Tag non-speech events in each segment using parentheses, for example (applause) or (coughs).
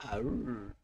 Arr.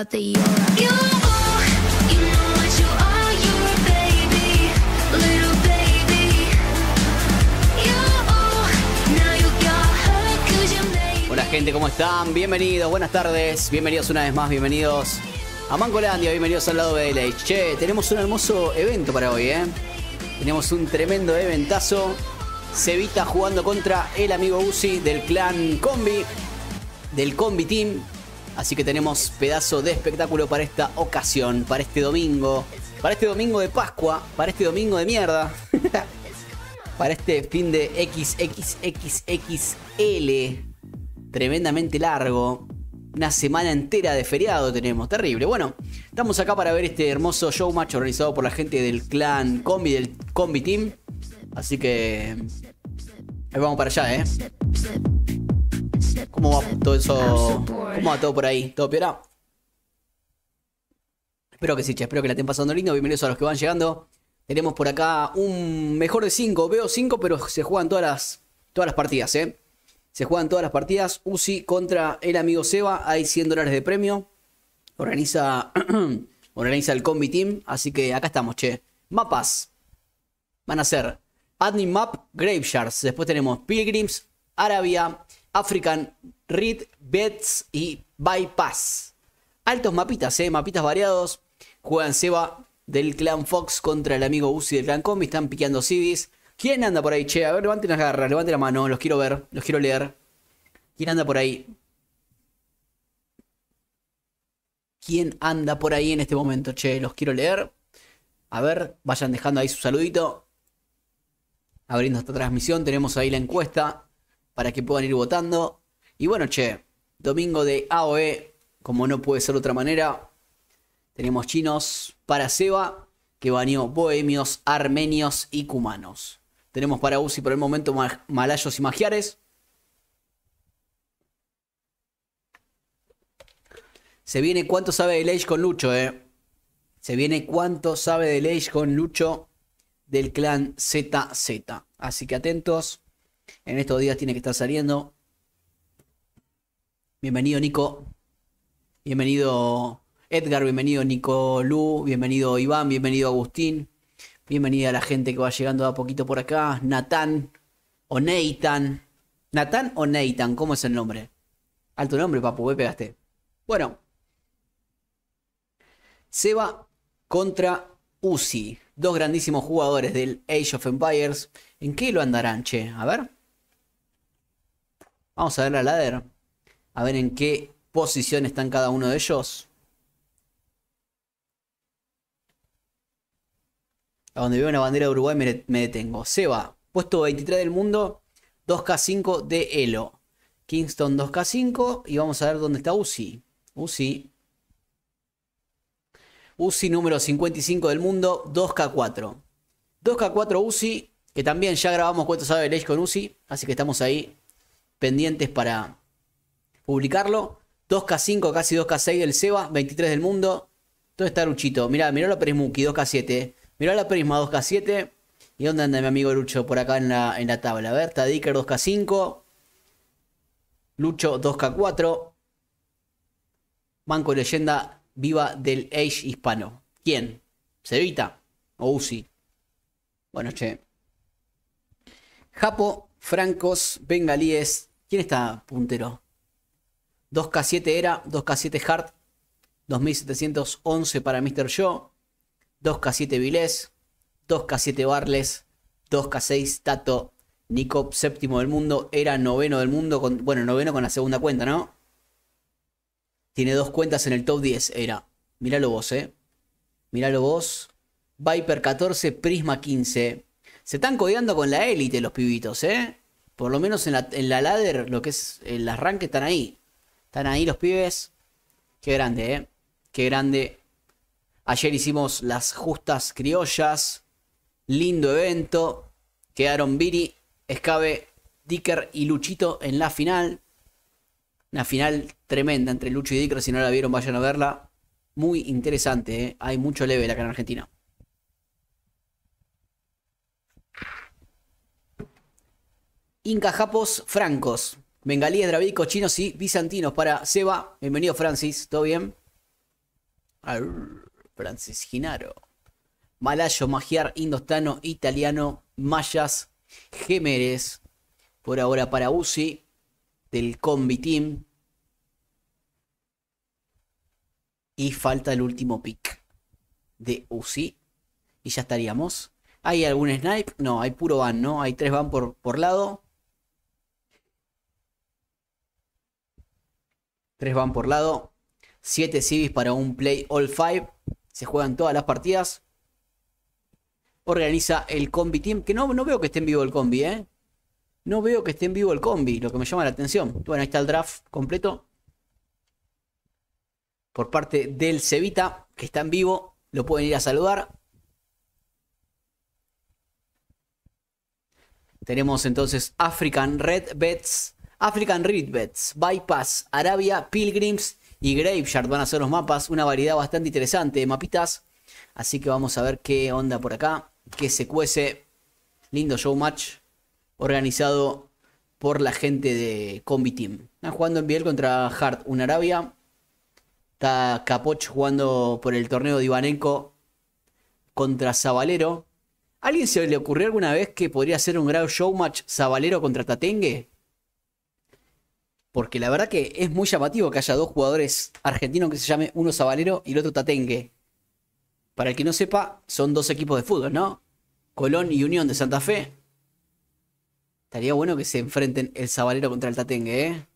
Hola gente, ¿cómo están? Bienvenidos, buenas tardes, bienvenidos una vez más, bienvenidos a Mancolandia, bienvenidos al lado de LH. Che, tenemos un hermoso evento para hoy, ¿eh? Tenemos un tremendo eventazo. Sevita jugando contra el amigo Uzi del clan Combi, del Combi Team. Así que tenemos pedazo de espectáculo para esta ocasión, para este domingo, para este domingo de Pascua, para este domingo de mierda, (laughs) para este fin de XXXXL, tremendamente largo. Una semana entera de feriado tenemos, terrible. Bueno, estamos acá para ver este hermoso showmatch organizado por la gente del clan Combi, del Combi Team. Así que... Ahí vamos para allá, ¿eh? ¿Cómo va todo eso? ¿Cómo va todo por ahí? ¿Todo piola? Espero que sí, che. Espero que la estén pasando lindo. Bienvenidos a los que van llegando. Tenemos por acá un mejor de 5. Veo 5, pero se juegan todas las, todas las partidas, ¿eh? Se juegan todas las partidas. Uzi contra el amigo Seba. Hay 100 dólares de premio. Organiza, (clears throat) organiza el combi team. Así que acá estamos, che. Mapas. Van a ser Admin Map, Graveyards, Después tenemos Pilgrims, Arabia, African Read Bets y Bypass. Altos mapitas, ¿eh? mapitas variados. Juegan Seba del Clan Fox contra el amigo Uzi del Clan Combi. Están piqueando civis. ¿Quién anda por ahí, che? A ver, levanten las garras, levante la mano. Los quiero ver, los quiero leer. ¿Quién anda por ahí? ¿Quién anda por ahí en este momento, che? Los quiero leer. A ver, vayan dejando ahí su saludito. Abriendo esta transmisión, tenemos ahí la encuesta para que puedan ir votando. Y bueno, che, domingo de AOE, como no puede ser de otra manera, tenemos chinos para Seba, que baneó bohemios, armenios y cumanos. Tenemos para Uzi por el momento malayos y magiares. Se viene cuánto sabe de Leish con Lucho, eh. Se viene cuánto sabe de Leish con Lucho del clan ZZ. Así que atentos. En estos días tiene que estar saliendo. Bienvenido Nico. Bienvenido Edgar, bienvenido Nico Lu, bienvenido Iván, bienvenido Agustín. Bienvenida a la gente que va llegando a poquito por acá. Natán o Nathan Natán o Nathan ¿cómo es el nombre? Alto nombre, papu, me ¿eh? pegaste. Bueno. Seba contra Uzi. Dos grandísimos jugadores del Age of Empires. ¿En qué lo andarán, che? A ver. Vamos a ver la ladder. A ver en qué posición están cada uno de ellos. A donde veo una bandera de Uruguay me, detengo. Seba, puesto 23 del mundo, 2K5 de Elo. Kingston 2K5 y vamos a ver dónde está Uzi. Uzi. Uzi número 55 del mundo, 2K4. 2K4 Uzi, que también ya grabamos Cuentos sabe con Uzi, así que estamos ahí pendientes para publicarlo. 2K5, casi 2K6 del Seba, 23 del mundo. Todo está Luchito? Mirá, mirá la Perismuki, 2K7. Mirá la Prisma, 2K7. ¿Y dónde anda mi amigo Lucho por acá en la, tabla? A ver, Tadiker 2K5. Lucho 2K4. Banco leyenda viva del Age hispano. ¿Quién? ¿Cevita? ¿O Uzi? Bueno, che. Japo, Francos, Bengalíes, ¿Quién está puntero? 2K7 era, 2K7 Hart, 2711 para Mr. Joe, 2K7 Vilés, 2K7 Barles, 2K6 Tato, Nikop, séptimo del mundo, era noveno del mundo, con, bueno, noveno con la segunda cuenta, ¿no? Tiene dos cuentas en el top 10, era. Míralo vos, ¿eh? Míralo vos. Viper 14, Prisma 15. Se están codeando con la élite los pibitos, ¿eh? Por lo menos en la, en ladder, lo que es el arranque, están ahí. Están ahí los pibes. Qué grande, ¿eh? Qué grande. Ayer hicimos las justas criollas. Lindo evento. Quedaron Biri, Escabe, Dicker y Luchito en la final. Una final tremenda entre Lucho y Dicker. Si no la vieron, vayan a verla. Muy interesante, ¿eh? Hay mucho level la en Argentina. Incajapos, Francos, Bengalíes, Dravicos, Chinos y Bizantinos. Para Seba, bienvenido Francis, ¿todo bien? Francis Ginaro. Malayo, Magiar, Indostano, Italiano, Mayas, Gémeres. Por ahora para Uzi, del Combi Team. Y falta el último pick de Uzi. Y ya estaríamos. ¿Hay algún snipe? No, hay puro van, ¿no? Hay tres van por, por lado. Tres van por lado. Siete civis para un play all 5. Se juegan todas las partidas. Organiza el combi team. Que no, no veo que esté en vivo el combi, ¿eh? No veo que esté en vivo el combi, lo que me llama la atención. Bueno, ahí está el draft completo. Por parte del Cevita, que está en vivo. Lo pueden ir a saludar. Tenemos entonces African Red Bets African Readbeds, Bypass, Arabia, Pilgrims y Graveyard van a ser los mapas. Una variedad bastante interesante de mapitas. Así que vamos a ver qué onda por acá. Que se cuece. Lindo showmatch. Organizado por la gente de Combi Team. Están jugando en Biel contra Hart, una Arabia. Está Capoch jugando por el torneo de Ivanenko contra Zabalero. ¿Alguien se le ocurrió alguna vez que podría ser un grave showmatch Zabalero contra Tatengue? Porque la verdad que es muy llamativo que haya dos jugadores argentinos que se llamen uno Sabalero y el otro Tatengue. Para el que no sepa, son dos equipos de fútbol, ¿no? Colón y Unión de Santa Fe. Estaría bueno que se enfrenten el Zabalero contra el Tatengue, ¿eh?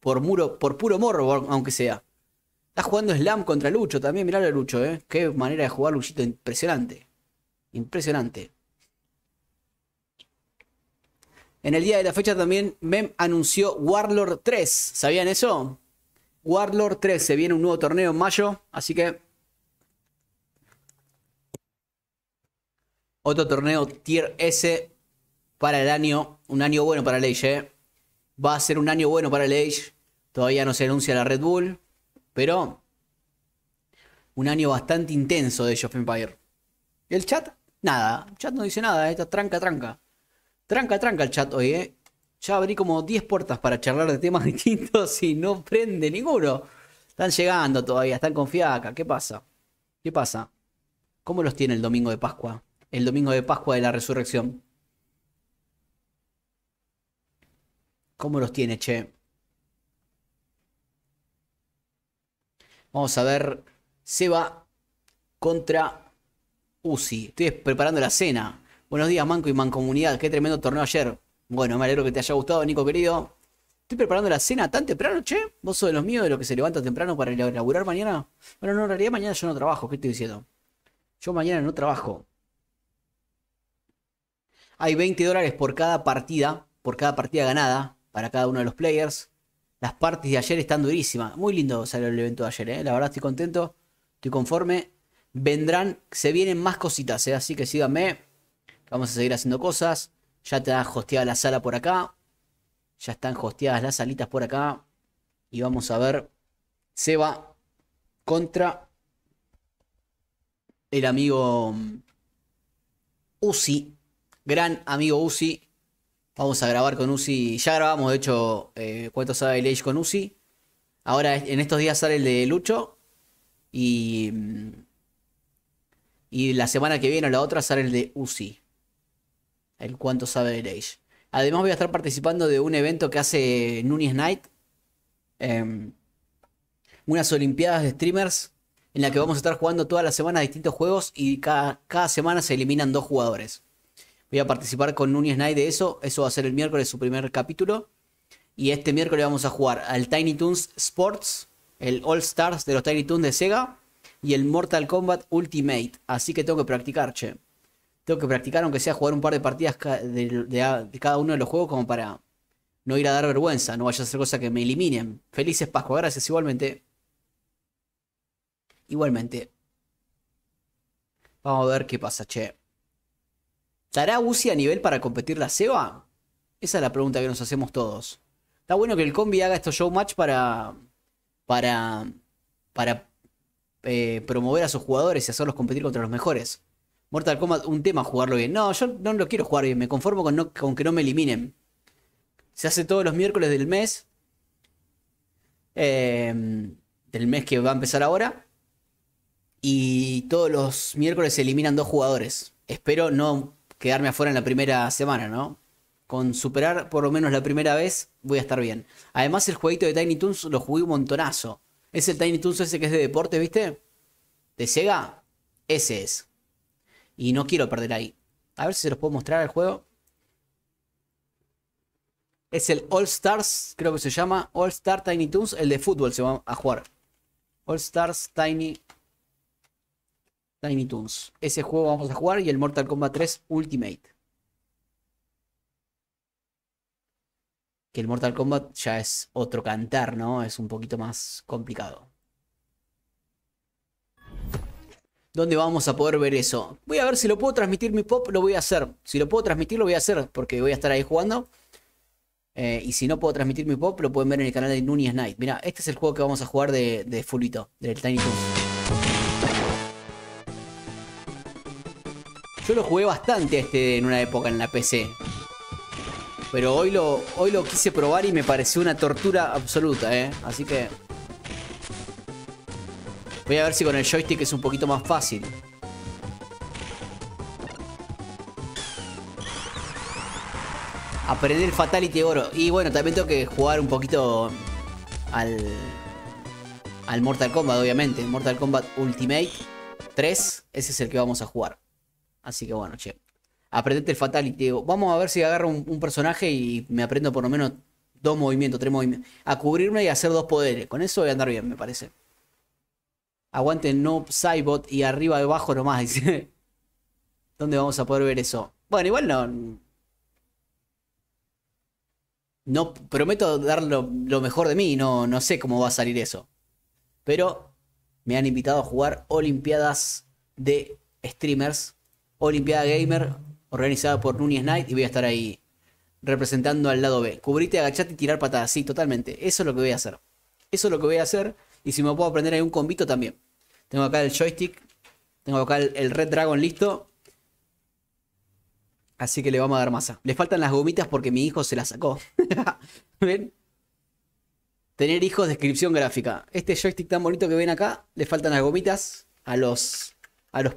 Por, muro, por puro morro, aunque sea. Está jugando Slam contra Lucho también. Mirá a Lucho, ¿eh? Qué manera de jugar Luchito. Impresionante. Impresionante. En el día de la fecha también Mem anunció Warlord 3. ¿Sabían eso? Warlord 3. Se viene un nuevo torneo en mayo. Así que. Otro torneo Tier S para el año. Un año bueno para el Age, ¿eh? Va a ser un año bueno para el Todavía no se anuncia la Red Bull. Pero. Un año bastante intenso de Age Empire. ¿Y el chat? Nada. El chat no dice nada. ¿eh? Esta tranca, tranca. Tranca, tranca el chat hoy, ¿eh? Ya abrí como 10 puertas para charlar de temas (laughs) distintos y no prende ninguno. Están llegando todavía, están con acá. ¿Qué pasa? ¿Qué pasa? ¿Cómo los tiene el domingo de Pascua? El domingo de Pascua de la resurrección. ¿Cómo los tiene, che? Vamos a ver Seba contra Uzi. Estoy preparando la cena. Buenos días, Manco y Mancomunidad. Qué tremendo torneo ayer. Bueno, me alegro que te haya gustado, Nico querido. Estoy preparando la cena tan temprano, che. ¿Vos sos de los míos, de los que se levanta temprano para elaborar mañana? Bueno, no, en realidad mañana yo no trabajo. ¿Qué estoy diciendo? Yo mañana no trabajo. Hay 20 dólares por cada partida, por cada partida ganada, para cada uno de los players. Las partes de ayer están durísimas. Muy lindo salió el evento de ayer, ¿eh? La verdad estoy contento, estoy conforme. Vendrán, se vienen más cositas, ¿eh? Así que síganme. Vamos a seguir haciendo cosas. Ya te da hosteada la sala por acá. Ya están hosteadas las salitas por acá. Y vamos a ver Seba contra el amigo mm, Uzi. Gran amigo Uzi. Vamos a grabar con Uzi. Ya grabamos, de hecho, eh, cuánto sabe el Age con Uzi. Ahora en estos días sale el de Lucho. Y. Mm, y la semana que viene o la otra sale el de Uzi el cuánto sabe el Age Además voy a estar participando de un evento que hace Nunes Night. Em, unas Olimpiadas de streamers en la que vamos a estar jugando todas las semanas distintos juegos y cada, semana se eliminan dos jugadores. Voy a participar con Nunes Night de eso. Eso va a ser el miércoles su primer capítulo. Y este miércoles vamos a jugar al Tiny Toons Sports, el All Stars de los Tiny Toons de Sega y el Mortal Kombat Ultimate. Así que tengo que practicar, che tengo que practicar, aunque sea jugar un par de partidas de, cada uno de los juegos, como para no ir a dar vergüenza, no vaya a ser cosa que me eliminen. Felices Pascua, gracias igualmente. Igualmente. Vamos a ver qué pasa, che. ¿Estará UCI a nivel para competir la SEBA? Esa es la pregunta que nos hacemos todos. Está bueno que el combi haga estos showmatch para. para. para eh, promover a sus jugadores y hacerlos competir contra los mejores. Mortal Kombat, un tema jugarlo bien. No, yo no lo quiero jugar bien, me conformo con, que no me eliminen. Se hace todos los miércoles del mes. Em, del mes que va a empezar ahora. Y todos los miércoles se eliminan dos jugadores. Espero no quedarme afuera en la primera semana, ¿no? Con superar por lo menos la primera vez voy a estar bien. Además el jueguito de Tiny Toons lo jugué un montonazo. Es el Tiny Toons ese que es de deporte, ¿viste? De Sega. Ese es. Y no quiero perder ahí. A ver si se los puedo mostrar al juego. Es el All Stars, creo que se llama. All Star Tiny Toons, el de fútbol se va a jugar. All Stars Tiny Tiny Toons. Ese juego vamos a jugar y el Mortal Kombat 3 Ultimate. Que el Mortal Kombat ya es otro cantar, ¿no? Es un poquito más complicado. ¿Dónde vamos a poder ver eso. Voy a ver si lo puedo transmitir mi pop, lo voy a hacer. Si lo puedo transmitir, lo voy a hacer, porque voy a estar ahí jugando. Eh, y si no puedo transmitir mi pop, lo pueden ver en el canal de Núñez Night. Mira, este es el juego que vamos a jugar de, de Fulito, del Tiny Toon. Yo lo jugué bastante este en una época en la PC. Pero hoy lo, hoy lo quise probar y me pareció una tortura absoluta, ¿eh? Así que Voy a ver si con el joystick es un poquito más fácil. Aprender Fatality Oro. Y bueno, también tengo que jugar un poquito al, al Mortal Kombat, obviamente. Mortal Kombat Ultimate 3. Ese es el que vamos a jugar. Así que bueno, che. Aprendete el Fatality. Vamos a ver si agarro un, personaje y me aprendo por lo menos dos movimientos, tres movimientos. A cubrirme y hacer dos poderes. Con eso voy a andar bien, me parece. Aguanten no Cybot y arriba abajo nomás, (laughs) dice. ¿Dónde vamos a poder ver eso? Bueno, igual no. No prometo dar lo, mejor de mí, no, no sé cómo va a salir eso. Pero me han invitado a jugar Olimpiadas de Streamers, Olimpiada Gamer, organizada por Núñez Knight, y voy a estar ahí representando al lado B. Cubrite, agachate y tirar patadas. Sí, totalmente. Eso es lo que voy a hacer. Eso es lo que voy a hacer. Y si me puedo aprender un convito también. Tengo acá el joystick. Tengo acá el, Red Dragon listo. Así que le vamos a dar masa. Le faltan las gomitas porque mi hijo se las sacó. (laughs) ¿Ven? Tener hijos, descripción gráfica. Este joystick tan bonito que ven acá, le faltan las gomitas a los, a los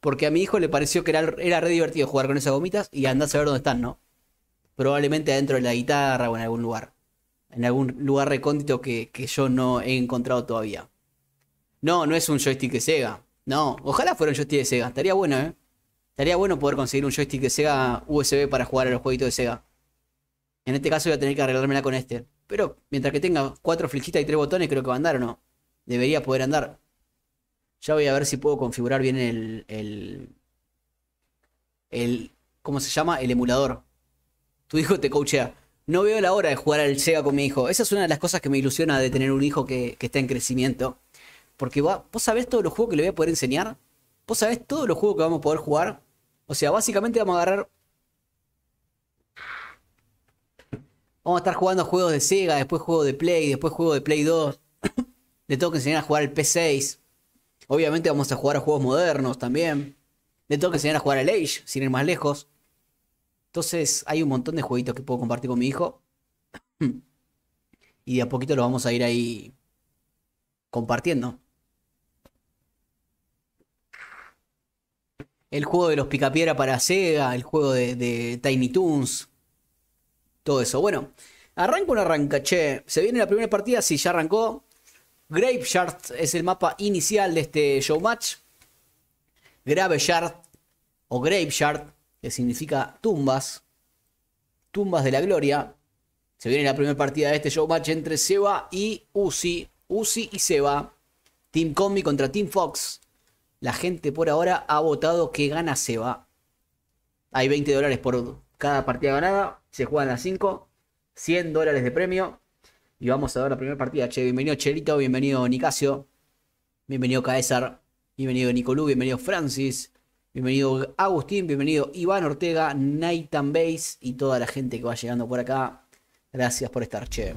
Porque a mi hijo le pareció que era, era re divertido jugar con esas gomitas y andar a ver dónde están, ¿no? Probablemente adentro de la guitarra o en algún lugar. En algún lugar recóndito que yo no he encontrado todavía. No, no es un joystick de Sega. No, ojalá fuera un joystick de Sega. Estaría bueno, ¿eh? Estaría bueno poder conseguir un joystick de Sega USB para jugar a los jueguitos de Sega. En este caso voy a tener que arreglármela con este. Pero mientras que tenga cuatro flechitas y tres botones, creo que va a andar o no. Debería poder andar. Ya voy a ver si puedo configurar bien el. el. ¿Cómo se llama? El emulador. Tu hijo te coachea. No veo la hora de jugar al Sega con mi hijo. Esa es una de las cosas que me ilusiona de tener un hijo que está en crecimiento. Porque va, vos sabés todos los juegos que le voy a poder enseñar. Vos sabés todos los juegos que vamos a poder jugar. O sea, básicamente vamos a agarrar... Vamos a estar jugando a juegos de Sega, después juegos de Play, después juegos de Play 2. (coughs) Le tengo que enseñar a jugar al P6. Obviamente vamos a jugar a juegos modernos también. Le tengo que enseñar a jugar al Age, sin ir más lejos. Entonces hay un montón de jueguitos que puedo compartir con mi hijo. (coughs) Y de a poquito los vamos a ir ahí compartiendo. el juego de los Picapiedra para Sega, el juego de, Tiny Toons, todo eso. Bueno, arranca un arranca, che. Se viene la primera partida, Si ya arrancó. Graveyard es el mapa inicial de este showmatch. Graveyard o Graveyard, que significa tumbas, tumbas de la gloria. Se viene la primera partida de este showmatch entre Seba y Uzi. Uzi y Seba. Team Combi contra Team Fox. La gente por ahora ha votado que gana se va. Hay 20 dólares por cada partida ganada. Se juegan las 5. 100 dólares de premio. Y vamos a ver la primera partida. Che, bienvenido Chelito, bienvenido Nicasio. Bienvenido Caesar. Bienvenido Nicolú, bienvenido Francis. Bienvenido Agustín, bienvenido Iván Ortega, Nathan Base y toda la gente que va llegando por acá. Gracias por estar, che.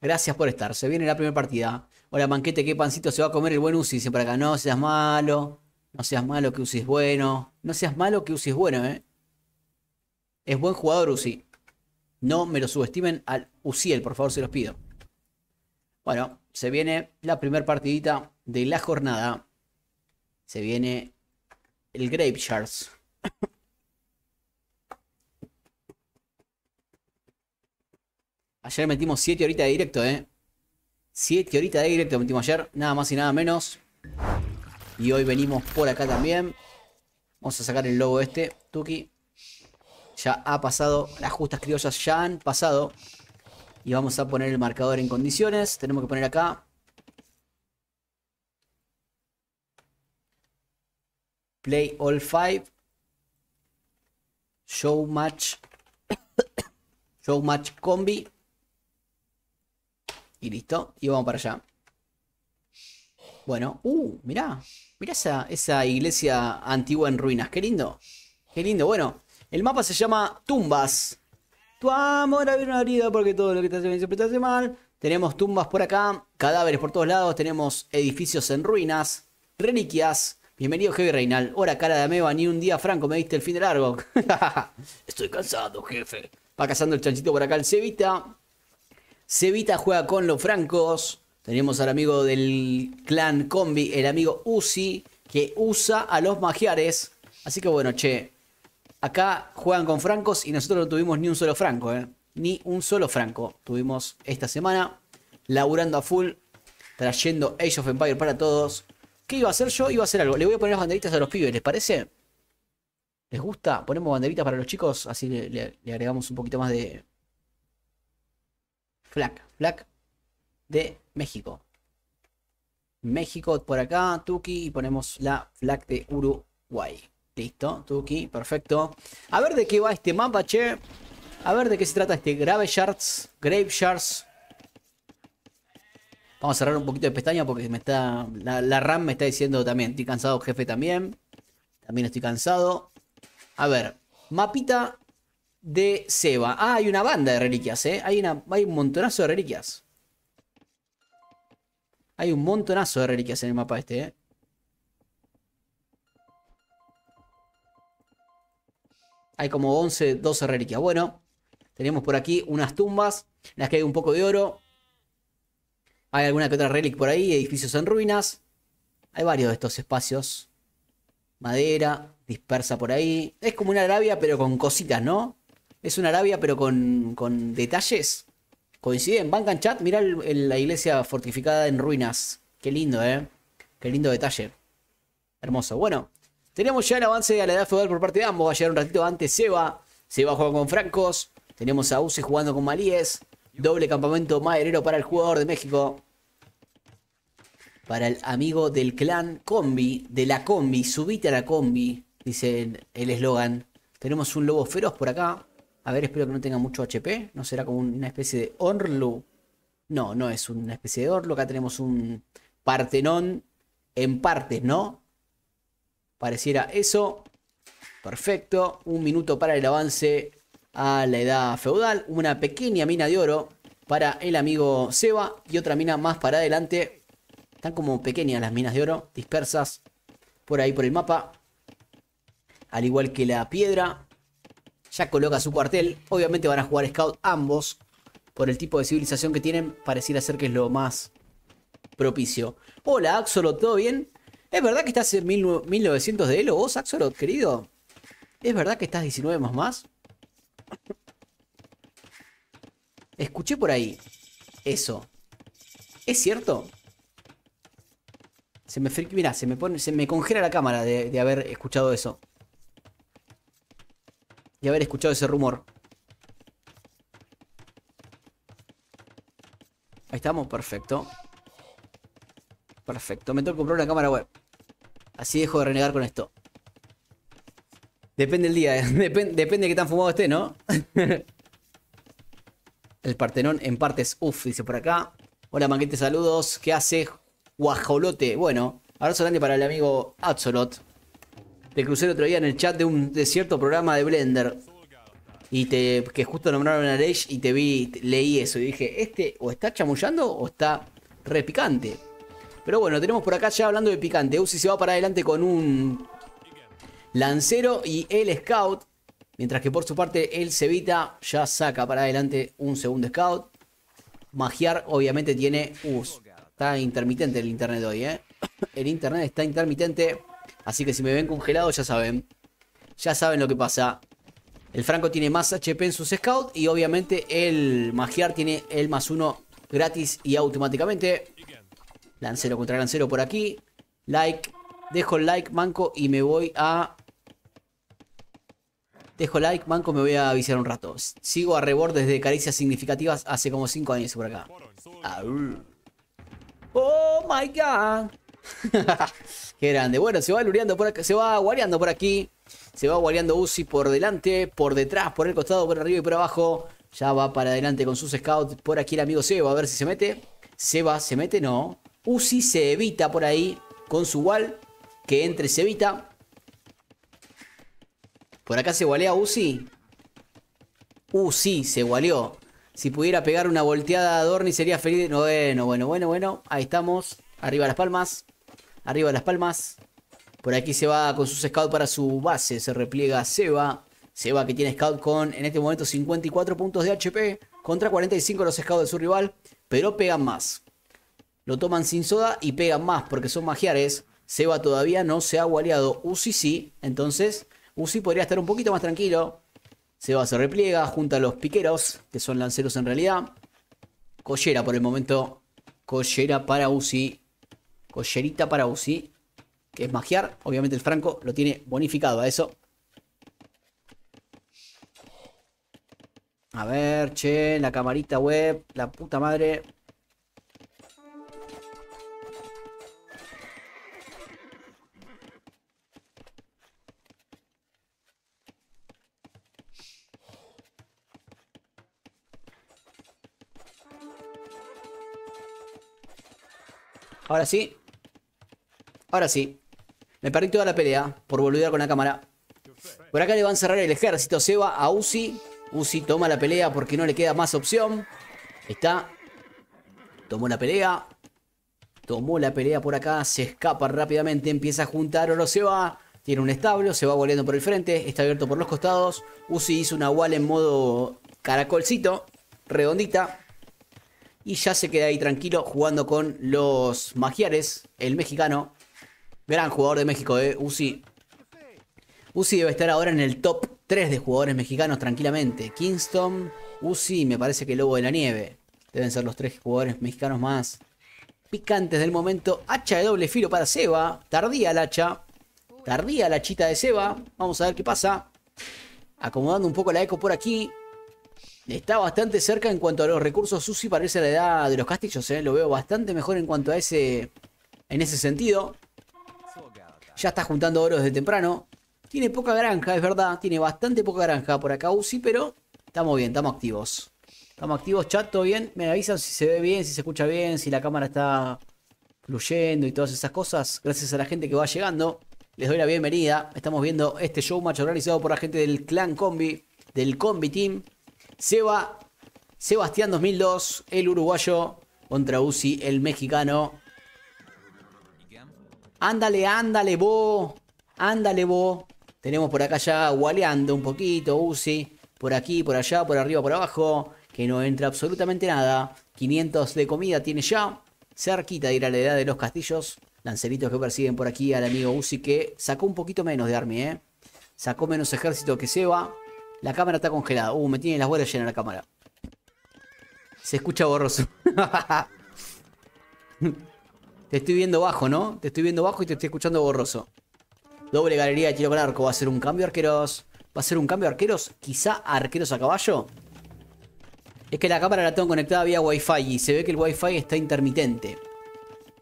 Gracias por estar. Se viene la primera partida. Hola, banquete, qué pancito se va a comer el buen Uzi. Dice para acá, no seas malo. No seas malo que Uzi es bueno. No seas malo que Uzi es bueno, ¿eh? Es buen jugador Uzi. No me lo subestimen al Uziel, por favor, se los pido. Bueno, se viene la primer partidita de la jornada. Se viene el Grape Shards. Ayer metimos 7 ahorita de directo, ¿eh? 7 horitas de aire, que metimos ayer, nada más y nada menos. Y hoy venimos por acá también. Vamos a sacar el logo este, Tuki. Ya ha pasado, las justas criollas ya han pasado. Y vamos a poner el marcador en condiciones. Tenemos que poner acá Play All five. Show Match. (coughs) Show Match Combi. Y listo. Y vamos para allá. Bueno, uh, mirá. Mirá esa, esa iglesia antigua en ruinas. Qué lindo. Qué lindo. Bueno, el mapa se llama Tumbas. Tu amor abrió una herida porque todo lo que te hace siempre te hace mal. Tenemos tumbas por acá, cadáveres por todos lados, tenemos edificios en ruinas, reliquias. Bienvenido, Jefe Reinal. Hora cara de ameba, ni un día franco me diste el fin de largo. (laughs) Estoy cansado, jefe. Va cazando el chanchito por acá, el cevita. Cevita juega con los francos. Tenemos al amigo del clan Combi, el amigo Uzi, que usa a los magiares. Así que bueno, che. Acá juegan con francos y nosotros no tuvimos ni un solo franco, ¿eh? Ni un solo franco tuvimos esta semana. Laburando a full, trayendo Age of Empire para todos. ¿Qué iba a hacer yo? Iba a hacer algo. Le voy a poner las banderitas a los pibes, ¿les parece? ¿Les gusta? Ponemos banderitas para los chicos, así le agregamos un poquito más de, Flag, flag de México. México por acá, Tuki, y ponemos la flag de Uruguay. Listo, Tuki, perfecto. A ver de qué va este mapa, che. A ver de qué se trata este Grave Shards, Grave Shards. Vamos a cerrar un poquito de pestaña porque me está. la, RAM me está diciendo también. Estoy cansado, jefe, también. También estoy cansado. A ver, mapita de Seba. Ah, hay una banda de reliquias, ¿eh? Hay, una, hay un montonazo de reliquias. Hay un montonazo de reliquias en el mapa este, ¿eh? Hay como 11, 12 reliquias. Bueno, tenemos por aquí unas tumbas en las que hay un poco de oro. Hay alguna que otra relic por ahí, edificios en ruinas. Hay varios de estos espacios. Madera dispersa por ahí. Es como una Arabia, pero con cositas, ¿no? Es una Arabia, pero con, detalles. Coinciden. en chat, mirá la iglesia fortificada en ruinas. Qué lindo, ¿eh? Qué lindo detalle. Hermoso. Bueno, tenemos ya el avance a la edad feudal por parte de ambos. Va a llegar un ratito antes Seba. Seba juega con francos. Tenemos a Uzi jugando con malíes. Doble campamento maderero para el jugador de México. Para el amigo del clan combi. De la combi. Subite a la combi. Dice el eslogan. Tenemos un lobo feroz por acá. A ver, espero que no tenga mucho HP. No será como una especie de Orlu. No, no es una especie de Orlu. Acá tenemos un Partenón en partes, ¿no? Pareciera eso. Perfecto. Un minuto para el avance a la edad feudal. Una pequeña mina de oro para el amigo Seba. Y otra mina más para adelante. Están como pequeñas las minas de oro. Dispersas por ahí por el mapa. Al igual que la piedra ya coloca su cuartel. Obviamente van a jugar scout ambos. Por el tipo de civilización que tienen, pareciera ser que es lo más propicio. Hola, Axolot, ¿todo bien? ¿Es verdad que estás en 1900 de Elo vos, Axolot, querido? ¿Es verdad que estás 19 más más? Escuché por ahí eso. ¿Es cierto? Se me, mira, se me, pone, se me congela la cámara de haber escuchado eso haber escuchado ese rumor. Ahí estamos, perfecto. Perfecto, me tengo que comprar una cámara web. Así dejo de renegar con esto. Depende el día, eh. (laughs) depende, de qué tan fumado esté, ¿no? (laughs) el Partenón en partes, uff, dice por acá. Hola Manquete, saludos. ¿Qué hace? Guajolote. Bueno, abrazo grande para el amigo Absolut crucé el otro día en el chat de un cierto programa de Blender. Y te, que justo nombraron a Leish y te vi, leí eso y dije, este o está chamullando o está repicante. Pero bueno, tenemos por acá ya hablando de picante. Uzi se va para adelante con un lancero y el scout. Mientras que por su parte el Cevita ya saca para adelante un segundo scout. Magiar obviamente tiene... Uh, está intermitente el internet hoy, ¿eh? El internet está intermitente. Así que si me ven congelado, ya saben. Ya saben lo que pasa. El Franco tiene más HP en sus scouts. Y obviamente el Magiar tiene el más uno gratis y automáticamente. Lancero contra Lancero por aquí. Like. Dejo el like, manco, y me voy a... Dejo like, manco, me voy a avisar un rato. Sigo a rebord desde caricias significativas hace como 5 años por acá. Oh my god. (laughs) Qué grande. Bueno, se va luriando por acá, se va guareando por aquí. Se va guareando Uzi por delante, por detrás, por el costado, por arriba y por abajo. Ya va para adelante con sus scouts. Por aquí el amigo Seba, a ver si se mete. Se va, se mete, no. Uzi se evita por ahí con su wall. Que entre se evita. Por acá se gualea Uzi. Uzi se gualeó. Si pudiera pegar una volteada a Dorni sería feliz. Bueno, bueno, bueno, bueno. Ahí estamos. Arriba las palmas. Arriba las palmas. Por aquí se va con sus scouts para su base. Se repliega Seba. Seba que tiene scout con en este momento 54 puntos de HP. Contra 45 los scouts de su rival. Pero pegan más. Lo toman sin soda y pegan más porque son magiares. Seba todavía no se ha gualeado. Uzi sí. Entonces Uzi podría estar un poquito más tranquilo. Seba se repliega. Junta a los piqueros. Que son lanceros en realidad. Collera por el momento. Collera para Uzi. Collerita para Uzi. Que es magiar. Obviamente el Franco lo tiene bonificado a eso. A ver, che, la camarita web, la puta madre. Ahora sí, Ahora sí. Me perdí toda la pelea por volver con la cámara. Por acá le van a cerrar el ejército. Se va a Uzi. Uzi toma la pelea porque no le queda más opción. Está. Tomó la pelea. Tomó la pelea por acá. Se escapa rápidamente. Empieza a juntar. Oro se va. Tiene un establo. Se va volviendo por el frente. Está abierto por los costados. Uzi hizo una wall en modo caracolcito. Redondita. Y ya se queda ahí tranquilo jugando con los magiares. El mexicano. Gran jugador de México, eh. Uzi. Uzi debe estar ahora en el top 3 de jugadores mexicanos tranquilamente. Kingston, Uzi me parece que Lobo de la Nieve. Deben ser los tres jugadores mexicanos más picantes del momento. Hacha de doble filo para Seba. Tardía el hacha. Tardía la chita de Seba. Vamos a ver qué pasa. Acomodando un poco la eco por aquí. Está bastante cerca en cuanto a los recursos. Uzi parece la edad de los castillos. ¿eh? Lo veo bastante mejor en cuanto a ese. En ese sentido ya está juntando oro desde temprano. Tiene poca granja, es verdad. Tiene bastante poca granja por acá, Uzi, pero estamos bien, estamos activos. Estamos activos, chat, todo bien. Me avisan si se ve bien, si se escucha bien, si la cámara está fluyendo y todas esas cosas. Gracias a la gente que va llegando. Les doy la bienvenida. Estamos viendo este show showmatch organizado por la gente del Clan Combi, del Combi Team. Seba, Sebastián 2002, el uruguayo, contra Uzi, el mexicano. Ándale, ándale, bo! Ándale, bo! Tenemos por acá ya gualeando un poquito, Uzi. Por aquí, por allá, por arriba, por abajo. Que no entra absolutamente nada. 500 de comida tiene ya. Cerquita de ir a la edad de los castillos. Lanceritos que persiguen por aquí al amigo Uzi que sacó un poquito menos de Army, ¿eh? Sacó menos ejército que Seba. La cámara está congelada. Uh, me tiene las bolas llenas la cámara. Se escucha borroso. (laughs) Te estoy viendo bajo, ¿no? Te estoy viendo bajo y te estoy escuchando borroso. Doble galería de tiro con arco. ¿Va a ser un cambio, arqueros? ¿Va a ser un cambio, arqueros? Quizá arqueros a caballo. Es que la cámara la tengo conectada vía Wi-Fi y se ve que el Wi-Fi está intermitente.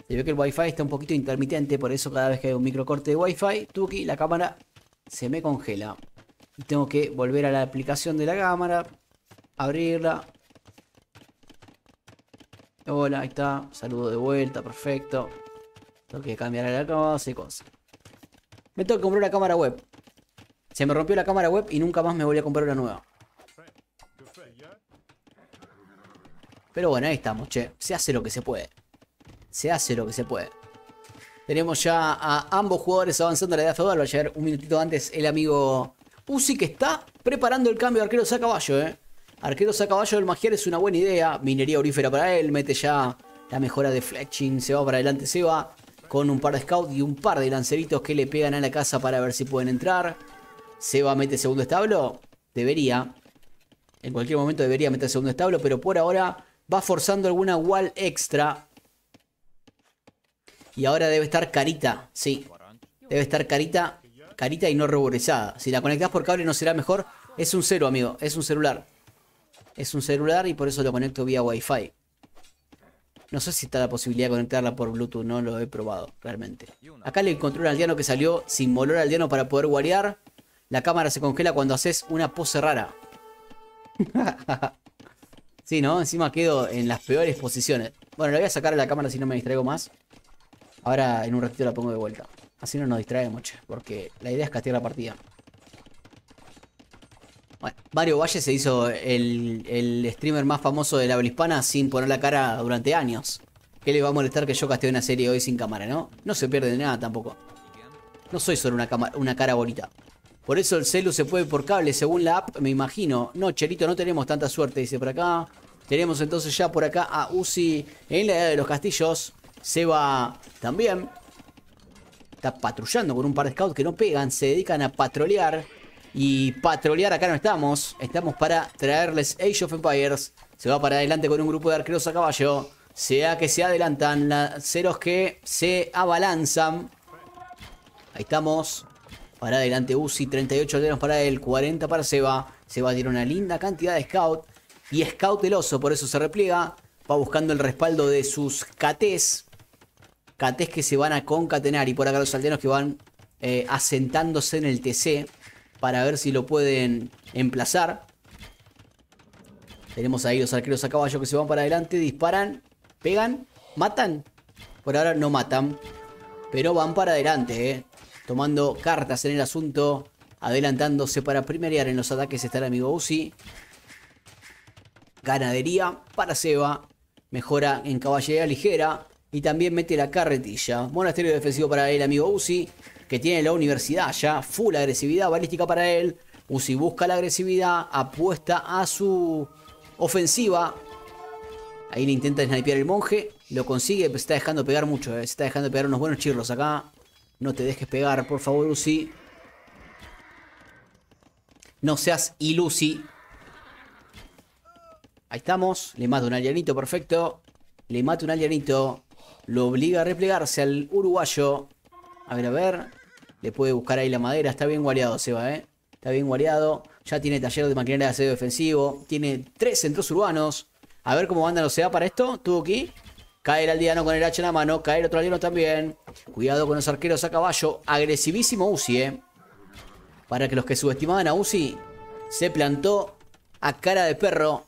Se ve que el Wi-Fi está un poquito intermitente, por eso cada vez que hay un microcorte de Wi-Fi, tuki, la cámara se me congela. y Tengo que volver a la aplicación de la cámara, abrirla, Hola, ahí está. Saludo de vuelta, perfecto. Tengo que cambiar la cámara y cosas. Me tengo que comprar una cámara web. Se me rompió la cámara web y nunca más me voy a comprar una nueva. Pero bueno, ahí estamos, che. Se hace lo que se puede. Se hace lo que se puede. Tenemos ya a ambos jugadores avanzando a la edad feudal. Va a llegar un minutito antes el amigo Uzi que está preparando el cambio de arqueros a caballo, eh. Arqueros a caballo del magiar es una buena idea. Minería aurífera para él. Mete ya la mejora de Fletching. Se va para adelante, se va. Con un par de scouts y un par de lanceritos que le pegan a la casa para ver si pueden entrar. Se va, mete segundo establo. Debería. En cualquier momento debería meter segundo establo. Pero por ahora va forzando alguna wall extra. Y ahora debe estar carita. Sí. Debe estar carita. Carita y no ruborizada. Si la conectas por cable no será mejor. Es un cero, amigo. Es un celular es un celular y por eso lo conecto vía Wi-Fi. No sé si está la posibilidad de conectarla por Bluetooth, no lo he probado realmente. Acá le encontré un aldeano que salió sin moler al aldeano para poder guarear. La cámara se congela cuando haces una pose rara. (laughs) sí, ¿no? Encima quedo en las peores posiciones. Bueno, le voy a sacar la cámara si no me distraigo más. Ahora en un ratito la pongo de vuelta. Así no nos distrae mucho, porque la idea es castigar la partida. Mario Valle se hizo el, streamer más famoso de la habla hispana sin poner la cara durante años. ¿Qué le va a molestar que yo castee una serie hoy sin cámara, no? No se pierde nada tampoco. No soy solo una, cara bonita. Por eso el celu se puede por cable, según la app, me imagino. No, Cherito, no tenemos tanta suerte, dice por acá. Tenemos entonces ya por acá a Uzi en la edad de los castillos. Seba también. Está patrullando con un par de scouts que no pegan, se dedican a patrolear y patrolear. Acá no estamos. Estamos para traerles Age of Empires. Se va para adelante con un grupo de arqueros a caballo. Sea que se adelantan, ceros que se abalanzan. Ahí estamos. Para adelante Uzi, 38 aldeanos para él, 40 para Seba. Seba tiene una linda cantidad de scout. Y scout el oso, por eso se repliega. Va buscando el respaldo de sus catés. Catés que se van a concatenar. Y por acá los aldeanos que van eh, asentándose en el TC para ver si lo pueden emplazar. Tenemos ahí los arqueros a caballo que se van para adelante, disparan, pegan, matan. Por ahora no matan, pero van para adelante, eh. tomando cartas en el asunto, adelantándose para primerear en los ataques está el amigo Uzi. Ganadería para Seba, mejora en caballería ligera y también mete la carretilla. Monasterio defensivo para el amigo Uzi, que tiene la universidad ya, full agresividad balística para él. Uzi busca la agresividad, apuesta a su ofensiva. Ahí le intenta snipear el monje, lo consigue, pero se está dejando pegar mucho, eh. se está dejando pegar unos buenos chirlos acá. No te dejes pegar, por favor, Uzi. No seas ilusi. Ahí estamos. Le mata un alienito, perfecto. Le mata un alienito. Lo obliga a replegarse al uruguayo. A ver, a ver. Le puede buscar ahí la madera. Está bien guareado, Seba, ¿eh? Está bien guareado. Ya tiene taller de maquinaria de asedio defensivo. Tiene tres centros urbanos. A ver cómo anda lo sea para esto. aquí? Caer al diano con el hacha en la mano. Caer otro aldeano también. Cuidado con los arqueros a caballo. Agresivísimo Uzi, ¿eh? Para que los que subestimaban a Uzi se plantó a cara de perro.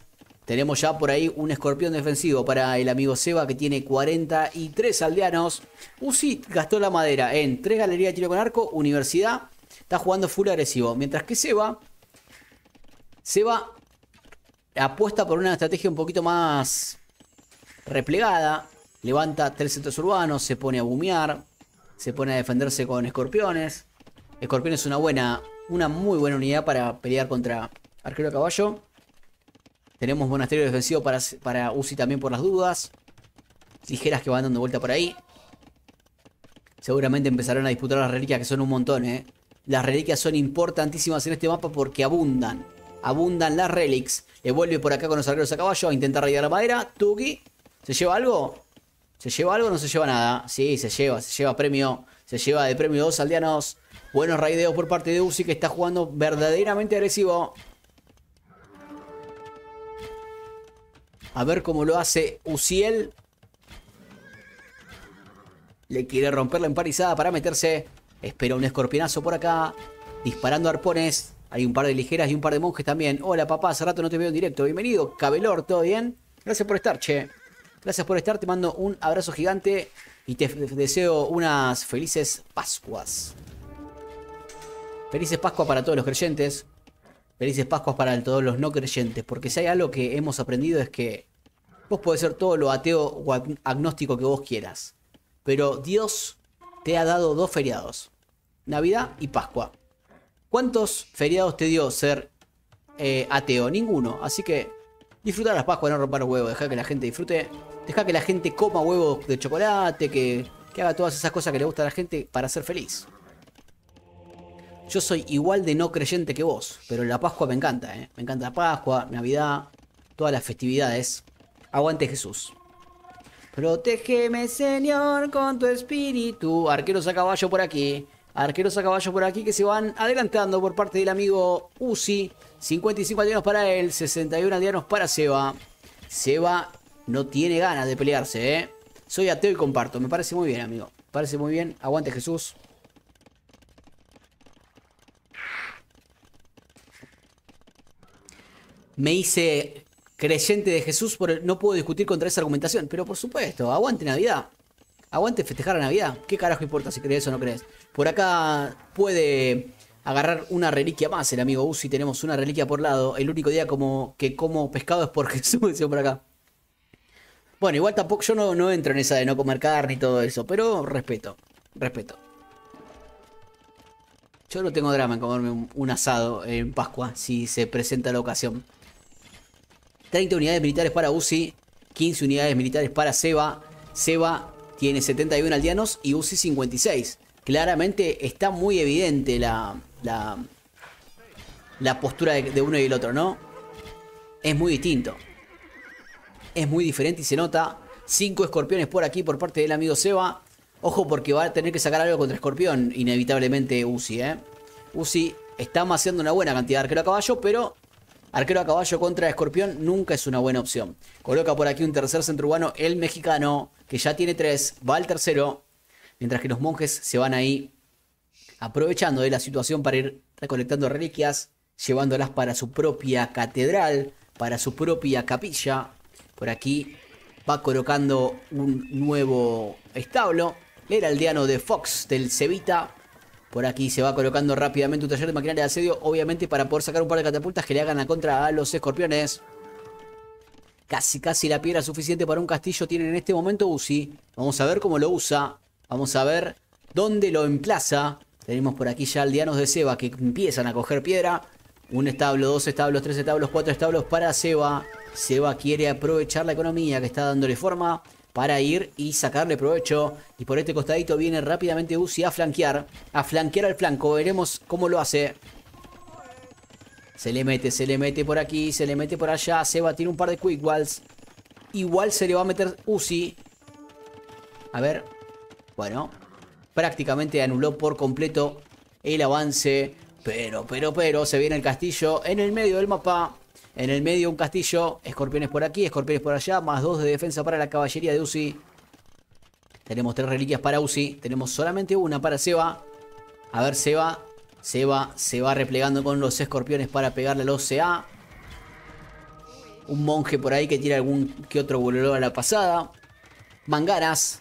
Tenemos ya por ahí un escorpión defensivo para el amigo Seba que tiene 43 aldeanos. Uzi gastó la madera en 3 galerías de tiro con arco, universidad. Está jugando full agresivo. Mientras que Seba, Seba apuesta por una estrategia un poquito más replegada. Levanta 3 centros urbanos, se pone a bumear, se pone a defenderse con escorpiones. Escorpión es una buena, una muy buena unidad para pelear contra arquero a caballo. Tenemos monasterio defensivo para, para también por las dudas. Ligeras que van dando vuelta por ahí. Seguramente empezarán a disputar las reliquias, que son un montón, ¿eh? Las reliquias son importantísimas en este mapa porque abundan. Abundan las relics. Le vuelve por acá con los arqueros a caballo Intenta intentar la madera. Tuki. ¿Se lleva algo? ¿Se lleva algo no se lleva nada? Sí, se lleva. Se lleva premio. Se lleva de premio dos aldeanos. Buenos raideos por parte de Uzi que está jugando verdaderamente agresivo. A ver cómo lo hace Uciel. Le quiere romper la emparizada para meterse. Espera un escorpionazo por acá. Disparando arpones. Hay un par de ligeras y un par de monjes también. Hola papá, hace rato no te veo en directo. Bienvenido, Cabelor, ¿todo bien? Gracias por estar, che. Gracias por estar, te mando un abrazo gigante y te deseo unas felices Pascuas. Felices pascuas para todos los creyentes. Felices Pascuas para todos los no creyentes, porque si hay algo que hemos aprendido es que vos podés ser todo lo ateo o agnóstico que vos quieras, pero Dios te ha dado dos feriados, Navidad y Pascua. ¿Cuántos feriados te dio ser eh, ateo? Ninguno, así que disfrutar las Pascuas, no romper huevos, deja que la gente disfrute, deja que la gente coma huevos de chocolate, que, que haga todas esas cosas que le gusta a la gente para ser feliz. Yo soy igual de no creyente que vos, pero la Pascua me encanta, ¿eh? Me encanta la Pascua, Navidad, todas las festividades. Aguante Jesús. Protégeme, Señor, con tu espíritu. Arqueros a caballo por aquí. Arqueros a caballo por aquí que se van adelantando por parte del amigo Uzi. 55 aldeanos para él, 61 aldeanos para Seba. Seba no tiene ganas de pelearse, ¿eh? Soy ateo y comparto. Me parece muy bien, amigo. parece muy bien. Aguante Jesús. me hice creyente de Jesús, por no puedo discutir contra esa argumentación. Pero por supuesto, aguante Navidad. Aguante festejar a Navidad. ¿Qué carajo importa si crees o no crees? Por acá puede agarrar una reliquia más el amigo Uzi. Tenemos una reliquia por lado. El único día como que como pescado es por (laughs) Jesús, por acá. Bueno, igual tampoco yo no, entro en esa de no comer carne y todo eso. Pero respeto, respeto. Yo no tengo drama en comerme un asado en Pascua si se presenta la ocasión. 30 unidades militares para Uzi, 15 unidades militares para Seba. Seba tiene 71 aldeanos y Uzi 56. Claramente está muy evidente la, la, postura de, uno y el otro, ¿no? Es muy distinto. Es muy diferente y se nota. 5 escorpiones por aquí por parte del amigo Seba. Ojo porque va a tener que sacar algo contra escorpión, inevitablemente Uzi, ¿eh? Uzi está haciendo una buena cantidad de arquero a caballo, pero Arquero a caballo contra Escorpión nunca es una buena opción. Coloca por aquí un tercer centro urbano, el mexicano, que ya tiene tres, va al tercero. Mientras que los monjes se van ahí aprovechando de la situación para ir recolectando reliquias, llevándolas para su propia catedral, para su propia capilla. Por aquí va colocando un nuevo establo. El aldeano de Fox del Cevita por aquí se va colocando rápidamente un taller de maquinaria de asedio, obviamente para poder sacar un par de catapultas que le hagan la contra a los escorpiones. Casi, casi la piedra suficiente para un castillo tienen en este momento Uzi. Vamos a ver cómo lo usa. Vamos a ver dónde lo emplaza. Tenemos por aquí ya aldeanos de Seba que empiezan a coger piedra. Un establo, dos establos, tres establos, cuatro establos para Seba. Seba quiere aprovechar la economía que está dándole forma para ir y sacarle provecho. Y por este costadito viene rápidamente Uzi a flanquear. A flanquear al flanco. Veremos cómo lo hace. Se le mete, se le mete por aquí, se le mete por allá. Se va a tirar un par de quick walls. Igual se le va a meter Uzi. A ver. Bueno. Prácticamente anuló por completo el avance. Pero, pero, pero. Se viene el castillo en el medio del mapa. En el medio un castillo, escorpiones por aquí, escorpiones por allá, más dos de defensa para la caballería de Uzi. Tenemos tres reliquias para Uzi, tenemos solamente una para Seba. A ver Seba, Seba se va replegando con los escorpiones para pegarle los OCA. Un monje por ahí que tira algún que otro bulo a la pasada. Manganas.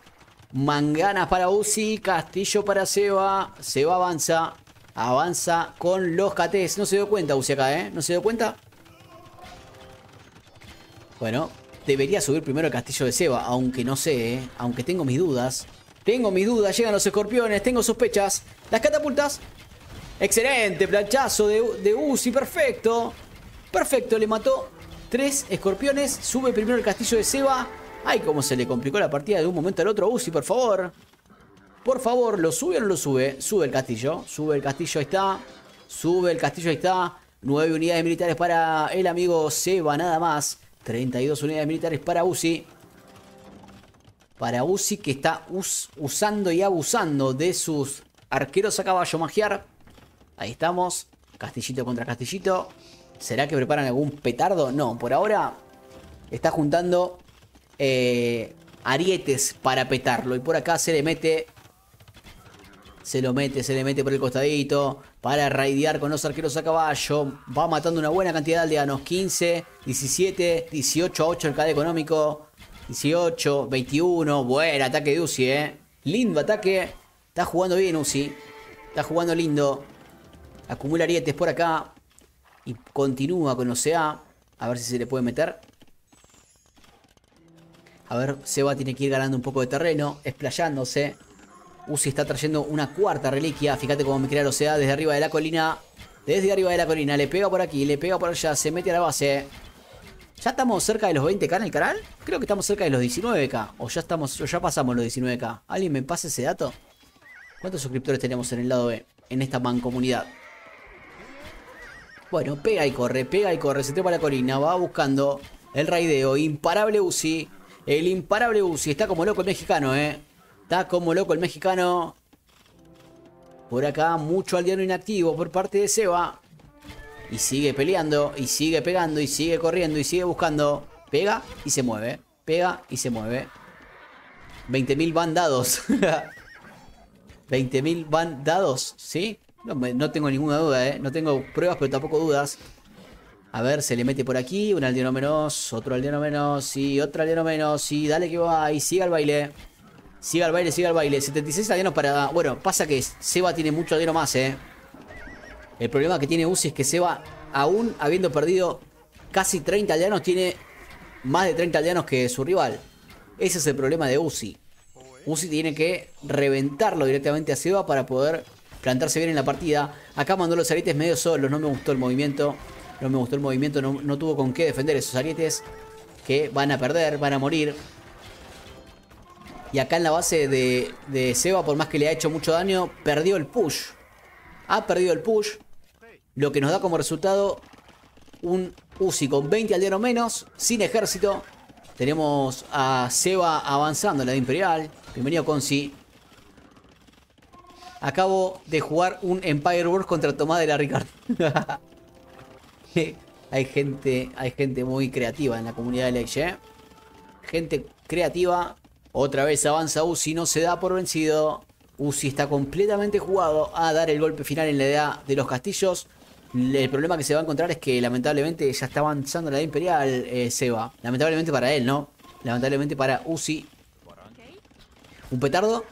Manganas para Uzi, Castillo para Seba. Seba avanza. Avanza con los catés. No se dio cuenta Uzi acá, ¿eh? No se dio cuenta. Bueno, debería subir primero el castillo de Seba, aunque no sé, eh, aunque tengo mis dudas. Tengo mis dudas, llegan los escorpiones, tengo sospechas. Las catapultas. Excelente, planchazo de, de Uzi, perfecto. Perfecto, le mató tres escorpiones. Sube primero el castillo de Seba. Ay, cómo se le complicó la partida de un momento al otro. Uzi, por favor. Por favor, ¿lo sube o no lo sube? Sube el castillo. Sube el castillo, ahí está. Sube el castillo, ahí está. Nueve unidades militares para el amigo Seba, nada más. 32 unidades militares para Uzi. Para Uzi que está usando y abusando de sus arqueros a caballo magiar. Ahí estamos. Castillito contra Castillito. ¿Será que preparan algún petardo? No, por ahora está juntando eh, arietes para petarlo. Y por acá se le mete... Se lo mete, se le mete por el costadito para raidear con los arqueros a caballo. Va matando una buena cantidad de aldeanos. 15, 17, 18 a 8 el KD económico. 18, 21. Buen ataque de Uzi, eh. Lindo ataque. Está jugando bien Uzi. Está jugando lindo. Acumula arietes por acá. Y continúa con OCA. A ver si se le puede meter. A ver, Seba tiene que ir ganando un poco de terreno. Esplayándose. Uzi está trayendo una cuarta reliquia. Fíjate cómo me crea o sea desde arriba de la colina. Desde arriba de la colina. Le pega por aquí, le pega por allá. Se mete a la base. ¿Ya estamos cerca de los 20k en el canal? Creo que estamos cerca de los 19k. O ya estamos, ya pasamos los 19k. ¿Alguien me pasa ese dato? ¿Cuántos suscriptores tenemos en el lado B? En esta mancomunidad. Bueno, pega y corre, pega y corre. Se trepa la colina. Va buscando el raideo. Imparable Uzi. El imparable Uzi. Está como loco el mexicano, eh. Está como loco el mexicano. Por acá, mucho aldeano inactivo por parte de Seba. Y sigue peleando, y sigue pegando, y sigue corriendo, y sigue buscando. Pega y se mueve. Pega y se mueve. 20.000 van dados. 20.000 van dados, ¿sí? No, tengo ninguna duda, ¿eh? No tengo pruebas, pero tampoco dudas. A ver, se le mete por aquí. Un aldeano menos, otro aldeano menos, y otro aldeano menos. Y dale que va, y sigue el baile. Siga al baile, siga al baile. 76 aldeanos para... Bueno, pasa que Seba tiene mucho dinero más, ¿eh? El problema que tiene Uzi es que Seba, aún habiendo perdido casi 30 aldeanos, tiene más de 30 aldeanos que su rival. Ese es el problema de Uzi. Uzi tiene que reventarlo directamente a Seba para poder plantarse bien en la partida. Acá mandó los arietes medio solos, no me gustó el movimiento. No me gustó el movimiento, no, no tuvo con qué defender esos arietes que van a perder, van a morir. Y acá en la base de, Seba, por más que le ha hecho mucho daño, perdió el push. Ha perdido el push. Lo que nos da como resultado un Uzi con 20 aldeanos menos, sin ejército. Tenemos a Seba avanzando en la de Imperial. Bienvenido, Consi. Acabo de jugar un Empire Wars contra Tomás de la Ricard. (laughs) hay gente, hay gente muy creativa en la comunidad de Leche. ¿eh? Gente creativa otra vez avanza Uzi, no se da por vencido. Uzi está completamente jugado a dar el golpe final en la edad de los castillos. El problema que se va a encontrar es que lamentablemente ya está avanzando la edad imperial, eh, Seba. Lamentablemente para él, ¿no? Lamentablemente para Uzi. Un petardo,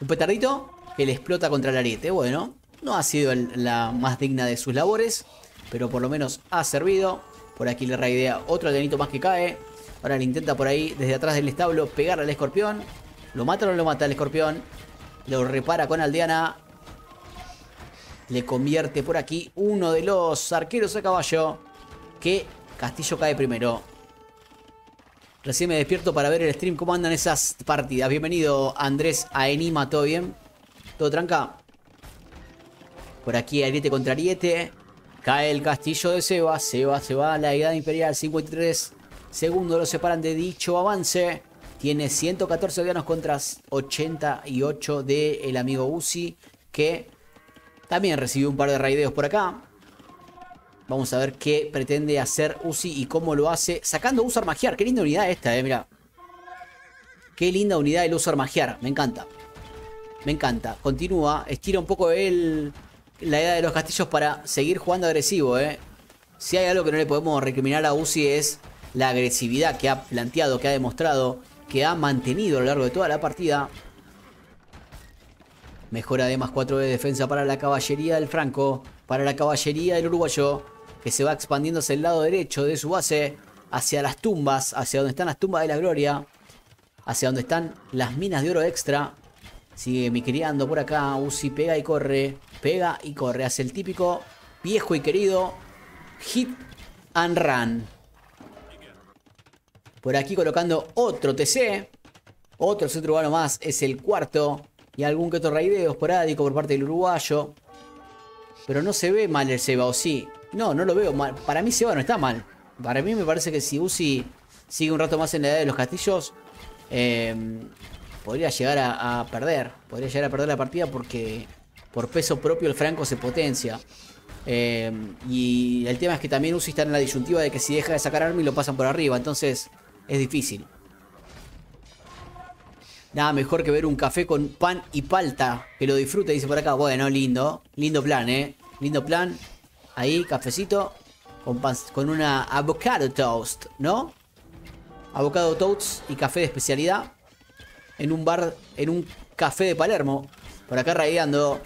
un petardito que le explota contra el ariete. Bueno, no ha sido la más digna de sus labores, pero por lo menos ha servido. Por aquí le raidea otro alienito más que cae. Ahora le intenta por ahí, desde atrás del establo, pegar al escorpión. ¿Lo mata o no lo mata el escorpión? Lo repara con aldeana. Le convierte por aquí uno de los arqueros a caballo. Que Castillo cae primero. Recién me despierto para ver el stream. ¿Cómo andan esas partidas? Bienvenido Andrés a Enima. ¿Todo bien? ¿Todo tranca? Por aquí ariete contra ariete. Cae el castillo de Seba. Seba se va a la edad imperial 53. Segundo lo separan de dicho avance. Tiene 114 odianos contra 88 de el amigo Uzi. Que también recibió un par de raideos por acá. Vamos a ver qué pretende hacer Uzi y cómo lo hace. Sacando Usar Magiar. Qué linda unidad esta, eh, mira. Qué linda unidad el Usar Magiar. Me encanta. Me encanta. Continúa. Estira un poco el, la edad de los castillos para seguir jugando agresivo, eh. Si hay algo que no le podemos recriminar a Uzi es la agresividad que ha planteado, que ha demostrado, que ha mantenido a lo largo de toda la partida. Mejora además más 4 de defensa para la caballería del Franco, para la caballería del uruguayo, que se va expandiendo hacia el lado derecho de su base, hacia las tumbas, hacia donde están las tumbas de la gloria, hacia donde están las minas de oro extra. Sigue mi criando por acá, Uzi pega y corre, pega y corre, hace el típico viejo y querido hit and run. Por aquí colocando otro TC. Otro centro urbano más es el cuarto. Y algún que otro raideo esporádico por parte del uruguayo. Pero no se ve mal el Seba, ¿o sí? No, no lo veo mal. Para mí Seba no está mal. Para mí me parece que si Uzi sigue un rato más en la edad de los castillos, eh, podría llegar a, perder. Podría llegar a perder la partida porque por peso propio el Franco se potencia. Eh, y el tema es que también Uzi está en la disyuntiva de que si deja de sacar arma lo pasan por arriba. Entonces es difícil. Nada mejor que ver un café con pan y palta. Que lo disfrute, dice por acá. Bueno, lindo. Lindo plan, ¿eh? Lindo plan. Ahí, cafecito. Con, con una avocado toast, ¿no? Avocado toast y café de especialidad. En un bar, en un café de Palermo. Por acá raideando.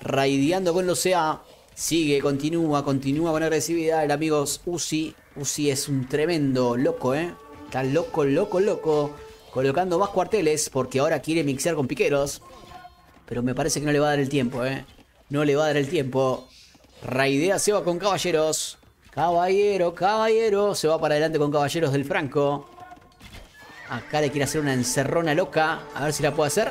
Raideando con lo sea. Sigue, continúa, continúa con agresividad. El amigo Uzi. Uzi es un tremendo loco, ¿eh? Está loco, loco, loco. Colocando más cuarteles porque ahora quiere mixear con piqueros. Pero me parece que no le va a dar el tiempo, ¿eh? No le va a dar el tiempo. Raidea se va con caballeros. Caballero, caballero. Se va para adelante con caballeros del Franco. Acá le quiere hacer una encerrona loca. A ver si la puede hacer.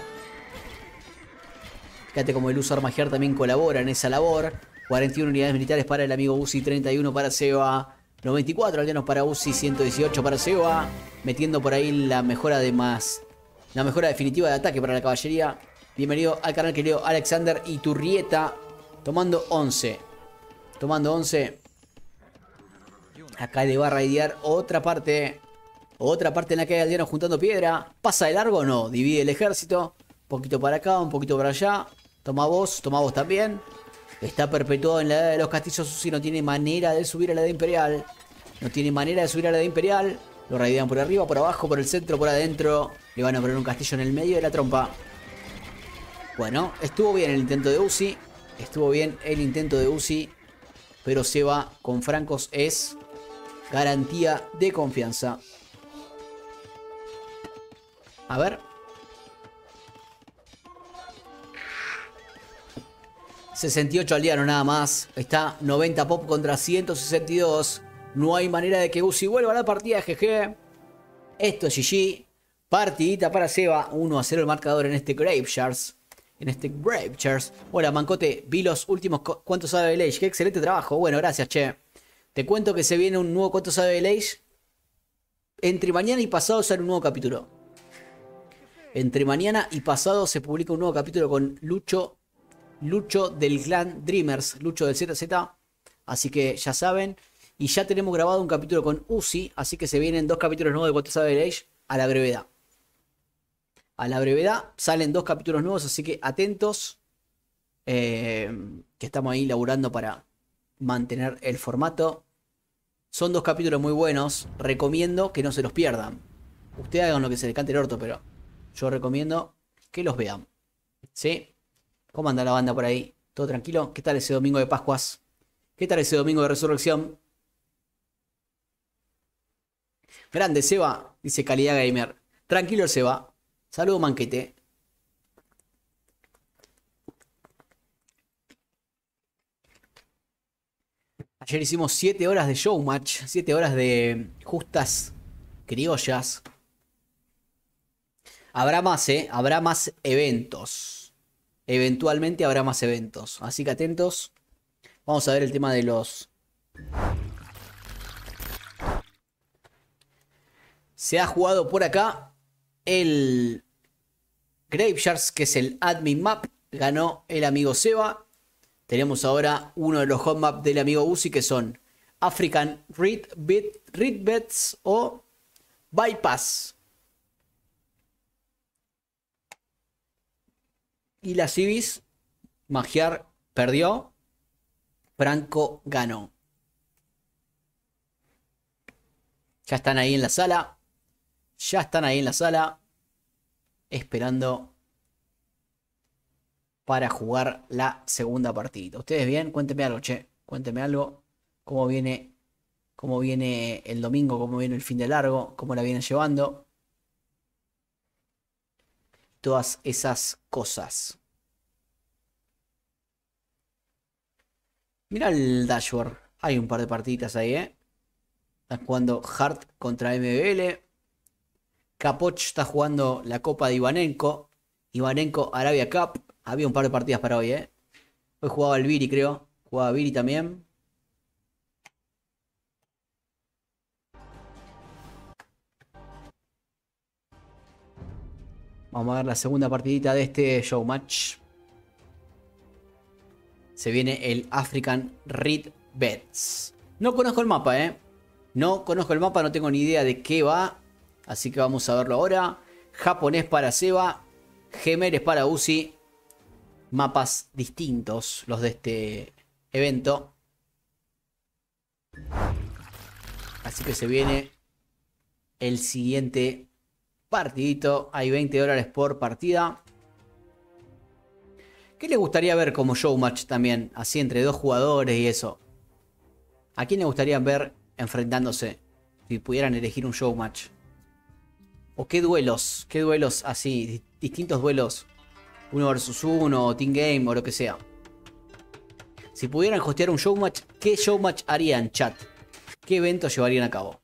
Fíjate como el uso Armagiar también colabora en esa labor. 41 unidades militares para el amigo Uzi, 31 para Seba. 94 aldeanos para Uzi, 118 para Seba. Metiendo por ahí la mejora de más. La mejora definitiva de ataque para la caballería. Bienvenido al canal querido Alexander Iturrieta. Tomando 11. Tomando 11. Acá le va a raidear otra parte. Otra parte en la que hay aldeanos juntando piedra. ¿Pasa de largo? No. Divide el ejército. Un poquito para acá, un poquito para allá. Toma vos, toma vos también. Está perpetuado en la edad de los castillos Uzi. No tiene manera de subir a la edad imperial. No tiene manera de subir a la edad imperial. Lo raidean por arriba, por abajo, por el centro, por adentro. Le van a poner un castillo en el medio de la trompa. Bueno, estuvo bien el intento de Uzi. Estuvo bien el intento de Uzi. Pero va con francos es garantía de confianza. A ver. 68 al día, no nada más. Está 90 Pop contra 162. No hay manera de que y vuelva a la partida, GG. Esto es GG. Partidita para Seba. 1 a 0 el marcador en este Shards. En este Shards. Hola, Mancote. Vi los últimos ¿Cuánto sabe de Age. Qué excelente trabajo. Bueno, gracias, che. Te cuento que se viene un nuevo ¿Cuánto sabe de Age? Entre mañana y pasado sale un nuevo capítulo. Entre mañana y pasado se publica un nuevo capítulo con Lucho Lucho del clan Dreamers, Lucho del ZZ. Así que ya saben. Y ya tenemos grabado un capítulo con Uzi, así que se vienen dos capítulos nuevos de What Age a la brevedad. A la brevedad salen dos capítulos nuevos, así que atentos. Eh, que estamos ahí laburando para mantener el formato. Son dos capítulos muy buenos. Recomiendo que no se los pierdan. Ustedes hagan lo que se le cante el orto, pero yo recomiendo que los vean. ¿Sí? ¿Cómo anda la banda por ahí? ¿Todo tranquilo? ¿Qué tal ese domingo de Pascuas? ¿Qué tal ese domingo de resurrección? Grande, Seba, dice Calidad Gamer. Tranquilo, Seba. Saludo, manquete. Ayer hicimos 7 horas de showmatch, 7 horas de justas criollas. Habrá más, ¿eh? Habrá más eventos eventualmente habrá más eventos. Así que atentos. Vamos a ver el tema de los... Se ha jugado por acá el Graveyards, que es el admin map. Ganó el amigo Seba. Tenemos ahora uno de los Hotmaps maps del amigo Uzi, que son African Read, o Bypass. Y la Civis, Magiar perdió, Franco ganó. Ya están ahí en la sala. Ya están ahí en la sala. Esperando para jugar la segunda partida. ¿Ustedes bien? cuénteme algo, che. Cuéntenme algo. ¿Cómo viene, cómo viene el domingo? ¿Cómo viene el fin de largo? ¿Cómo la vienen llevando? todas esas cosas. Mira el dashboard. Hay un par de partiditas ahí, ¿eh? Están jugando Hart contra MBL. Capoch está jugando la Copa de Ivanenko. Ivanenko Arabia Cup. Había un par de partidas para hoy, ¿eh? Hoy jugaba el Viri, creo. Jugaba Viri también. Vamos a ver la segunda partidita de este showmatch. Se viene el African Red Bets. No conozco el mapa, ¿eh? No conozco el mapa, no tengo ni idea de qué va. Así que vamos a verlo ahora. Japonés para Seba. Gemeres para Uzi. Mapas distintos los de este evento. Así que se viene el siguiente Partidito, hay 20 dólares por partida. ¿Qué les gustaría ver como showmatch también? Así entre dos jugadores y eso. ¿A quién le gustaría ver enfrentándose? Si pudieran elegir un showmatch. ¿O qué duelos? ¿Qué duelos así? Distintos duelos. Uno versus uno, team game, o lo que sea. Si pudieran hostear un showmatch, ¿qué showmatch harían, chat? ¿Qué eventos llevarían a cabo?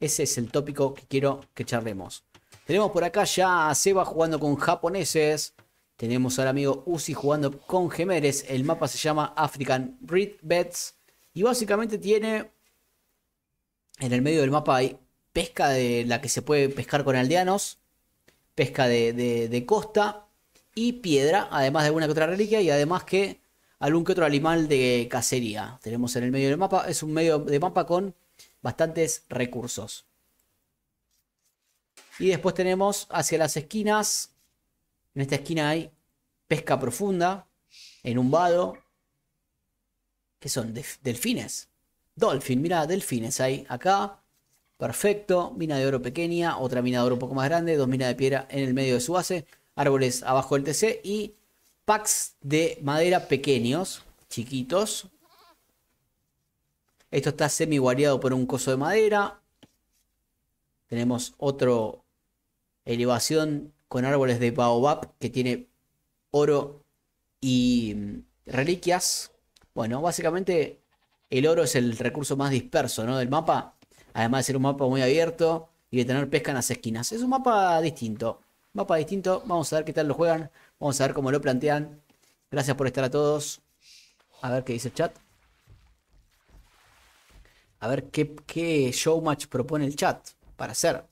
Ese es el tópico que quiero que charlemos. Tenemos por acá ya a Seba jugando con japoneses. Tenemos al amigo Uzi jugando con Gemeres. El mapa se llama African Breed Bets. Y básicamente tiene. En el medio del mapa hay pesca de la que se puede pescar con aldeanos. Pesca de, de costa. Y piedra, además de alguna que otra reliquia. Y además que algún que otro animal de cacería. Tenemos en el medio del mapa. Es un medio de mapa con bastantes recursos. Y después tenemos hacia las esquinas. En esta esquina hay pesca profunda, en un vado ¿Qué son? delfines. Dolphin, mira, delfines hay acá. Perfecto. Mina de oro pequeña, otra mina de oro un poco más grande, dos minas de piedra en el medio de su base, árboles abajo del TC y packs de madera pequeños, chiquitos, esto está semi guareado por un coso de madera. Tenemos otro elevación con árboles de baobab que tiene oro y mm, reliquias. Bueno, básicamente el oro es el recurso más disperso ¿no? del mapa. Además de ser un mapa muy abierto y de tener pesca en las esquinas. Es un mapa distinto. Mapa distinto. Vamos a ver qué tal lo juegan. Vamos a ver cómo lo plantean. Gracias por estar a todos. A ver qué dice el chat a ver qué, showmatch propone el chat para hacer.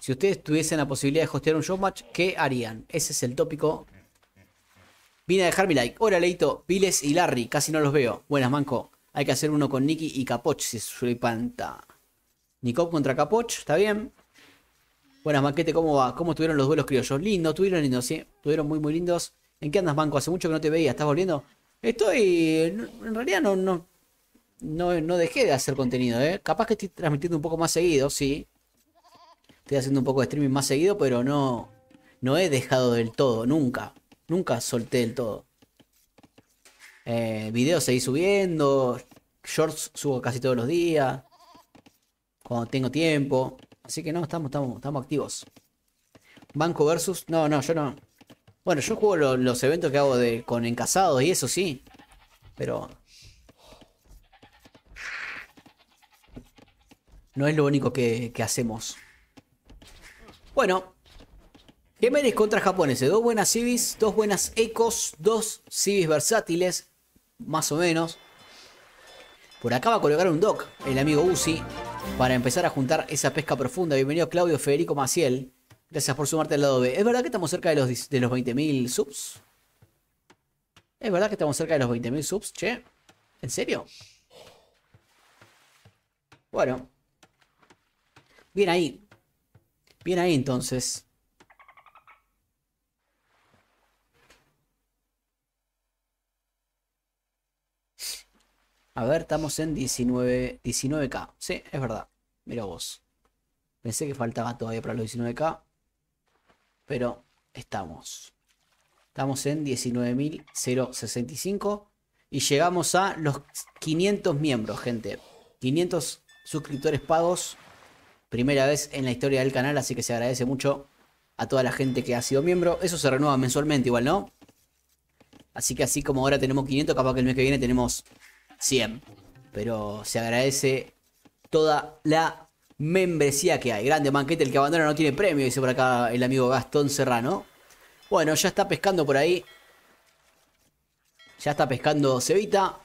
Si ustedes tuviesen la posibilidad de hostear un showmatch, ¿qué harían? Ese es el tópico. Vine a dejar mi like. Hola, Leito. Piles y Larry. Casi no los veo. Buenas, Manco. Hay que hacer uno con Nicky y Capoch, si soy panta. Nicop contra Capoch, está bien. Buenas, Manquete, ¿cómo va? ¿Cómo estuvieron los duelos criollos? Lindo, tuvieron lindos, sí. Estuvieron muy, muy lindos. ¿En qué andas, Manco? Hace mucho que no te veía. ¿Estás volviendo? Estoy... En realidad no, no, no, no dejé de hacer contenido, ¿eh? Capaz que estoy transmitiendo un poco más seguido, sí. Estoy haciendo un poco de streaming más seguido, pero no, no he dejado del todo, nunca. Nunca solté del todo. Eh, videos seguí subiendo, shorts subo casi todos los días, cuando tengo tiempo. Así que no, estamos, estamos, activos. Banco versus... No, no, yo no. Bueno, yo juego los eventos que hago de, con encasados y eso sí. Pero No es lo único que, hacemos. Bueno. des contra japoneses. Dos buenas civis, dos buenas ecos, dos civis versátiles. Más o menos. Por acá va a colocar un doc. el amigo Uzi para empezar a juntar esa pesca profunda. Bienvenido Claudio Federico Maciel. Gracias por sumarte al lado B. ¿Es verdad que estamos cerca de los, de los 20.000 subs? ¿Es verdad que estamos cerca de los 20.000 subs, che? ¿En serio? Bueno. Bien ahí. Bien ahí entonces. A ver, estamos en 19, k Sí, es verdad. Mira vos. Pensé que faltaba todavía para los 19k. Pero estamos. Estamos en 19.065. Y llegamos a los 500 miembros, gente. 500 suscriptores pagos Primera vez en la historia del canal, así que se agradece mucho a toda la gente que ha sido miembro. Eso se renueva mensualmente igual, ¿no? Así que así como ahora tenemos 500, capaz que el mes que viene tenemos 100. Pero se agradece toda la membresía que hay. Grande banquete, el que abandona no tiene premio, dice por acá el amigo Gastón Serrano. Bueno, ya está pescando por ahí. Ya está pescando Cevita.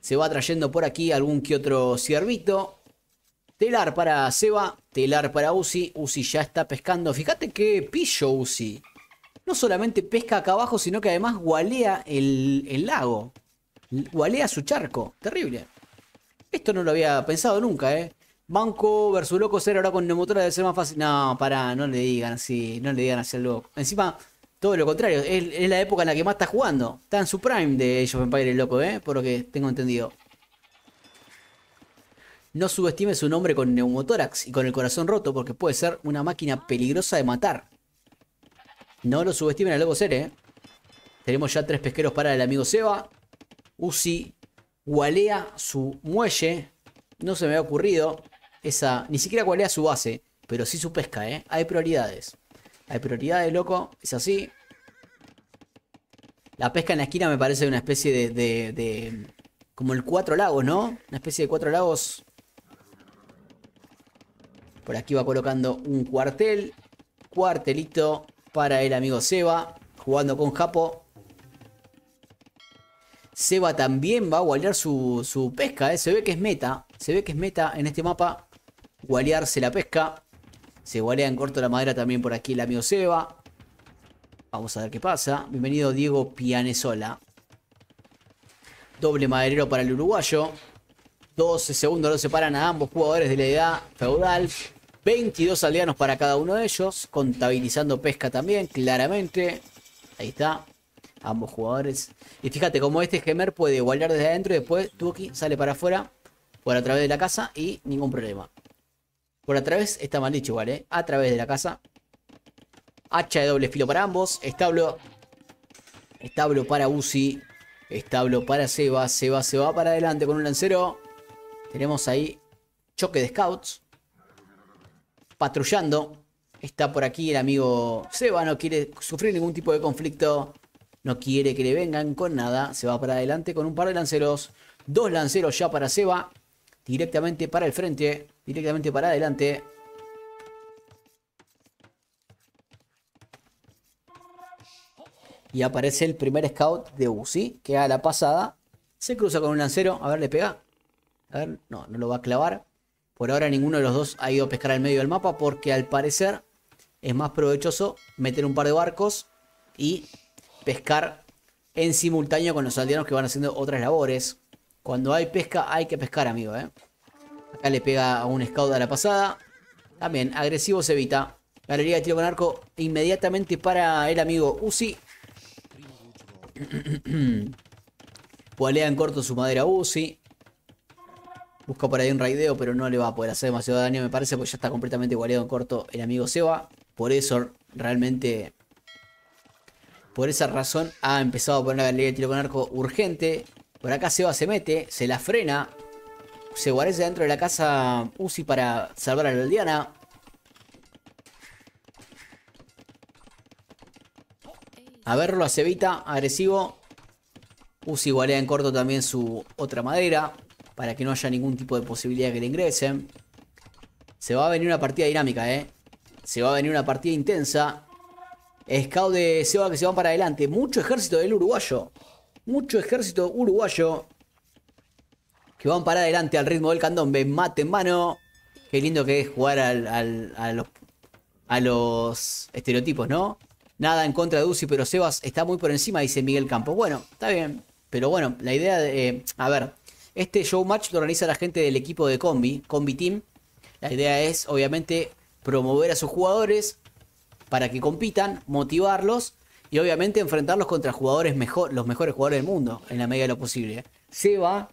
Se va trayendo por aquí algún que otro ciervito. Telar para Seba, telar para Uzi. Uzi ya está pescando. Fíjate que pillo Uzi. No solamente pesca acá abajo, sino que además gualea el, lago. Gualea su charco. Terrible. Esto no lo había pensado nunca, ¿eh? Banco versus loco ser ahora con neumotora debe ser más fácil. No, pará, no le digan así, no le digan así al loco. Encima, todo lo contrario, es, la época en la que más está jugando. Está en su prime de ellos Empire el loco, ¿eh? Por lo que tengo entendido. No subestimes un hombre con neumotórax y con el corazón roto porque puede ser una máquina peligrosa de matar. No lo subestimen al loco ser, ¿eh? Tenemos ya tres pesqueros para el amigo Seba. Uzi gualea su muelle. No se me ha ocurrido esa... Ni siquiera gualea su base, pero sí su pesca, ¿eh? Hay prioridades. Hay prioridades, loco. Es así. La pesca en la esquina me parece una especie de... de, de como el cuatro lagos, ¿no? Una especie de cuatro lagos por aquí va colocando un cuartel. Cuartelito para el amigo Seba. Jugando con Japo. Seba también va a gualear su, pesca. ¿eh? Se ve que es meta. Se ve que es meta en este mapa. Gualearse la pesca. Se gualea en corto la madera también por aquí el amigo Seba. Vamos a ver qué pasa. Bienvenido Diego Pianesola. Doble maderero para el uruguayo. 12 segundos lo separan a ambos jugadores de la edad feudal. 22 aldeanos para cada uno de ellos. Contabilizando pesca también, claramente. Ahí está. Ambos jugadores. Y fíjate cómo este gemer puede guardar desde adentro y después Tuki sale para afuera. Por a través de la casa y ningún problema. Por a través, está mal dicho igual, ¿eh? A través de la casa. Hacha de doble filo para ambos. Establo. Establo para Uzi. Establo para Seba. Seba se va para adelante con un lancero. Tenemos ahí choque de scouts patrullando. Está por aquí el amigo Seba, no quiere sufrir ningún tipo de conflicto, no quiere que le vengan con nada. Se va para adelante con un par de lanceros, dos lanceros ya para Seba, directamente para el frente, directamente para adelante. Y aparece el primer scout de Uzi, que a la pasada se cruza con un lancero. A ver, le pega. A ver, no, no lo va a clavar. Por ahora ninguno de los dos ha ido a pescar al medio del mapa porque al parecer es más provechoso meter un par de barcos y pescar en simultáneo con los aldeanos que van haciendo otras labores. Cuando hay pesca hay que pescar, amigo, ¿eh? Acá le pega a un scout a la pasada. También, agresivo se evita. Galería de tiro con arco inmediatamente para el amigo Uzi. Pualea (clears throat) en corto su madera Uzi. Busca por ahí un raideo, pero no le va a poder hacer demasiado daño, me parece, porque ya está completamente igualado en corto el amigo Seba. Por eso, realmente, por esa razón, ha empezado a poner la galería de tiro con arco urgente. Por acá Seba se mete, se la frena. Se guarece dentro de la casa Uzi para salvar a la aldeana. A verlo a Cevita, agresivo. Uzi igualea en corto también su otra madera para que no haya ningún tipo de posibilidad de que le ingresen. Se va a venir una partida dinámica, ¿eh? Se va a venir una partida intensa. Scout de Seba que se van para adelante. Mucho ejército del uruguayo. Mucho ejército uruguayo. Que van para adelante al ritmo del candombe. Mate en mano. Qué lindo que es jugar al, a, los, a los estereotipos, ¿no? Nada en contra de Uzi, pero Sebas está muy por encima, dice Miguel Campos. Bueno, está bien. Pero bueno, la idea de... Eh, a ver, este showmatch lo organiza la gente del equipo de Combi, Combi Team. La idea es, obviamente, promover a sus jugadores para que compitan, motivarlos y, obviamente, enfrentarlos contra jugadores los mejores jugadores del mundo, en la medida de lo posible. Seba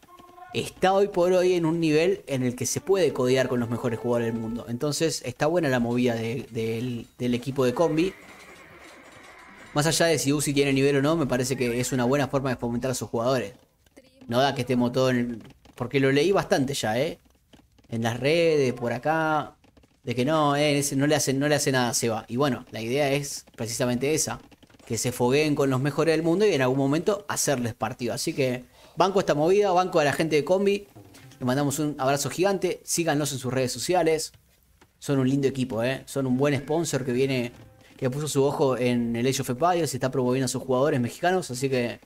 está hoy por hoy en un nivel en el que se puede codear con los mejores jugadores del mundo. Entonces, está buena la movida del, del equipo de Combi. Más allá de si Uzi tiene nivel o no, me parece que es una buena forma de fomentar a sus jugadores. No da que estemos todos en Porque lo leí bastante ya, ¿eh? En las redes, por acá. De que no, eh, no, le hace, no le nada a Seba. Y bueno, la idea es precisamente esa. Que se fogueen con los mejores del mundo y en algún momento hacerles partido. Así que banco esta movida, banco a la gente de Combi. le mandamos un abrazo gigante. Síganlos en sus redes sociales. Son un lindo equipo, ¿eh? Son un buen sponsor que viene, que puso su ojo en el Age of Empires y está promoviendo a sus jugadores mexicanos. Así que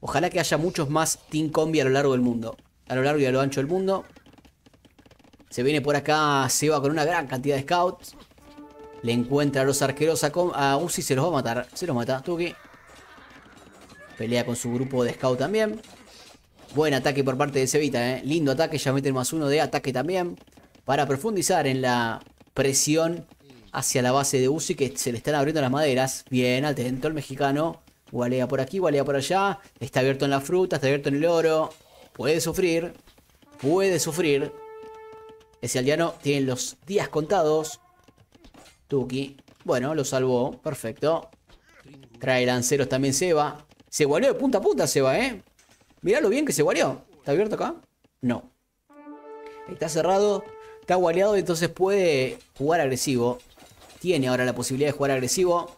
Ojalá que haya muchos más Team Combi a lo largo del mundo. A lo largo y a lo ancho del mundo. Se viene por acá Seba con una gran cantidad de scouts. Le encuentra a los arqueros a, Uzi. Se los va a matar. Se los mata. Tuki. Pelea con su grupo de scout también. Buen ataque por parte de Cevita. Eh. Lindo ataque. Ya meten más uno de ataque también. Para profundizar en la presión hacia la base de Uzi. Que se le están abriendo las maderas. Bien, atento el mexicano. Gualea por aquí, gualea por allá. Está abierto en la fruta, está abierto en el oro. Puede sufrir. Puede sufrir. Ese aldeano tiene los días contados. Tuki. Bueno, lo salvó. Perfecto. Trae lanceros también Seba. Se gualeó de punta a punta Seba, ¿eh? Mirá lo bien que se gualeó. ¿Está abierto acá? No. Está cerrado. Está y entonces puede jugar agresivo. Tiene ahora la posibilidad de jugar agresivo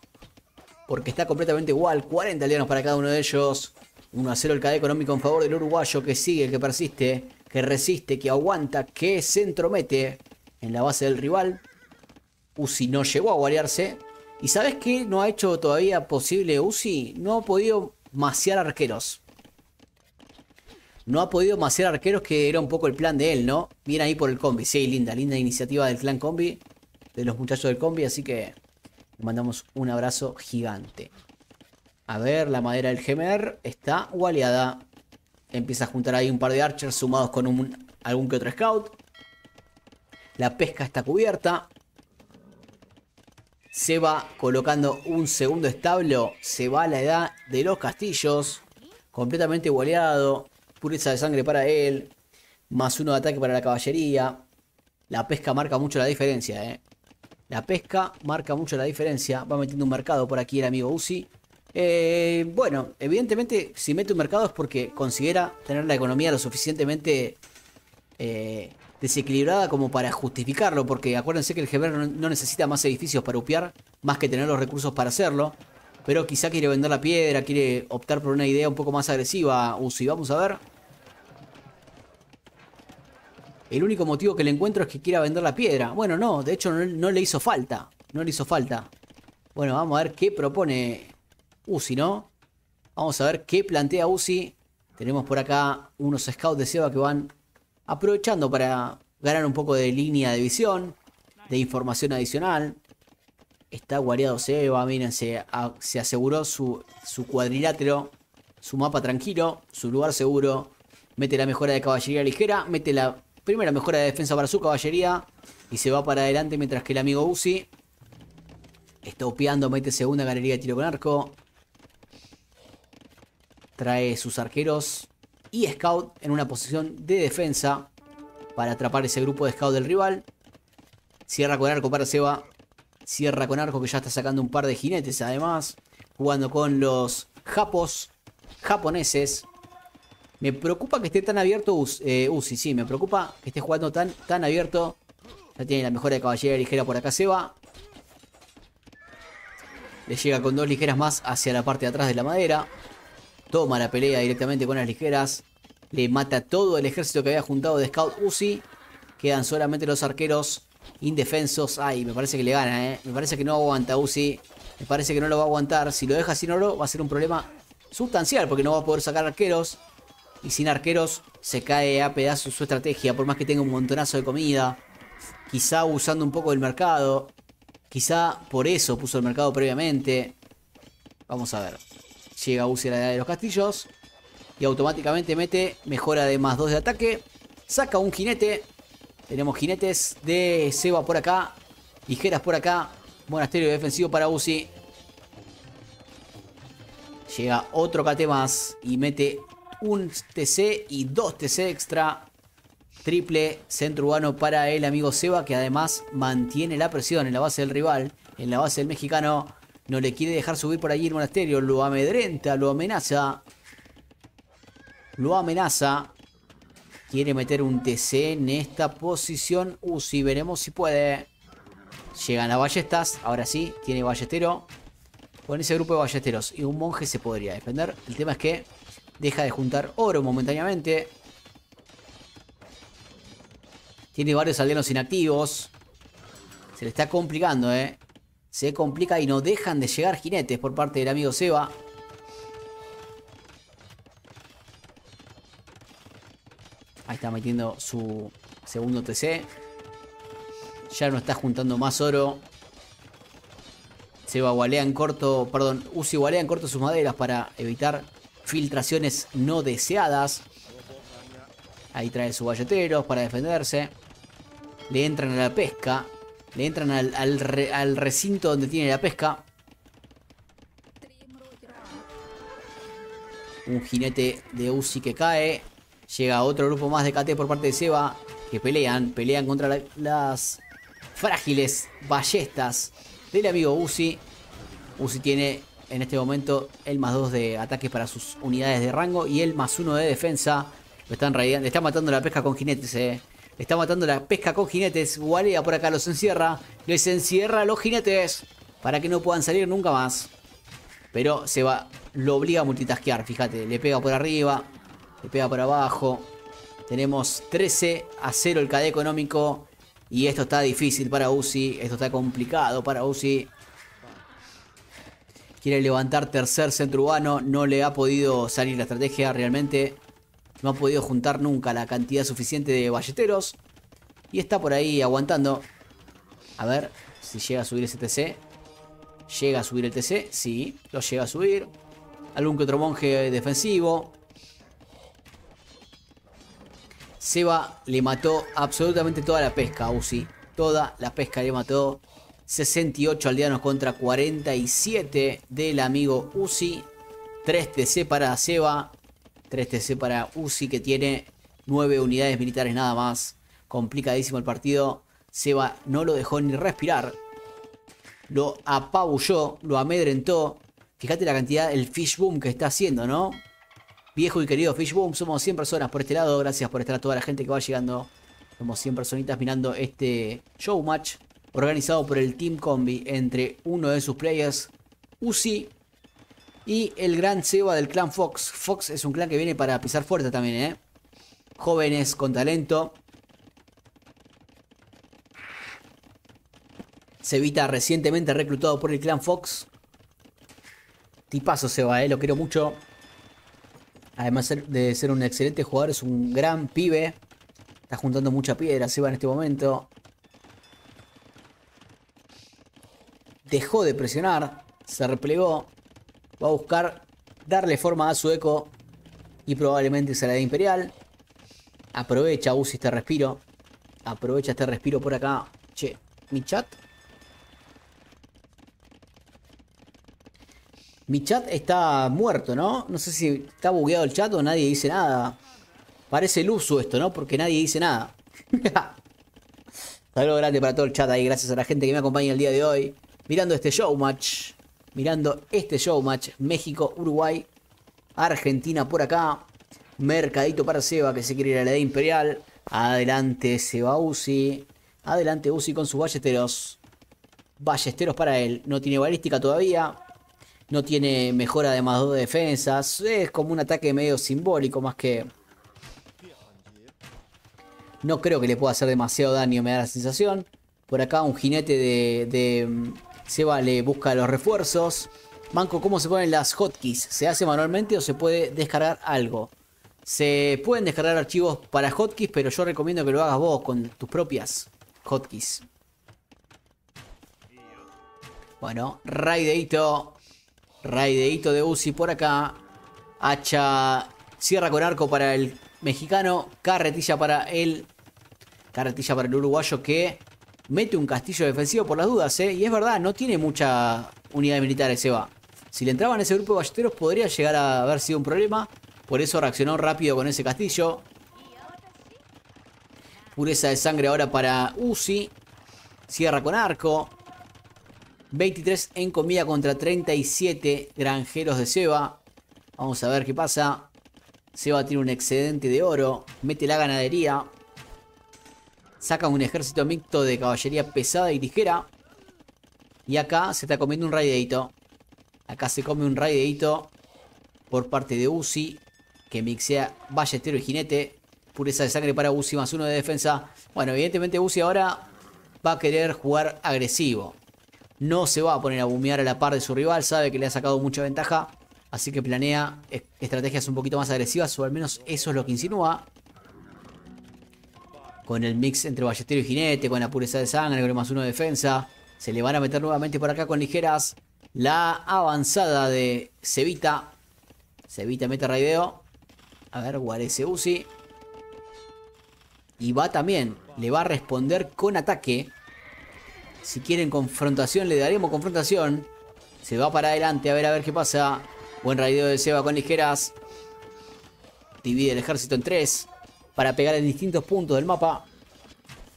porque está completamente igual. 40 alianos para cada uno de ellos. 1 a 0 el KD económico en favor del uruguayo que sigue, que persiste, que resiste, que aguanta, que se entromete en la base del rival. Uzi no llegó a guarearse. ¿Y sabes qué no ha hecho todavía posible Uzi? No ha podido macear arqueros. No ha podido macear arqueros, que era un poco el plan de él, ¿no? Mira ahí por el combi. Sí, linda, linda iniciativa del clan combi. De los muchachos del combi, así que le mandamos un abrazo gigante. A ver, la madera del Gemer está gualeada. Empieza a juntar ahí un par de archers sumados con un, algún que otro scout. La pesca está cubierta. Se va colocando un segundo establo. Se va a la edad de los castillos. Completamente gualeado. Pureza de sangre para él. Más uno de ataque para la caballería. La pesca marca mucho la diferencia, ¿eh? La pesca marca mucho la diferencia. Va metiendo un mercado por aquí el amigo Uzi. Eh, bueno, evidentemente si mete un mercado es porque considera tener la economía lo suficientemente eh, desequilibrada como para justificarlo. Porque acuérdense que el GBR no necesita más edificios para upiar, más que tener los recursos para hacerlo. Pero quizá quiere vender la piedra, quiere optar por una idea un poco más agresiva. Uzi, vamos a ver. El único motivo que le encuentro es que quiera vender la piedra. Bueno, no, de hecho no, le hizo falta. No le hizo falta. Bueno, vamos a ver qué propone Uzi, ¿no? Vamos a ver qué plantea Uzi. Tenemos por acá unos scouts de Seba que van aprovechando para ganar un poco de línea de visión, de información adicional. Está guareado Seba, miren, se, se aseguró su, su cuadrilátero, su mapa tranquilo, su lugar seguro. Mete la mejora de caballería ligera, mete la Primera mejora de defensa para su caballería. Y se va para adelante mientras que el amigo Uzi está opeando, mete segunda galería de tiro con arco. Trae sus arqueros y scout en una posición de defensa para atrapar ese grupo de scout del rival. Cierra con arco para Seba. Cierra con arco que ya está sacando un par de jinetes además. Jugando con los japos japoneses. Me preocupa que esté tan abierto eh, Uzi, sí, me preocupa que esté jugando tan, tan abierto. Ya tiene la mejora de caballería ligera por acá, Seba. Le llega con dos ligeras más hacia la parte de atrás de la madera. Toma la pelea directamente con las ligeras. Le mata todo el ejército que había juntado de Scout Uzi. Quedan solamente los arqueros indefensos. Ay, me parece que le gana, ¿eh? Me parece que no aguanta Uzi. Me parece que no lo va a aguantar. Si lo deja sin oro va a ser un problema sustancial porque no va a poder sacar arqueros. Y sin arqueros se cae a pedazos su estrategia, por más que tenga un montonazo de comida. Quizá usando un poco del mercado. Quizá por eso puso el mercado previamente. Vamos a ver. Llega Uzi a la edad de los castillos. Y automáticamente mete mejora de más 2 de ataque. Saca un jinete. Tenemos jinetes de Seba por acá. Ligeras por acá. Monasterio defensivo para Uzi. Llega otro cate más y mete un TC y dos TC extra. Triple centro urbano para el amigo Seba, que además mantiene la presión en la base del rival, en la base del mexicano. No le quiere dejar subir por allí el monasterio. Lo amedrenta, lo amenaza. Lo amenaza. Quiere meter un TC en esta posición. Uzi, veremos si puede. Llegan las ballestas. Ahora sí, tiene ballestero. Con ese grupo de ballesteros y un monje se podría defender. El tema es que Deja de juntar oro momentáneamente. Tiene varios aldeanos inactivos. Se le está complicando, ¿eh? Se complica y no dejan de llegar jinetes por parte del amigo Seba. Ahí está metiendo su segundo TC. Ya no está juntando más oro. Seba gualea en corto, perdón, Uzi gualea en corto sus maderas para evitar filtraciones no deseadas. Ahí trae su bayoteros para defenderse. Le entran a la pesca. Le entran al, recinto donde tiene la pesca. Un jinete de Uzi que cae. Llega otro grupo más de KT por parte de Seba. Que pelean. Pelean contra las frágiles ballestas del amigo Uzi. Uzi tiene en este momento el más 2 de ataques para sus unidades de rango y el más 1 de defensa. Lo están le está matando la pesca con jinetes, eh. Le está matando la pesca con jinetes. gualea por acá los encierra. Les encierra los jinetes para que no puedan salir nunca más. Pero se va, lo obliga a multitasquear, fíjate. Le pega por arriba, le pega por abajo. Tenemos 13 a 0 el KD económico. Y esto está difícil para Uzi. Esto está complicado para Uzi. Quiere levantar tercer centro urbano. No le ha podido salir la estrategia realmente. No ha podido juntar nunca la cantidad suficiente de balleteros. Y está por ahí aguantando. A ver si llega a subir ese TC. Llega a subir el TC. Sí, lo llega a subir. Algún que otro monje defensivo. Seba le mató absolutamente toda la pesca a Uzi. Toda la pesca le mató. 68 aldeanos contra 47 del amigo Uzi. 3 TC para Seba. 3 TC para Uzi que tiene 9 unidades militares nada más. Complicadísimo el partido. Seba no lo dejó ni respirar. Lo apabulló, lo amedrentó. Fíjate la cantidad, el fishboom que está haciendo, ¿no? Viejo y querido fishboom, somos 100 personas por este lado. Gracias por estar a toda la gente que va llegando. Somos 100 personitas mirando este showmatch organizado por el Team Combi entre uno de sus players, Uzi, y el gran Seba del clan Fox. Fox es un clan que viene para pisar fuerte también, ¿eh? Jóvenes con talento. Sevita recientemente reclutado por el clan Fox. Tipazo Seba, ¿eh? Lo quiero mucho. Además de ser un excelente jugador, es un gran pibe. Está juntando mucha piedra Seba en este momento. dejó de presionar, se replegó, va a buscar darle forma a su eco y probablemente será la Imperial. Aprovecha, usa este respiro. Aprovecha este respiro por acá. Che, mi chat. Mi chat está muerto, ¿no? No sé si está bugueado el chat o nadie dice nada. Parece el uso esto, ¿no? Porque nadie dice nada. Saludos (laughs) grande para todo el chat ahí. Gracias a la gente que me acompaña el día de hoy mirando este showmatch, mirando este showmatch, México, Uruguay, Argentina por acá, mercadito para Seba que se quiere ir a la edad imperial, adelante Seba Uzi, adelante Uzi con sus ballesteros, ballesteros para él, no tiene balística todavía, no tiene mejora de más dos defensas, es como un ataque medio simbólico más que... No creo que le pueda hacer demasiado daño, me da la sensación. Por acá un jinete de se vale busca los refuerzos. Manco, ¿cómo se ponen las hotkeys? ¿Se hace manualmente o se puede descargar algo? Se pueden descargar archivos para hotkeys, pero yo recomiendo que lo hagas vos con tus propias hotkeys. Bueno, raideito. Raideito de Uzi por acá. Hacha. sierra con arco para el mexicano. Carretilla para el. Carretilla para el uruguayo que mete un castillo defensivo por las dudas, ¿eh? Y es verdad, no tiene mucha unidad militar ese va. Si le entraban ese grupo de ballesteros podría llegar a haber sido un problema. Por eso reaccionó rápido con ese castillo. Pureza de sangre ahora para Uzi. Cierra con arco. 23 en comida contra 37 granjeros de Seba. Vamos a ver qué pasa. Seba tiene un excedente de oro. Mete la ganadería saca un ejército mixto de caballería pesada y ligera. Y acá se está comiendo un raideito. Acá se come un raideito por parte de Uzi, que mixea ballestero y jinete. Pureza de sangre para Uzi más uno de defensa. Bueno, evidentemente Uzi ahora va a querer jugar agresivo. No se va a poner a bumear a la par de su rival, sabe que le ha sacado mucha ventaja. Así que planea estrategias un poquito más agresivas, o al menos eso es lo que insinúa con el mix entre ballestero y jinete, con la pureza de sangre, con el más uno de defensa. Se le van a meter nuevamente por acá con ligeras la avanzada de Cevita. Cevita mete raideo. A ver, Guarece Uzi. Y va también. Le va a responder con ataque. Si quieren confrontación, le daremos confrontación. Se va para adelante. A ver, a ver qué pasa. Buen raideo de Seba con ligeras. Divide el ejército en tres para pegar en distintos puntos del mapa.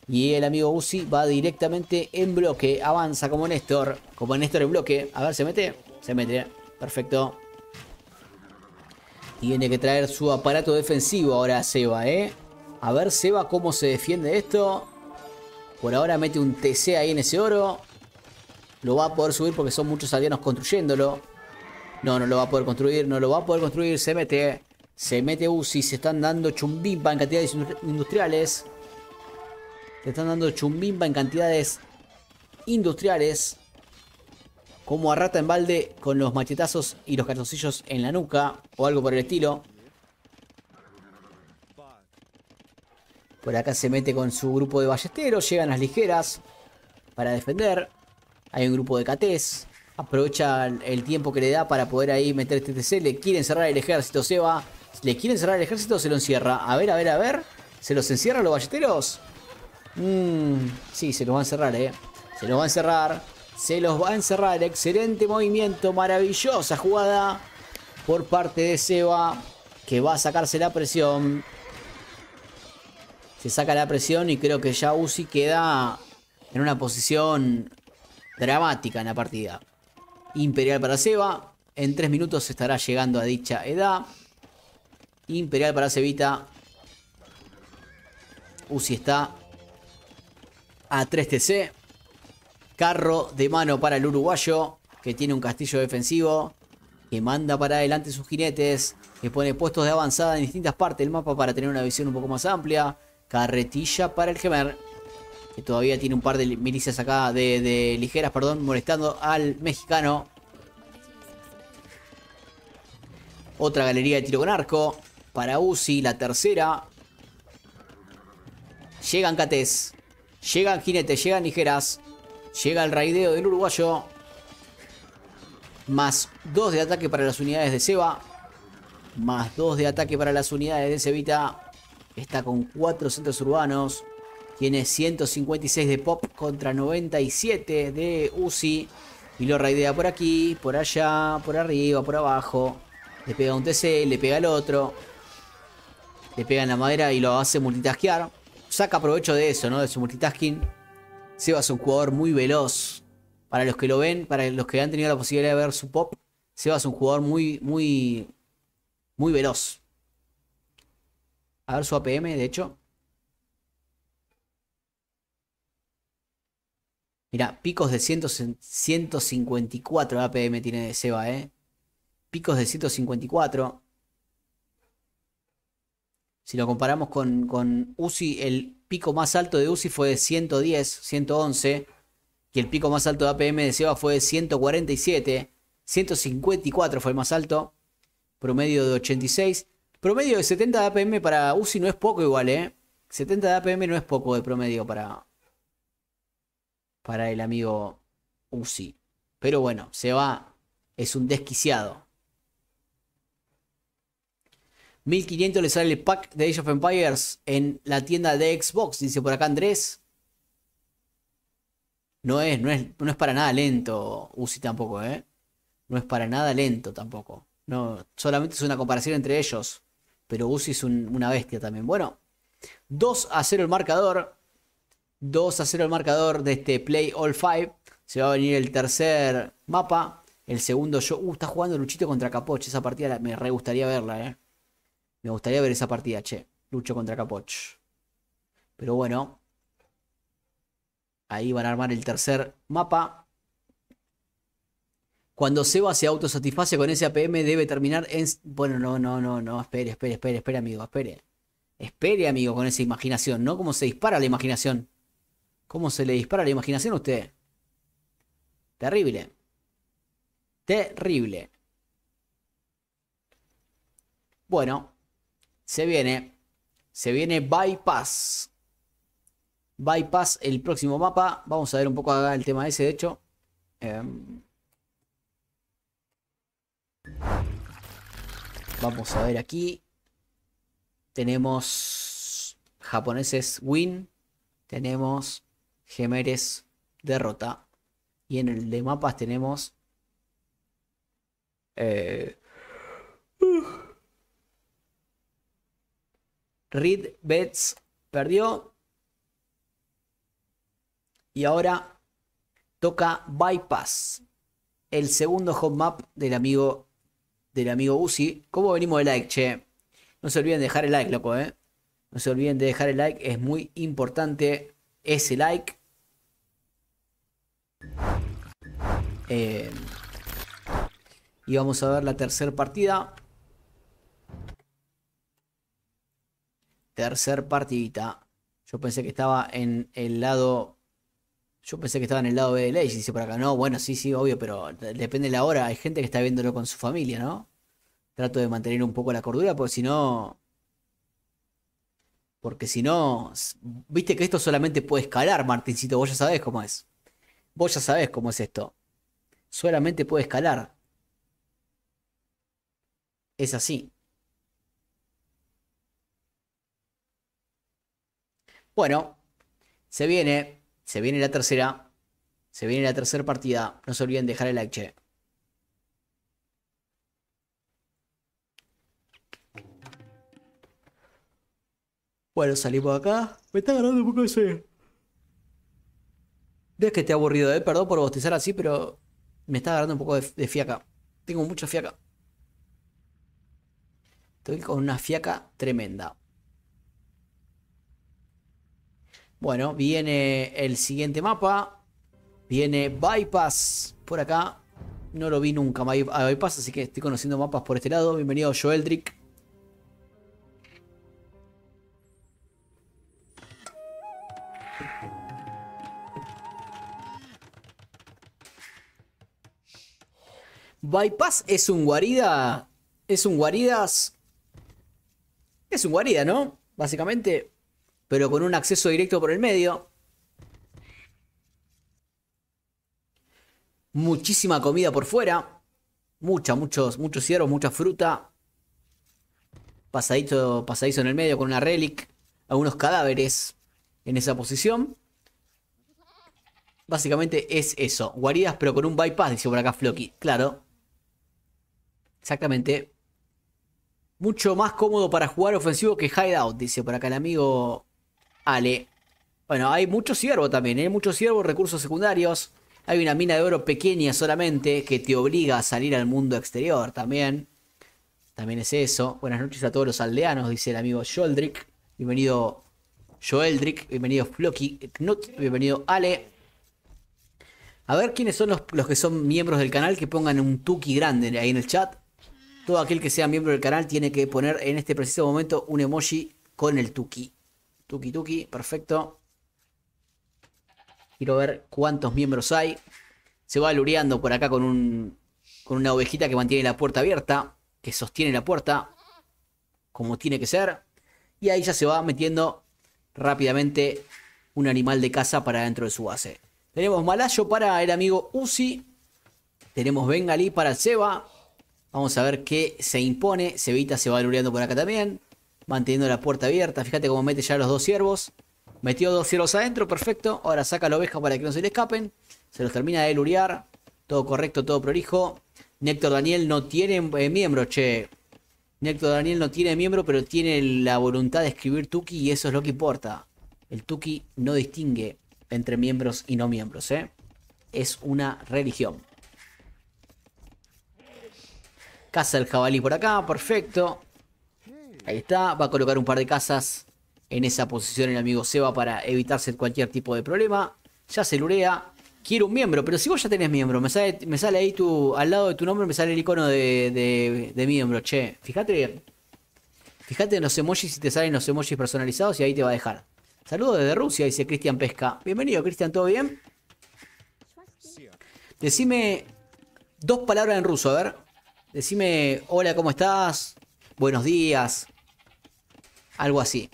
Y el amigo Uzi va directamente en bloque. Avanza como Néstor. Como Néstor en bloque. A ver, ¿se mete? Se mete. Perfecto. Tiene que traer su aparato defensivo ahora Seba, ¿eh? A ver Seba cómo se defiende esto. Por ahora mete un TC ahí en ese oro. Lo va a poder subir porque son muchos alienos construyéndolo. No, no lo va a poder construir, no lo va a poder construir. Se mete. Se mete UCI, se están dando chumbimba en cantidades industriales. Se están dando chumbimba en cantidades industriales. Como a rata en balde con los machetazos y los cartoncillos en la nuca. O algo por el estilo. Por acá se mete con su grupo de ballesteros. Llegan las ligeras para defender. Hay un grupo de catés. Aprovecha el tiempo que le da para poder ahí meter este TC. Le quieren cerrar el ejército. Se va. ¿Le quieren cerrar el ejército? Se lo encierra. A ver, a ver, a ver. ¿Se los encierra los balleteros? Mm, sí, se los va a encerrar, eh. Se los va a encerrar. Se los va a encerrar. Excelente movimiento. Maravillosa jugada. Por parte de Seba. Que va a sacarse la presión. Se saca la presión y creo que ya queda en una posición dramática en la partida. Imperial para Seba. En tres minutos estará llegando a dicha edad. Imperial para Cevita. Uzi está a 3TC. Carro de mano para el uruguayo, que tiene un castillo defensivo, que manda para adelante sus jinetes, que pone puestos de avanzada en distintas partes del mapa para tener una visión un poco más amplia. Carretilla para el Gemer, que todavía tiene un par de milicias acá de, de ligeras, perdón, molestando al mexicano. Otra galería de tiro con arco para Uzi. La tercera. Llegan Cates. Llegan Jinetes. Llegan Ligeras. Llega el raideo del uruguayo. Más 2 de ataque para las unidades de Seba. Más 2 de ataque para las unidades de Cevita. Está con 4 centros urbanos. Tiene 156 de pop contra 97 de Uzi. Y lo raidea por aquí, por allá, por arriba, por abajo. Le pega un TC, le pega al otro le pega en la madera y lo hace multitaskear Saca provecho de eso, ¿no? De su multitasking. Seba es un jugador muy veloz. Para los que lo ven, para los que han tenido la posibilidad de ver su pop, Seba es un jugador muy, muy, muy veloz. A ver su APM, de hecho. mira picos de 154 APM tiene Seba, ¿eh? Picos de 154. Si lo comparamos con, con el pico más alto de UCI fue de 110, 111. Y el pico más alto de APM de Seba fue de 147. 154 fue el más alto. Promedio de 86. Promedio de 70 APM para UCI no es poco igual, ¿eh? 70 APM no es poco de promedio para, para el amigo UCI. Pero bueno, se va. Es un desquiciado. 1500 le sale el pack de Age of Empires en la tienda de Xbox, dice por acá Andrés. No es, no no es para nada lento, Uzi tampoco, ¿eh? No es para nada lento tampoco. No, solamente es una comparación entre ellos. Pero Uzi es una bestia también. Bueno, 2 a 0 el marcador. 2 a 0 el marcador de este Play All five Se va a venir el tercer mapa. El segundo yo. Uh, está jugando Luchito contra Capoche. Esa partida me re gustaría verla, eh. Me gustaría ver esa partida, che. Lucho contra Capoch. Pero bueno. Ahí van a armar el tercer mapa. Cuando Seba se autosatisface con ese APM debe terminar en... Bueno, no, no, no, no. Espere, espere, espere, espere, amigo. Espere. Espere, amigo, con esa imaginación, ¿no? ¿Cómo se dispara la imaginación? ¿Cómo se le dispara la imaginación a usted? Terrible. Terrible. Bueno, se viene. Se viene Bypass. Bypass, el próximo mapa. Vamos a ver un poco acá el tema ese, de hecho. Em, vamos a ver aquí. Tenemos japoneses win. Tenemos gemeres derrota. Y en el de mapas tenemos... Eh, Reed Betts perdió. Y ahora toca Bypass, el segundo home map del amigo del amigo Uzi. ¿Cómo venimos de like, che? No se olviden de dejar el like, loco, eh. No se olviden de dejar el like, es muy importante ese like. Eh, y vamos a ver la tercera partida. tercer partidita. Yo pensé que estaba en el lado. Yo pensé que estaba en el lado B de Ley. dice por acá, no, bueno, sí, sí, obvio, pero depende de la hora. Hay gente que está viéndolo con su familia, ¿no? Trato de mantener un poco la cordura, porque si no. Porque si no. Viste que esto solamente puede escalar, Martincito. Vos ya sabés cómo es. Vos ya sabés cómo es esto. Solamente puede escalar. Es así. Bueno, se viene, se viene la tercera, se viene la tercera partida. No se olviden dejar el like, che. Bueno, salimos acá. Me está agarrando un poco de sé. que esté aburrido, eh. Perdón por bostezar así, pero me está agarrando un poco de, de fiaca. Tengo mucha fiaca. Estoy con una fiaca tremenda. Bueno, viene el siguiente mapa. Viene Bypass por acá. No lo vi nunca a Bypass, así que estoy conociendo mapas por este lado. Bienvenido Joeldrick. Bypass es un guarida. Es un guaridas. Es un guarida, ¿no? Básicamente pero con un acceso directo por el medio. Muchísima comida por fuera. Mucha, muchos, muchos ciervos, mucha fruta. Pasadito, pasadizo en el medio con una relic. Algunos cadáveres en esa posición. Básicamente es eso. Guaridas pero con un bypass, dice por acá Floki. Claro. Exactamente. Mucho más cómodo para jugar ofensivo que Hideout, dice por acá el amigo Ale. Bueno, hay mucho ciervo también, hay ¿eh? muchos mucho recursos secundarios. Hay una mina de oro pequeña solamente que te obliga a salir al mundo exterior también. También es eso. Buenas noches a todos los aldeanos, dice el amigo Joldrick. Bienvenido Joeldrick, bienvenido Floki Knut, bienvenido Ale. A ver quiénes son los, los que son miembros del canal que pongan un tuki grande ahí en el chat. Todo aquel que sea miembro del canal tiene que poner en este preciso momento un emoji con el tuki. Tuki tuki, perfecto. Quiero ver cuántos miembros hay. Se va lureando por acá con, un, con una ovejita que mantiene la puerta abierta. Que sostiene la puerta. Como tiene que ser. Y ahí ya se va metiendo rápidamente un animal de caza para dentro de su base. Tenemos Malayo para el amigo Uzi. Tenemos Bengali para el Seba. Vamos a ver qué se impone. Cebita se va lureando por acá también. Manteniendo la puerta abierta. Fíjate cómo mete ya los dos ciervos. Metió dos ciervos adentro, perfecto. Ahora saca la oveja para que no se le escapen. Se los termina de luriar. Todo correcto, todo prolijo. Néctor Daniel no tiene eh, miembro, che. Néctor Daniel no tiene miembro, pero tiene la voluntad de escribir Tuki y eso es lo que importa. El Tuki no distingue entre miembros y no miembros, ¿eh? Es una religión. Casa el jabalí por acá, perfecto. Ahí está, va a colocar un par de casas en esa posición el amigo Seba para evitarse cualquier tipo de problema. Ya se lurea. Quiero un miembro, pero si vos ya tenés miembro, me sale, ahí tu, al lado de tu nombre, me sale el icono de, miembro, che. Fíjate, fíjate en los emojis si te salen los emojis personalizados y ahí te va a dejar. Saludos desde Rusia, dice Cristian Pesca. Bienvenido, Cristian, ¿todo bien? Decime dos palabras en ruso, a ver. Decime, hola, ¿cómo estás? Buenos días. Algo así.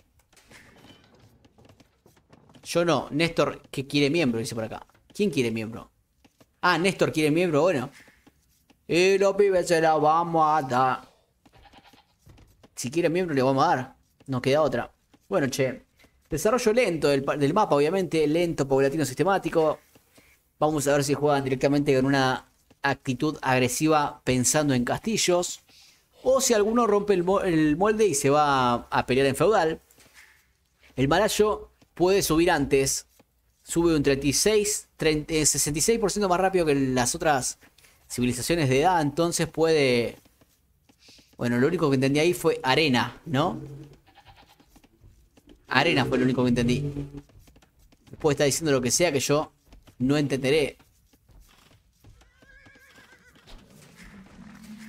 Yo no, Néstor que quiere miembro, dice por acá. ¿Quién quiere miembro? Ah, Néstor quiere miembro, bueno. Y los pibes se la vamos a dar. Si quiere miembro le vamos a dar. Nos queda otra. Bueno, che. Desarrollo lento del, mapa, obviamente. Lento, poblatino, sistemático. Vamos a ver si juegan directamente con una actitud agresiva pensando en castillos. O si alguno rompe el, molde y se va a pelear en feudal. El Malayo puede subir antes. Sube un 36, 66% más rápido que las otras civilizaciones de edad. Entonces puede... Bueno, lo único que entendí ahí fue arena, ¿no? Arena fue lo único que entendí. Después está diciendo lo que sea que yo no entenderé.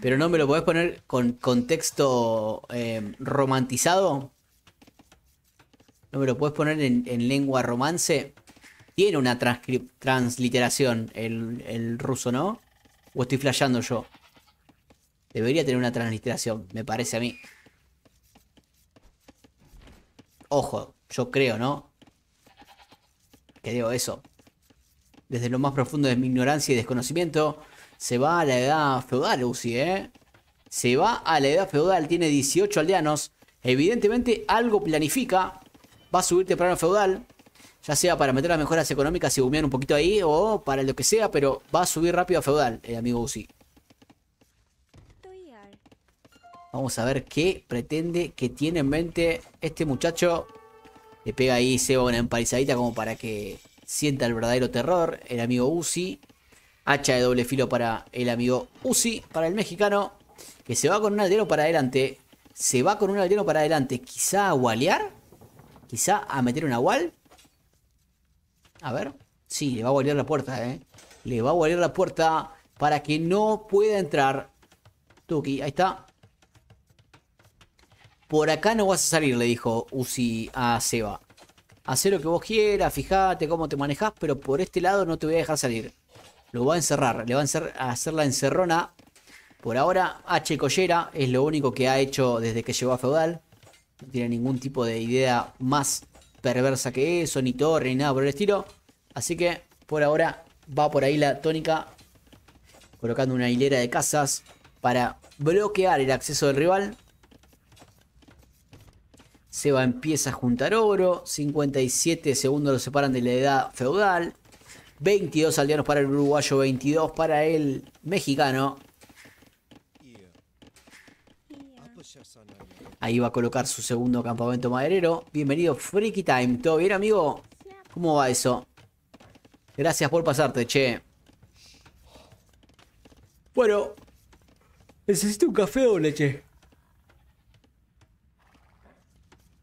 pero no me lo podés poner con contexto eh, romantizado. No me lo podés poner en, lengua romance. Tiene una transliteración el, el, ruso, ¿no? ¿O estoy flasheando yo? Debería tener una transliteración, me parece a mí. Ojo, yo creo, ¿no? Que digo eso. Desde lo más profundo de mi ignorancia y desconocimiento, se va a la edad feudal, Uzi, ¿eh? Se va a la edad feudal, tiene 18 aldeanos. Evidentemente algo planifica. Va a subir temprano feudal. Ya sea para meter las mejoras económicas y gumear un poquito ahí. O para lo que sea. Pero va a subir rápido a feudal, el amigo Uzi. Vamos a ver qué pretende que tiene en mente este muchacho. Le pega ahí Seba una empalizadita como para que sienta el verdadero terror. El amigo Uzi. Hacha de doble filo para el amigo Uzi, para el mexicano, que se va con un aldeano para adelante. Se va con un aldeano para adelante, quizá a gualear, quizá a meter una wall. A ver, sí, le va a gualear la puerta, ¿eh? Le va a gualear la puerta para que no pueda entrar. Tuki, ahí está. Por acá no vas a salir, le dijo Uzi a Seba. Hacé lo que vos quieras, fíjate cómo te manejás, pero por este lado no te voy a dejar salir. Lo va a encerrar, le va a, hacer la encerrona. Por ahora, H. Collera es lo único que ha hecho desde que llegó a Feudal. No tiene ningún tipo de idea más perversa que eso, ni torre, ni nada por el estilo. Así que por ahora va por ahí la tónica, colocando una hilera de casas para bloquear el acceso del rival. Seba empieza a juntar oro, 57 segundos lo separan de la edad feudal. 22 aldeanos para el uruguayo, 22 para el mexicano. Ahí va a colocar su segundo campamento maderero. Bienvenido, Freaky Time. ¿Todo bien, amigo? ¿Cómo va eso? Gracias por pasarte, che. Bueno, necesito un café o leche.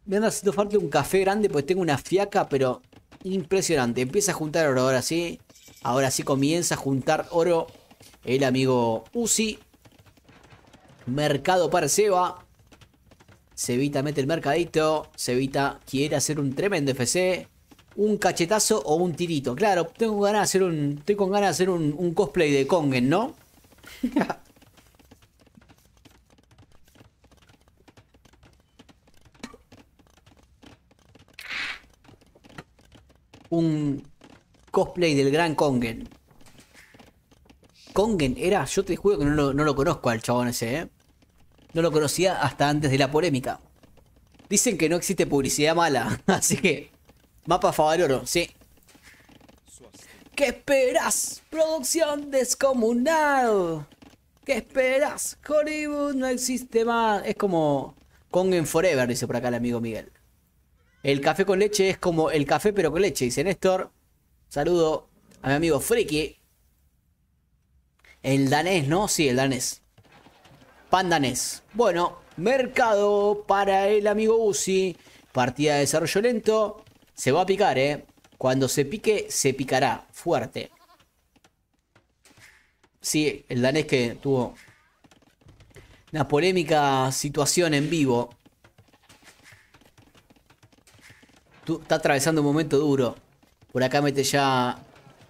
Me anda haciendo falta un café grande porque tengo una fiaca, pero Impresionante. Empieza a juntar oro ahora sí. Ahora sí comienza a juntar oro el amigo Uzi. Mercado para Seba. Sevita mete el mercadito. Sevita quiere hacer un tremendo FC. Un cachetazo o un tirito. Claro, tengo ganas de hacer un. Estoy ganas de hacer un, cosplay de Kongen, ¿no? (laughs) un cosplay del gran Kongen. Kongen era, yo te juro que no lo, conozco al chabón ese, ¿eh? No lo conocía hasta antes de la polémica. Dicen que no existe publicidad mala, (laughs) así que... Mapa favorito, sí. ¿Qué esperas? Producción descomunal. ¿Qué esperas? Hollywood no existe más. Es como Kongen Forever, dice por acá el amigo Miguel. El café con leche es como el café pero con leche, dice Néstor. Saludo a mi amigo Friki. El danés, ¿no? Sí, el danés. Pan danés. Bueno, mercado para el amigo Uzi. Partida de desarrollo lento. Se va a picar, ¿eh? Cuando se pique, se picará. Fuerte. Sí, el danés que tuvo una polémica situación en vivo está atravesando un momento duro. Por acá mete ya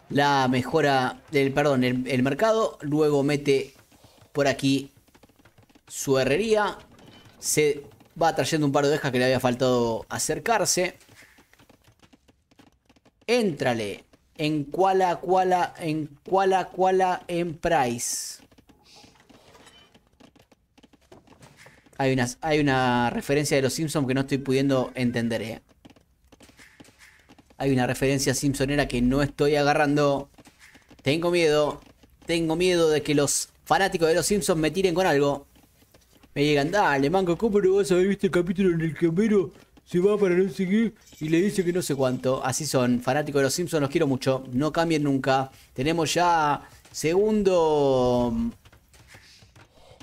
la mejora, del perdón, el, mercado. Luego mete por aquí su herrería. Se va trayendo un par de dejas que le había faltado acercarse. Éntrale en cuala cuala, en cuala cuala en Price. Hay, hay una referencia de los Simpsons que no estoy pudiendo entender. ¿eh? Hay una referencia simpsonera que no estoy agarrando. Tengo miedo. Tengo miedo de que los fanáticos de los Simpsons me tiren con algo. Me llegan, dale, manco, ¿cómo no vas a ver este capítulo en el que Homero se va para no seguir y le dice que no sé cuánto? Así son, fanáticos de los Simpsons, los quiero mucho. No cambien nunca. Tenemos ya segundo.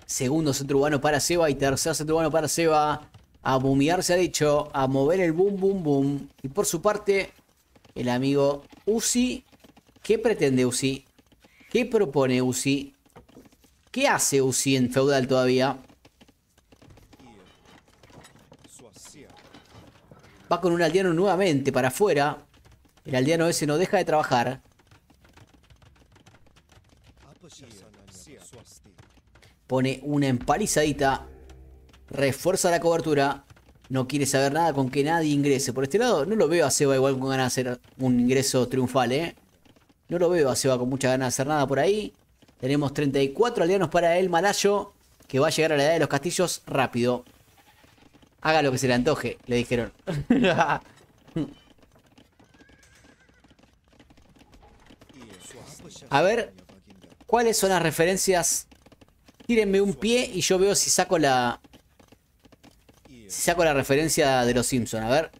Segundo centro urbano para Seba y tercer centro urbano para Seba. A bumiarse ha dicho, a mover el boom, boom, boom. Y por su parte, el amigo Uzi. ¿Qué pretende Uzi? ¿Qué propone Uzi? ¿Qué hace Uzi en feudal todavía? Va con un aldeano nuevamente para afuera. El aldeano ese no deja de trabajar. Pone una empalizadita. Refuerza la cobertura no quiere saber nada con que nadie ingrese. Por este lado, no lo veo a Seba igual con ganas de hacer un ingreso triunfal, ¿eh? No lo veo a Seba con muchas ganas de hacer nada por ahí. Tenemos 34 aldeanos para el malayo, que va a llegar a la edad de los castillos rápido. Haga lo que se le antoje, le dijeron. (laughs) a ver, ¿cuáles son las referencias? Tírenme un pie y yo veo si saco la, saco la referencia de los Simpsons, a ver.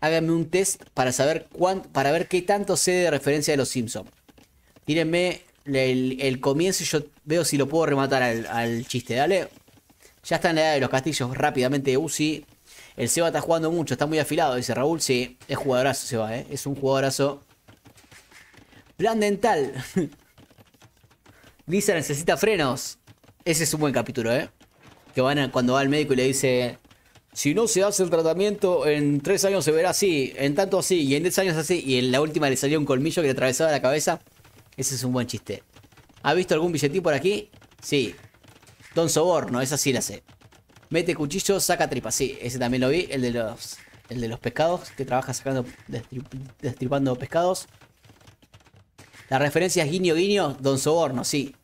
Háganme un test para saber cuánto... para ver qué tanto sé de referencia de los Simpsons. Tírenme el, comienzo y yo veo si lo puedo rematar al, chiste, dale. Ya está en la edad de los castillos rápidamente Uzi. El Seba está jugando mucho, está muy afilado, dice Raúl. Sí, es jugadorazo Seba, ¿eh? es un jugadorazo. Plan dental. (laughs) Lisa necesita frenos. Ese es un buen capítulo, ¿eh? Que van cuando va al médico y le dice, si no se hace el tratamiento, en tres años se verá así, en tanto así, y en 10 años así, y en la última le salió un colmillo que le atravesaba la cabeza. Ese es un buen chiste. ¿Ha visto algún billetín por aquí? Sí. Don Soborno, esa sí la sé. Mete cuchillo, saca tripa. Sí, ese también lo vi, el de los, el de los pescados, que trabaja sacando, destripando pescados. La referencia es guiño guiño, Don Soborno, sí.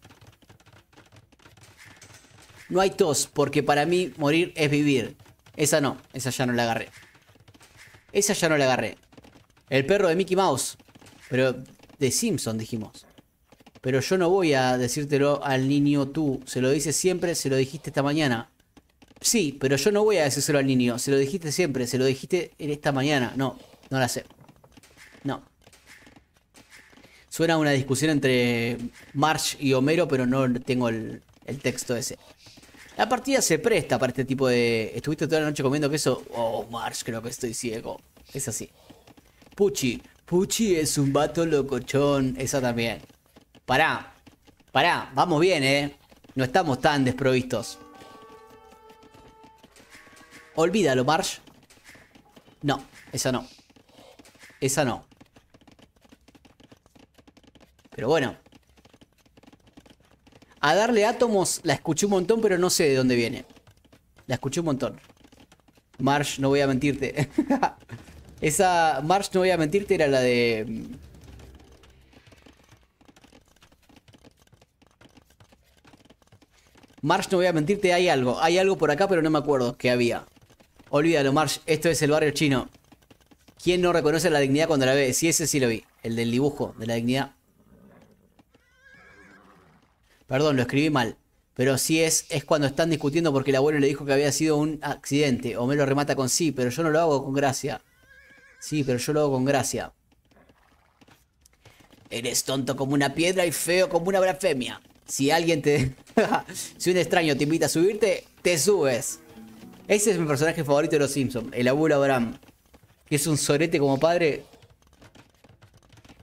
No hay tos, porque para mí morir es vivir. Esa no, esa ya no la agarré. Esa ya no la agarré. El perro de Mickey Mouse. Pero de Simpson dijimos. Pero yo no voy a decírtelo al niño tú. Se lo dices siempre, se lo dijiste esta mañana. Sí, pero yo no voy a decírselo al niño. Se lo dijiste siempre, se lo dijiste en esta mañana. No, no la sé. No. Suena una discusión entre March y Homero, pero no tengo el, el texto ese. La partida se presta para este tipo de. Estuviste toda la noche comiendo queso. Oh, Marsh, creo que estoy ciego. Es así. Puchi. Puchi es un vato locochón. Esa también. Pará. Pará. Vamos bien, eh. No estamos tan desprovistos. Olvídalo, Marsh. No, esa no. Esa no. Pero bueno. A darle átomos la escuché un montón, pero no sé de dónde viene. La escuché un montón. Marsh, no voy a mentirte. (laughs) Esa Marsh, no voy a mentirte, era la de... Mm, Marsh, no voy a mentirte, hay algo. Hay algo por acá, pero no me acuerdo qué había. Olvídalo, Marsh. Esto es el barrio chino. ¿Quién no reconoce la dignidad cuando la ve? si ese sí lo vi. El del dibujo, de la dignidad. Perdón, lo escribí mal. Pero sí es, es cuando están discutiendo porque el abuelo le dijo que había sido un accidente. O me lo remata con sí, pero yo no lo hago con gracia. Sí, pero yo lo hago con gracia. Eres tonto como una piedra y feo como una blasfemia. Si alguien te... (laughs) si un extraño te invita a subirte, te subes. Ese es mi personaje favorito de los Simpsons, el abuelo Abraham. Que es un sorete como padre.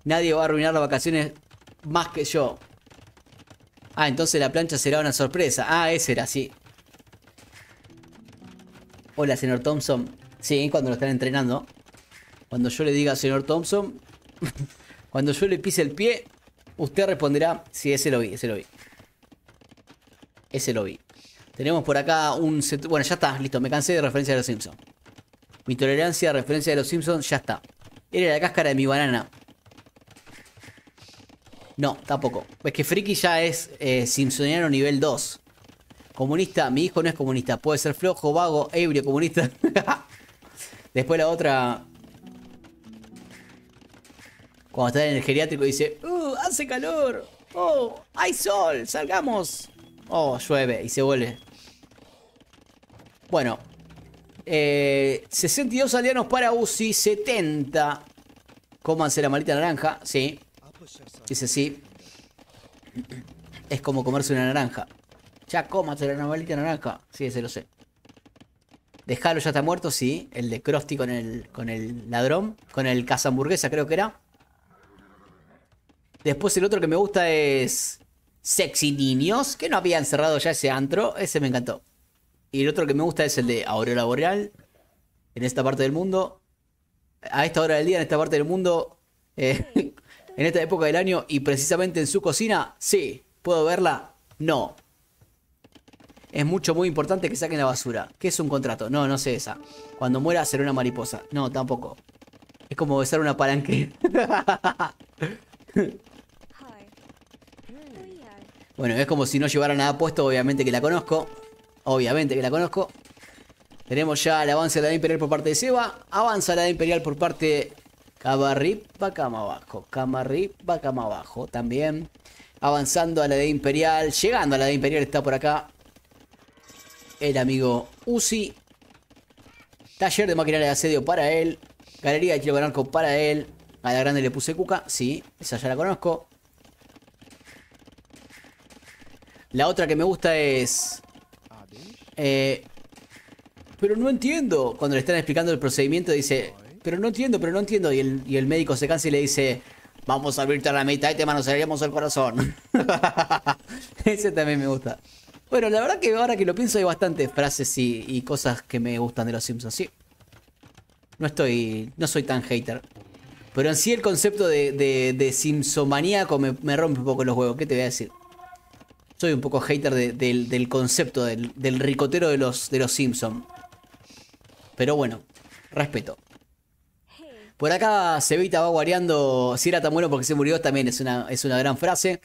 Nadie va a arruinar las vacaciones más que yo. Ah, entonces la plancha será una sorpresa. Ah, ese era, sí. Hola, señor Thompson. Sí, cuando lo están entrenando. Cuando yo le diga, señor Thompson, (laughs) cuando yo le pise el pie, usted responderá, sí, ese lo vi, ese lo vi. Ese lo vi. Tenemos por acá un... Set... Bueno, ya está, listo, me cansé de referencia de los Simpsons. Mi tolerancia a referencia de los Simpsons ya está. Era la cáscara de mi banana. No, tampoco. Es que friki ya es eh, simpsoniano nivel 2. Comunista, mi hijo no es comunista. Puede ser flojo, vago, ebrio, comunista. (laughs) Después la otra. Cuando está en el geriátrico dice: ¡Uh, hace calor! ¡Oh, hay sol! ¡Salgamos! ¡Oh, llueve! Y se vuelve. Bueno. 62 eh, aldeanos para UCI, 70. Cómanse la malita naranja, sí. Dice, sí. Es como comerse una naranja. Ya, cómate la novelita naranja. Sí, ese lo sé. Jalo ya está muerto, sí. El de Krusty con el, con el ladrón. Con el cazamburguesa, creo que era. Después el otro que me gusta es... Sexy Niños, que no habían cerrado ya ese antro. Ese me encantó. Y el otro que me gusta es el de Aurora Boreal. En esta parte del mundo. A esta hora del día, en esta parte del mundo. Eh, en esta época del año y precisamente en su cocina? Sí. ¿Puedo verla? No. Es mucho, muy importante que saquen la basura. ¿Qué es un contrato? No, no sé esa. Cuando muera será una mariposa. No, tampoco. Es como besar una palanque. (laughs) bueno, es como si no llevara nada puesto. Obviamente que la conozco. Obviamente que la conozco. Tenemos ya el avance de la Imperial por parte de Seba. Avanza la Imperial por parte Cama arriba, cama abajo. Cama arriba, cama abajo. También avanzando a la de Imperial. Llegando a la de Imperial está por acá. El amigo Uzi. Taller de maquinaria de asedio para él. Galería de tiro con arco para él. A la grande le puse cuca. Sí, esa ya la conozco. La otra que me gusta es... Ah, eh, pero no entiendo. Cuando le están explicando el procedimiento dice pero no entiendo, pero no entiendo. Y el, médico se cansa y le dice, vamos a abrirte a la mitad y te manosearemos el corazón. (laughs) Ese también me gusta. Bueno, la verdad que ahora que lo pienso hay bastantes frases y, cosas que me gustan de los Simpsons, sí. No estoy, no soy tan hater. Pero en sí el concepto de, de, de Simpsomaníaco me, rompe un poco los huevos, ¿qué te voy a decir? Soy un poco hater del, concepto, del, ricotero de los, de los Simpsons. Pero bueno, respeto. Por acá Cevita va guareando, si era tan bueno porque se murió, también es una, es una gran frase.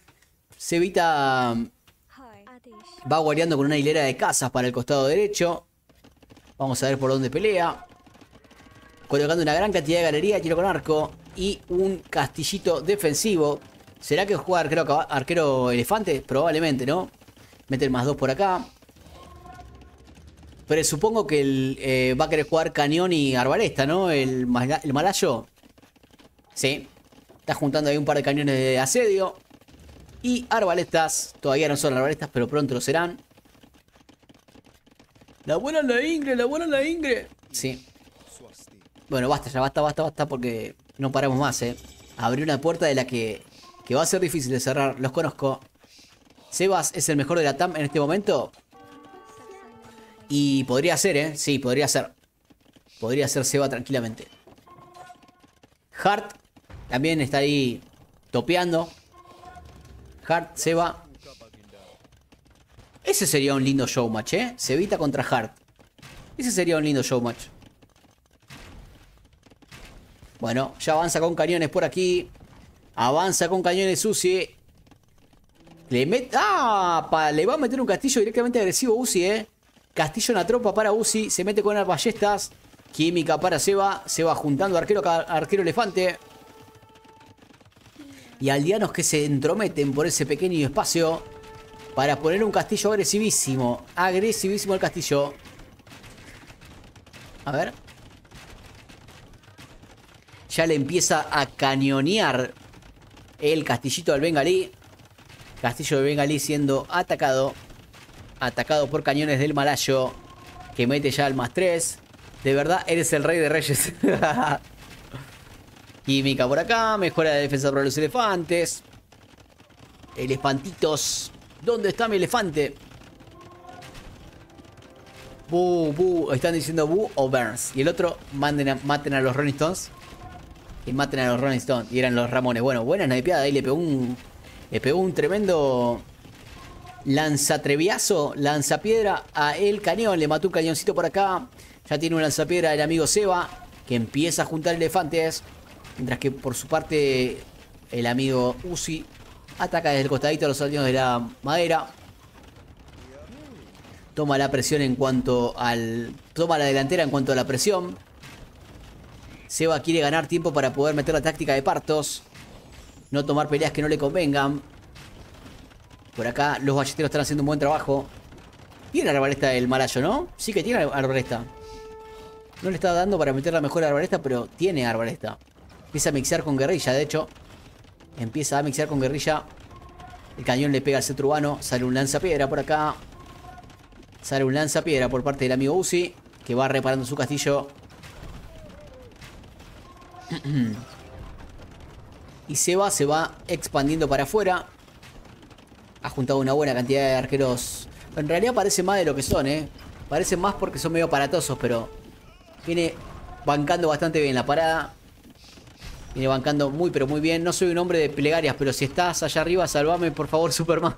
Cevita mm, va guareando con una hilera de casas para el costado derecho. Vamos a ver por dónde pelea. Colocando una gran cantidad de galería, tiro con arco y un castillito defensivo. ¿Será que juega arquero, arquero elefante? Probablemente, ¿no? Meter más dos por acá. Pero supongo que el, eh, va a querer jugar Cañón y Arbalesta, ¿no? El, malayo. Sí. Está juntando ahí un par de cañones de asedio. Y arbalestas. Todavía no son arbalestas, pero pronto lo serán. La buena la Ingre, la buena la Ingre. Sí. Bueno, basta, ya basta, basta, basta, porque no paramos más, ¿eh? Abrió una puerta de la que, que va a ser difícil de cerrar. Los conozco. Sebas es el mejor de la TAM en este momento. Y podría ser, ¿eh? Sí, podría ser. Podría ser Seba tranquilamente. Hart también está ahí topeando. Hart, Seba. Ese sería un lindo showmatch, ¿eh? Sebita contra Hart. Ese sería un lindo showmatch. Bueno, ya avanza con cañones por aquí. Avanza con cañones Uzi. Le mete... ¡Ah! Le va a meter un castillo directamente agresivo Uzi, ¿eh? Castillo en la tropa para Uzi. Se mete con las ballestas. Química para Seba. Se va juntando arquero, arquero elefante. Y aldeanos que se entrometen por ese pequeño espacio. Para poner un castillo agresivísimo. Agresivísimo el castillo. A ver. Ya le empieza a cañonear el castillito del bengalí. Castillo de bengalí siendo atacado. Atacado por cañones del malayo. Que mete ya al más 3. De verdad, eres el rey de reyes. Química (laughs) por acá. Mejora de defensa para los elefantes. Elefantitos. ¿Dónde está mi elefante? Buu, bu. Están diciendo bu o Burns. Y el otro, manden maten a los Rolling Stones. Y maten a los Rolling Stones. Y eran los Ramones. Bueno, buena snipeada. Ahí le pegó un... Le pegó un tremendo lanza lanza piedra a el cañón. Le mató un cañoncito por acá. Ya tiene un lanzapiedra el amigo Seba, que empieza a juntar elefantes. Mientras que por su parte el amigo Uzi ataca desde el costadito a los aldeanos de la madera. Toma la presión en cuanto al... Toma la delantera en cuanto a la presión. Seba quiere ganar tiempo para poder meter la táctica de partos. No tomar peleas que no le convengan. Por acá los balleteros están haciendo un buen trabajo. Tiene arbalesta el malayo, ¿no? Sí que tiene arbalesta. No le está dando para meter la mejor arbalesta, pero tiene arbalesta. Empieza a mixear con guerrilla, de hecho. Empieza a mixear con guerrilla. El cañón le pega al centro urbano. Sale un lanzapiedra por acá. Sale un lanzapiedra por parte del amigo Uzi. Que va reparando su castillo. (clears throat) y se va, se va expandiendo para afuera. Ha juntado una buena cantidad de arqueros. En realidad parece más de lo que son, ¿eh? Parece más porque son medio aparatosos, pero... Viene bancando bastante bien la parada. Viene bancando muy, pero muy bien. No soy un hombre de plegarias, pero si estás allá arriba, salvame, por favor, (laughs) Superman.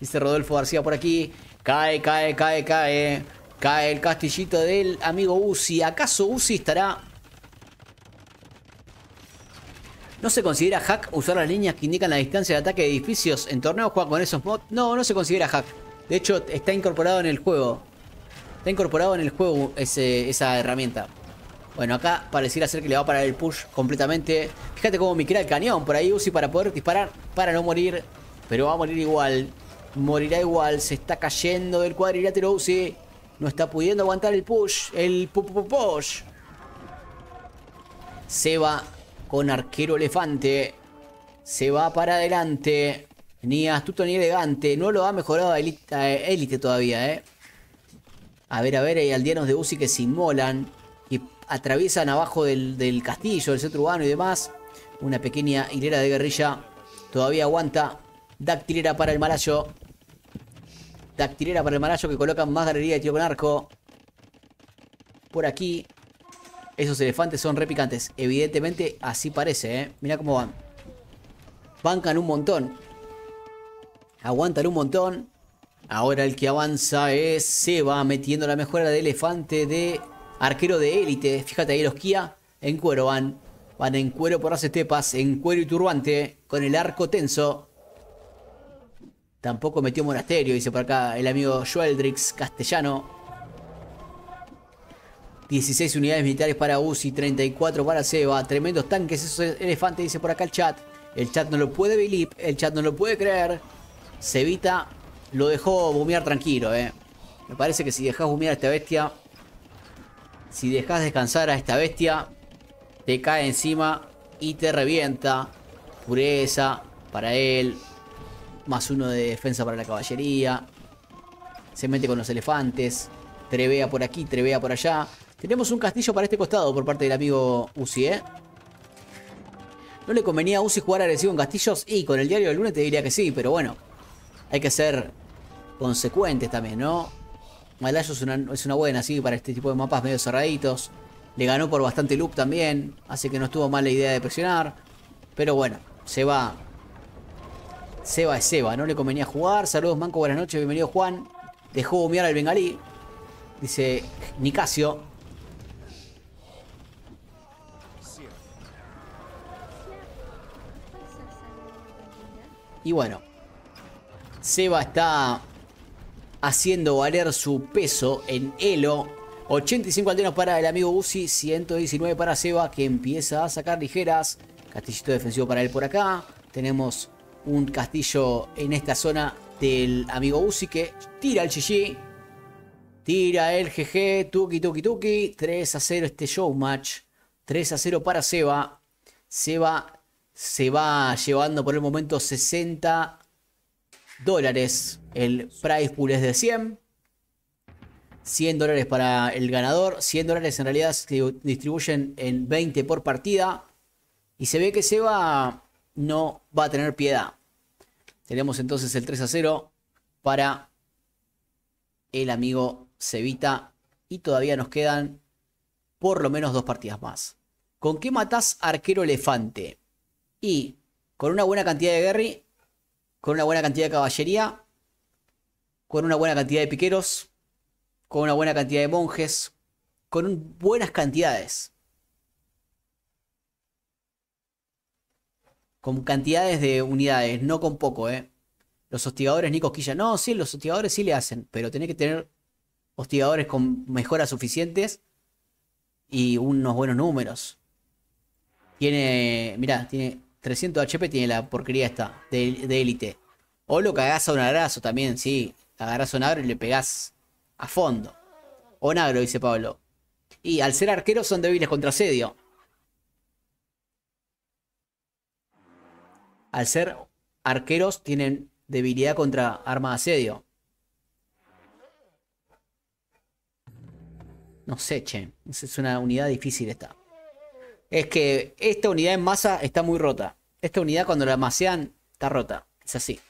Dice Rodolfo García por aquí. Cae, cae, cae, cae. Cae el castillito del amigo Uzi. ¿Acaso Uzi estará No se considera hack usar las líneas que indican la distancia de ataque de edificios. En torneos juega con esos mods. No, no se considera hack. De hecho, está incorporado en el juego. Está incorporado en el juego esa herramienta. Bueno, acá pareciera ser que le va a parar el push completamente. Fíjate cómo me queda el cañón por ahí, Uzi, para poder disparar, para no morir. Pero va a morir igual. Morirá igual. Se está cayendo del cuadrilátero, Uzi. No está pudiendo aguantar el push. El push. Se va con arquero elefante. Se va para adelante. Ni astuto ni elegante. No lo ha mejorado élite eh, todavía, ¿eh? A ver, a ver, hay aldeanos de Uzi que se inmolan. Y atraviesan abajo del, castillo, del centro urbano y demás. Una pequeña hilera de guerrilla. Todavía aguanta. Dactilera para el malayo. Dactilera para el malayo que colocan más galería de tiro con arco. Por aquí esos elefantes son repicantes. Evidentemente así parece, ¿eh? Mirá cómo van. Bancan un montón. Aguantan un montón. Ahora el que avanza es Seba metiendo la mejora de elefante de arquero de élite. Fíjate ahí los Kia en cuero van. Van en cuero por las estepas, en cuero y turbante, con el arco tenso. Tampoco metió monasterio, dice por acá el amigo Sheldrix... castellano. 16 unidades militares para Uzi, 34 para Seba, tremendos tanques, esos elefantes, dice por acá el chat. El chat no lo puede believe, el chat no lo puede creer. Sevita lo dejó bumear tranquilo, eh. Me parece que si dejas bumear a esta bestia, si dejas descansar a esta bestia, te cae encima y te revienta. Pureza para él, más uno de defensa para la caballería. Se mete con los elefantes. Trevea por aquí, Trevea por allá. Tenemos un castillo para este costado por parte del amigo Uzi, ¿eh? ¿No le convenía a Uzi jugar agresivo en castillos? Y con el diario del lunes te diría que sí, pero bueno. Hay que ser consecuentes también, ¿no? Malayo es una, buena, sí, para este tipo de mapas medio cerraditos. Le ganó por bastante loop también, así que no estuvo mal la idea de presionar. Pero bueno, se va. Seba es Seba, no le convenía jugar. Saludos, Manco, buenas noches, bienvenido Juan. Dejó humear al bengalí. Dice Nicasio, Y bueno, Seba está haciendo valer su peso en Elo. 85 aldeanos para el amigo Uzi, 119 para Seba que empieza a sacar ligeras. Castillito defensivo para él por acá. Tenemos un castillo en esta zona del amigo Uzi que tira el GG. Tira el GG, tuki tuki tuki. 3 a 0 este match. 3 a 0 para Seba. Seba se va llevando por el momento 60 dólares. El price pool es de 100. 100 dólares para el ganador. 100 dólares en realidad se distribuyen en 20 por partida. Y se ve que Seba no va a tener piedad. Tenemos entonces el 3 a 0 para el amigo Cevita. Y todavía nos quedan por lo menos dos partidas más. ¿Con qué matás arquero elefante? Y con una buena cantidad de guerry, con una buena cantidad de caballería, con una buena cantidad de piqueros, con una buena cantidad de monjes, con buenas cantidades. Con cantidades de unidades, no con poco, ¿eh? Los hostigadores ni cosquilla. No, sí, los hostigadores sí le hacen, pero tenés que tener hostigadores con mejoras suficientes y unos buenos números. Tiene, mirá, tiene 300 HP tiene la porquería esta de élite. O lo cagás a un abrazo también, sí. Agarrás a un agro y le pegás a fondo. O un agro, dice Pablo. Y al ser arqueros son débiles contra asedio. Al ser arqueros tienen debilidad contra armas de asedio. No sé, che. Es una unidad difícil esta es que esta unidad en masa está muy rota. Esta unidad cuando la masean está rota. Es así.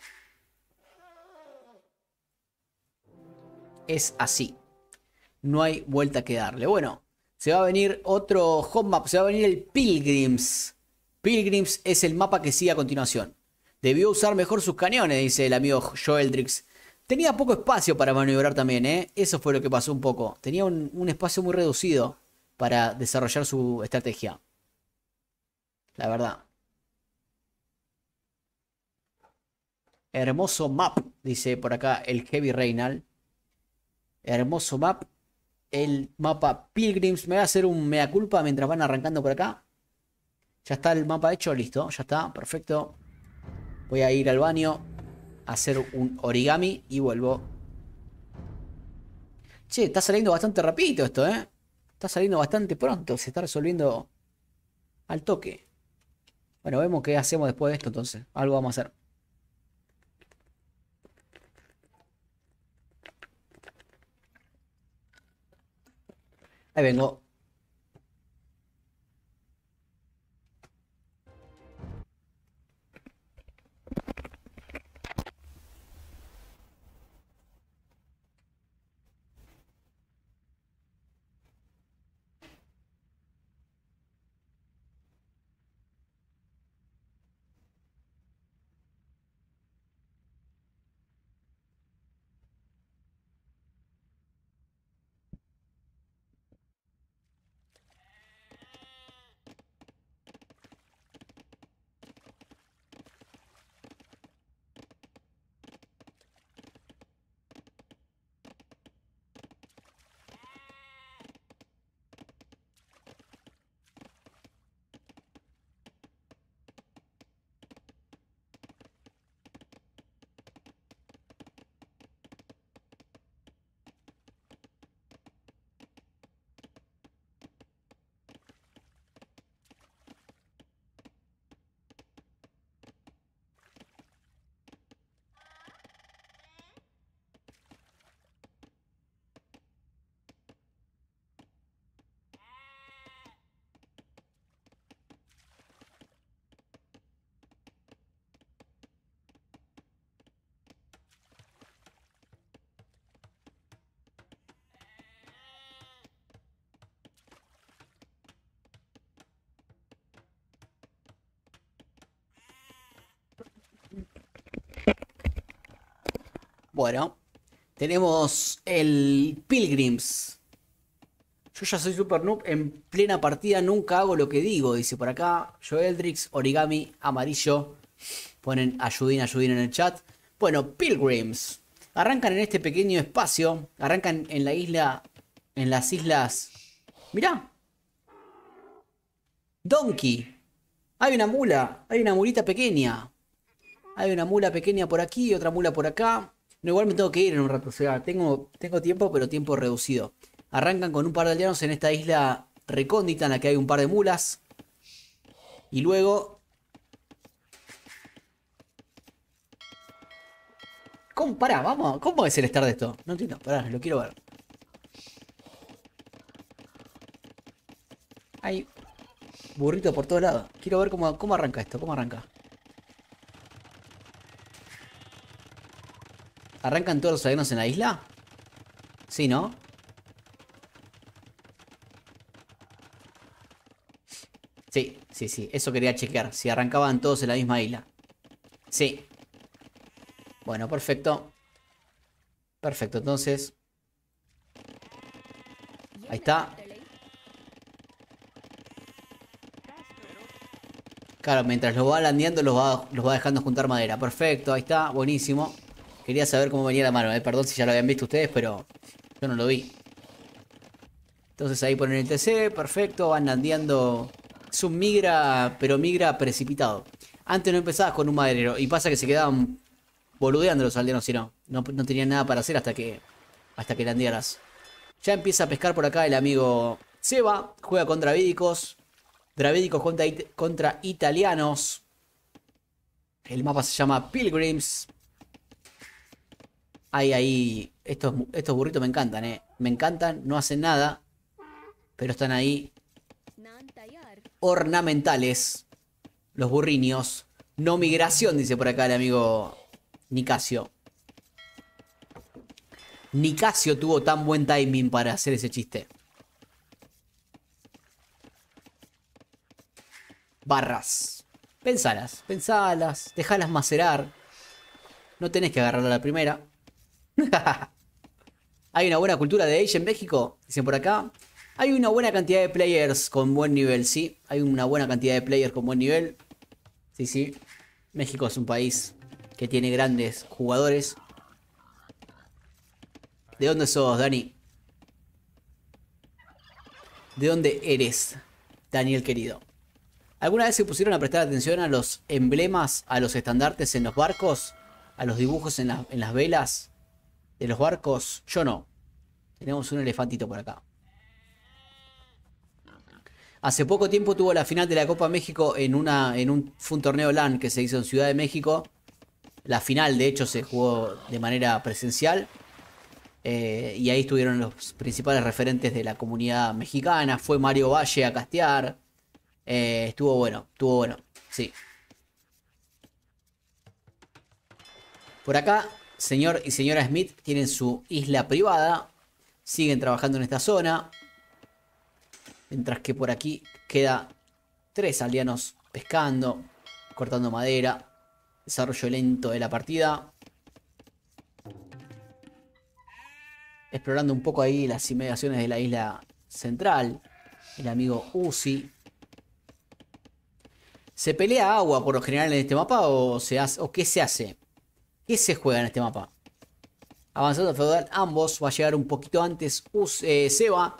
Es así. No hay vuelta que darle. Bueno, se va a venir otro home map. Se va a venir el Pilgrims. Pilgrims es el mapa que sigue a continuación. Debió usar mejor sus cañones, dice el amigo Drix. Tenía poco espacio para maniobrar también, ¿eh? Eso fue lo que pasó un poco. Tenía un espacio muy reducido para desarrollar su estrategia. La verdad. Hermoso map, dice por acá el Heavy Reinal. Hermoso map. El mapa Pilgrims. Me voy a hacer un mea culpa mientras van arrancando por acá. Ya está el mapa hecho, listo. Ya está, perfecto. Voy a ir al baño. A hacer un origami y vuelvo. Che, está saliendo bastante rapidito esto, ¿eh? Está saliendo bastante pronto. Se está resolviendo al toque. Bueno, vemos qué hacemos después de esto entonces. Algo vamos a hacer. Ahí vengo. Bueno, tenemos el Pilgrims. Yo ya soy super noob, en plena partida nunca hago lo que digo, dice por acá. Drix origami, amarillo. Ponen ayudín, ayudín en el chat. Bueno, Pilgrims. Arrancan en este pequeño espacio. Arrancan en la isla. En las islas. Mirá. Donkey. Hay una mula. Hay una mulita pequeña. Hay una mula pequeña por aquí otra mula por acá. No, igual me tengo que ir en un rato. O sea, tengo, tengo tiempo, pero tiempo reducido. Arrancan con un par de aldeanos en esta isla recóndita en la que hay un par de mulas. Y luego... ¿Cómo? Pará, vamos. ¿Cómo es el estar de esto? No entiendo. Pará, lo quiero ver. Hay burrito por todos lados. Quiero ver cómo, cómo arranca esto, cómo arranca. ¿Arrancan todos los aviones en la isla? Sí, ¿no? Sí, sí, sí. Eso quería chequear. Si arrancaban todos en la misma isla. Sí. Bueno, perfecto. Perfecto, entonces. Ahí está. Claro, mientras los va landeando, los va, los va dejando juntar madera. Perfecto, ahí está. Buenísimo. Quería saber cómo venía la mano, eh. perdón si ya lo habían visto ustedes, pero yo no lo vi. Entonces ahí ponen el TC, perfecto, van andeando. migra, pero migra precipitado. Antes no empezabas con un maderero, y pasa que se quedaban boludeando los aldeanos, si no. No, tenían nada para hacer hasta que, hasta que landearas. Ya empieza a pescar por acá el amigo Seba, juega con Vídicos, Dravídicos contra, contra italianos. El mapa se llama Pilgrims hay ahí. Estos, estos burritos me encantan, eh. Me encantan, no hacen nada. Pero están ahí. Ornamentales. Los burriños. No migración, dice por acá el amigo Nicasio. Nicasio tuvo tan buen timing para hacer ese chiste. Barras. Pensalas, pensalas, dejalas macerar. No tenés que agarrarla a la primera. (laughs) Hay una buena cultura de Age en México, dicen por acá. Hay una buena cantidad de players con buen nivel, sí. Hay una buena cantidad de players con buen nivel. Sí, sí. México es un país que tiene grandes jugadores. ¿De dónde sos, Dani? ¿De dónde eres, Daniel querido? ¿Alguna vez se pusieron a prestar atención a los emblemas, a los estandartes en los barcos, a los dibujos en, en las velas? de los barcos, yo no. Tenemos un elefantito por acá. Hace poco tiempo tuvo la final de la Copa México en, una, en un, torneo LAN que se hizo en Ciudad de México. La final, de hecho, se jugó de manera presencial. Eh, y ahí estuvieron los principales referentes de la comunidad mexicana. Fue Mario Valle a castear. Eh, estuvo bueno, estuvo bueno. Sí. Por acá Señor y señora Smith tienen su isla privada, siguen trabajando en esta zona, mientras que por aquí queda tres aldeanos pescando, cortando madera, desarrollo lento de la partida. Explorando un poco ahí las inmediaciones de la isla central, el amigo Uzi. ¿Se pelea agua por lo general en este mapa o, se hace, o qué se hace? ¿Qué se juega en este mapa? Avanzando feudal, ambos. Va a llegar un poquito antes Us eh, Seba.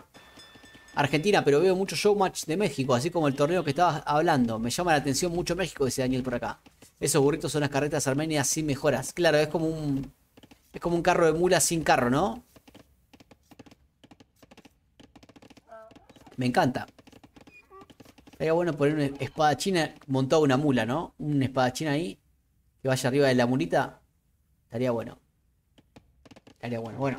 Argentina, pero veo mucho showmatch de México, así como el torneo que estabas hablando. Me llama la atención mucho México, dice Daniel por acá. Esos burritos son las carretas armenias sin mejoras. Claro, es como un. Es como un carro de mula sin carro, ¿no? Me encanta. Sería bueno poner una espada china montado una mula, ¿no? Una espada china ahí. Que vaya arriba de la mulita. Estaría bueno. Estaría bueno. Bueno.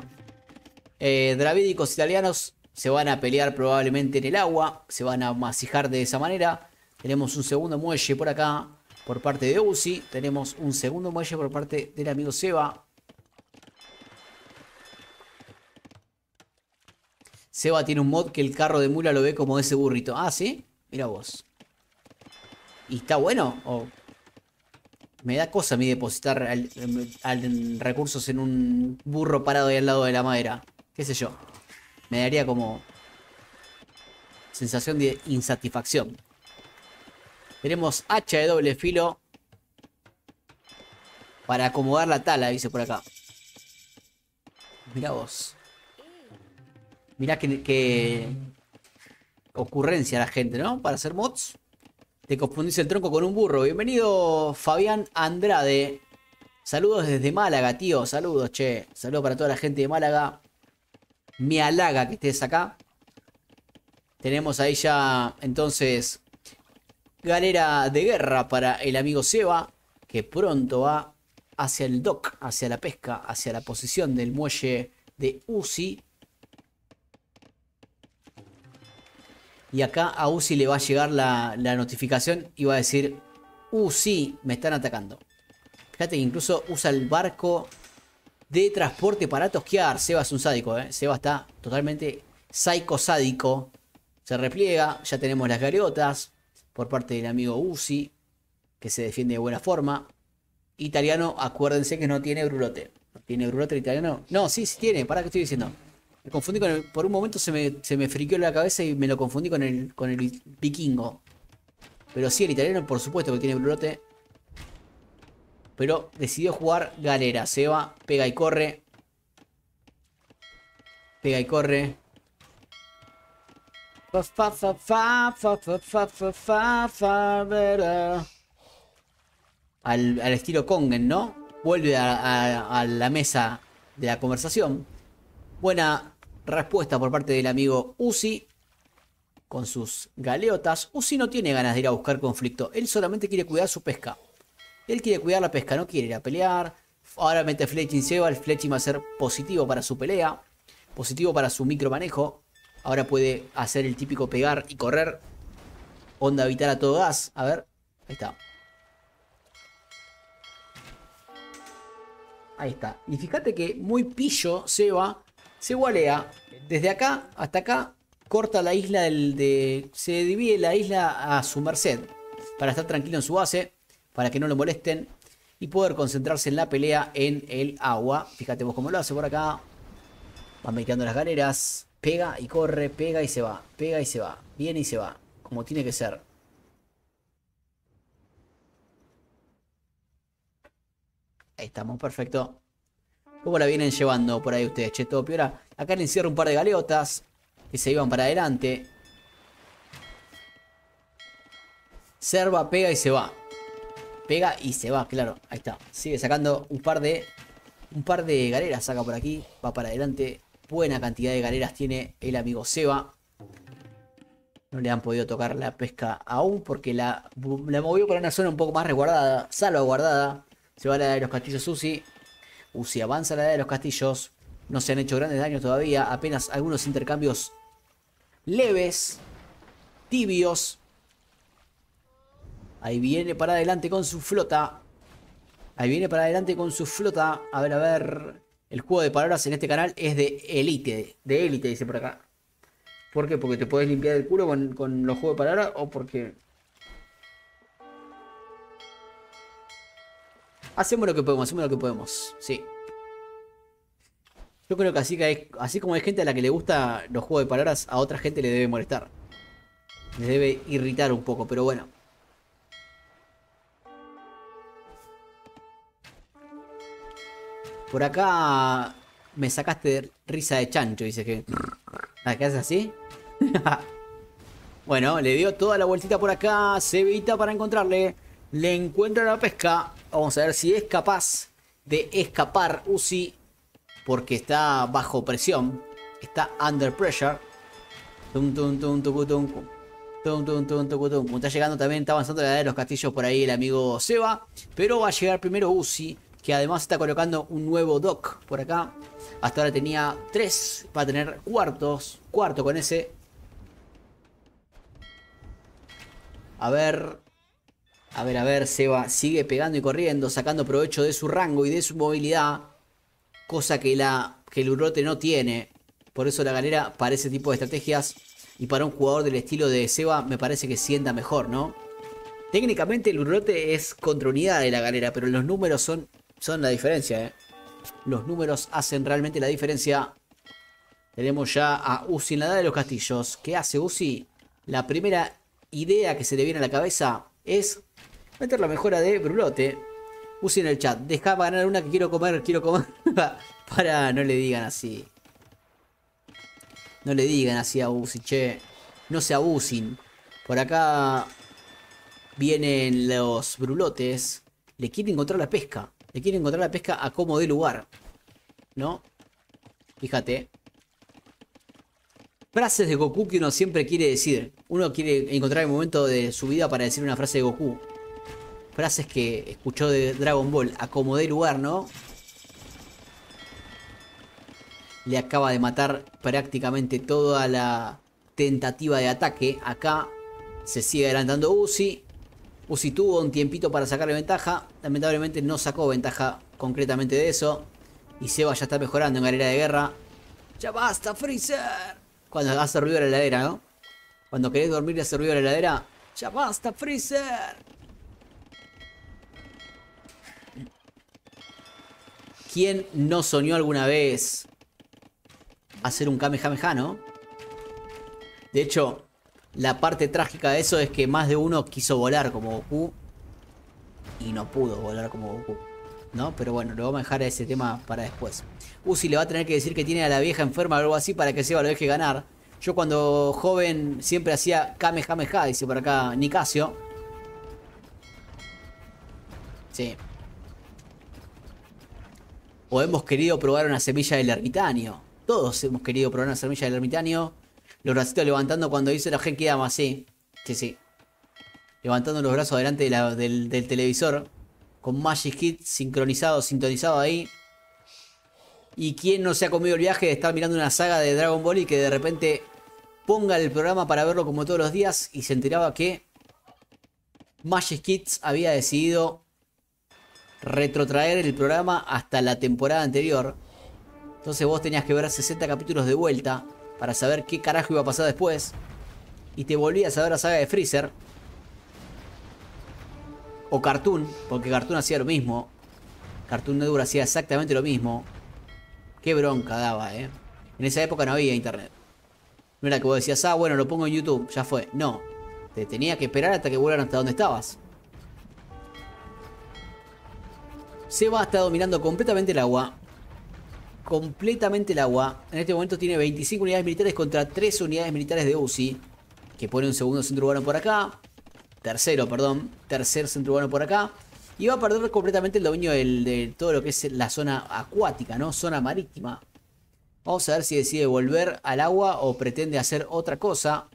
Eh, italianos se van a pelear probablemente en el agua. Se van a masijar de esa manera. Tenemos un segundo muelle por acá. Por parte de Uzi. Tenemos un segundo muelle por parte del amigo Seba. Seba tiene un mod que el carro de mula lo ve como ese burrito. Ah, ¿sí? Mira vos. ¿Y está bueno? ¿O me da cosa a mí depositar recursos en un burro parado ahí al lado de la madera. Qué sé yo. Me daría como sensación de insatisfacción. Tenemos hacha de doble filo para acomodar la tala, dice por acá. Mira vos. Mirá qué, ocurrencia la gente, ¿no? Para hacer mods. Te confundís el tronco con un burro. Bienvenido, Fabián Andrade. Saludos desde Málaga, tío. Saludos, che. Saludos para toda la gente de Málaga. Me halaga que estés acá. Tenemos ahí ya, entonces, galera de guerra para el amigo Seba, que pronto va hacia el dock, hacia la pesca, hacia la posición del muelle de Uzi Y acá a Uzi le va a llegar la, notificación y va a decir, Uzi, uh, me están atacando. Fíjate que incluso usa el barco de transporte para tosquear. Seba es un sádico, ¿eh? Seba está totalmente psico-sádico. Se repliega, ya tenemos las galeotas por parte del amigo Uzi, que se defiende de buena forma. Italiano, acuérdense que no tiene brulote. ¿Tiene brulote italiano? No, sí, sí tiene. ¿Para qué estoy diciendo? Me confundí con por un momento se me, se me friqueó la cabeza y me lo confundí con el, con el vikingo. Pero sí, el italiano por supuesto que tiene brote. Pero decidió jugar galera. Se va, pega y corre. Pega y corre. Al, estilo Kongen, ¿no? Vuelve a la mesa de la conversación. Buena Respuesta por parte del amigo Uzi con sus galeotas. Uzi no tiene ganas de ir a buscar conflicto. Él solamente quiere cuidar su pesca. Él quiere cuidar la pesca, no quiere ir a pelear. Ahora mete Fletching Seba. El Fletching va a ser positivo para su pelea. Positivo para su micromanejo. Ahora puede hacer el típico pegar y correr. Onda evitar a todo gas. A ver. Ahí está. Ahí está. Y fíjate que muy pillo Seba se gualea desde acá hasta acá, corta la isla de... Se divide la isla a su merced, para estar tranquilo en su base, para que no lo molesten y poder concentrarse en la pelea en el agua. Fíjate vos cómo lo hace por acá. Va metiendo las galeras, pega y corre, pega y se va, pega y se va, viene y se va, como tiene que ser. Ahí estamos, perfecto. ¿Cómo la vienen llevando por ahí ustedes? Che, todo Acá le encierro un par de galeotas que se iban para adelante. Serva, pega y se va. Pega y se va, claro. Ahí está. Sigue sacando un par de. Un par de galeras saca por aquí. Va para adelante. Buena cantidad de galeras tiene el amigo Seba. No le han podido tocar la pesca aún porque la, movió para una zona un poco más resguardada, guardada. Se va a la de los castillos Susi si avanza la edad de los castillos. No se han hecho grandes daños todavía. Apenas algunos intercambios leves. Tibios. Ahí viene para adelante con su flota. Ahí viene para adelante con su flota. A ver, a ver. El juego de palabras en este canal es de élite. De élite, dice por acá. ¿Por qué? Porque te puedes limpiar el culo con, con los juegos de palabras o porque Hacemos lo que podemos, hacemos lo que podemos. Sí. Yo creo que así, que así como hay gente a la que le gusta los juegos de palabras, a otra gente le debe molestar. Les debe irritar un poco, pero bueno. Por acá me sacaste risa de chancho, dice que. ¿La qué haces así? (laughs) bueno, le dio toda la vueltita por acá, se evita para encontrarle. Le encuentra la pesca. Vamos a ver si es capaz de escapar Uzi porque está bajo presión. Está under pressure. Está llegando también, está avanzando la edad de los castillos por ahí el amigo Seba. Pero va a llegar primero Uzi, que además está colocando un nuevo dock por acá. Hasta ahora tenía tres, para a tener cuartos, cuarto con ese. A ver, a ver, a ver, Seba sigue pegando y corriendo, sacando provecho de su rango y de su movilidad. Cosa que, el Urrote no tiene. Por eso la galera para ese tipo de estrategias y para un jugador del estilo de Seba me parece que sienta mejor, ¿no? Técnicamente el Urrote es contra unidad de la galera, pero los números son, son la diferencia, ¿eh? Los números hacen realmente la diferencia. Tenemos ya a Uzi en la edad de los castillos. ¿Qué hace Uzi? La primera idea que se le viene a la cabeza es Meter la mejora de Brulote. usen en el chat. Deja ganar una que quiero comer, quiero comer. (laughs) Para, no le digan así. No le digan así a Uzi, che. No se abusin... Por acá vienen los brulotes. Le quiere encontrar la pesca. Le quiere encontrar la pesca a como de lugar. ¿No? Fíjate. Frases de Goku que uno siempre quiere decir. Uno quiere encontrar el momento de su vida para decir una frase de Goku frases que escuchó de Dragon Ball. Acomodé lugar, ¿no? Le acaba de matar prácticamente toda la tentativa de ataque. Acá se sigue adelantando Uzi. Uzi tuvo un tiempito para sacarle ventaja. Lamentablemente no sacó ventaja concretamente de eso. Y Seba ya está mejorando en galera de guerra. ¡Ya basta, Freezer! Cuando hace ruido a la heladera, ¿no? Cuando querés dormir y hace ruido a la heladera. ¡Ya basta, Freezer! ¿Quién no soñó alguna vez hacer un Kamehameha, no? De hecho, la parte trágica de eso es que más de uno quiso volar como Goku y no pudo volar como Goku. ¿No? Pero bueno, lo vamos a dejar a ese tema para después. Uzi le va a tener que decir que tiene a la vieja enferma o algo así para que Seba lo deje ganar. Yo cuando joven siempre hacía Kamehameha, dice por acá Nicasio. Sí o hemos querido probar una semilla del ermitaño. Todos hemos querido probar una semilla del ermitaño. Los bracitos levantando cuando dice la gente ama, sí. Sí, sí. Levantando los brazos delante del, televisor. Con Magic Kids sincronizado, sintonizado ahí. Y quien no se ha comido el viaje de estar mirando una saga de Dragon Ball y que de repente ponga el programa para verlo como todos los días y se enteraba que Magic Kids había decidido retrotraer el programa hasta la temporada anterior. Entonces vos tenías que ver 60 capítulos de vuelta para saber qué carajo iba a pasar después. Y te volvías a ver la saga de Freezer. O Cartoon, porque Cartoon hacía lo mismo. Cartoon Network hacía exactamente lo mismo. Qué bronca daba, eh. En esa época no había internet. No era que vos decías, ah, bueno, lo pongo en YouTube, ya fue. No. Te tenía que esperar hasta que vuelvan hasta donde estabas. Seba está dominando completamente el agua. Completamente el agua. En este momento tiene 25 unidades militares contra 3 unidades militares de Uzi. Que pone un segundo centro urbano por acá. Tercero, perdón. Tercer centro urbano por acá. Y va a perder completamente el dominio de todo lo que es la zona acuática, ¿no? Zona marítima. Vamos a ver si decide volver al agua o pretende hacer otra cosa.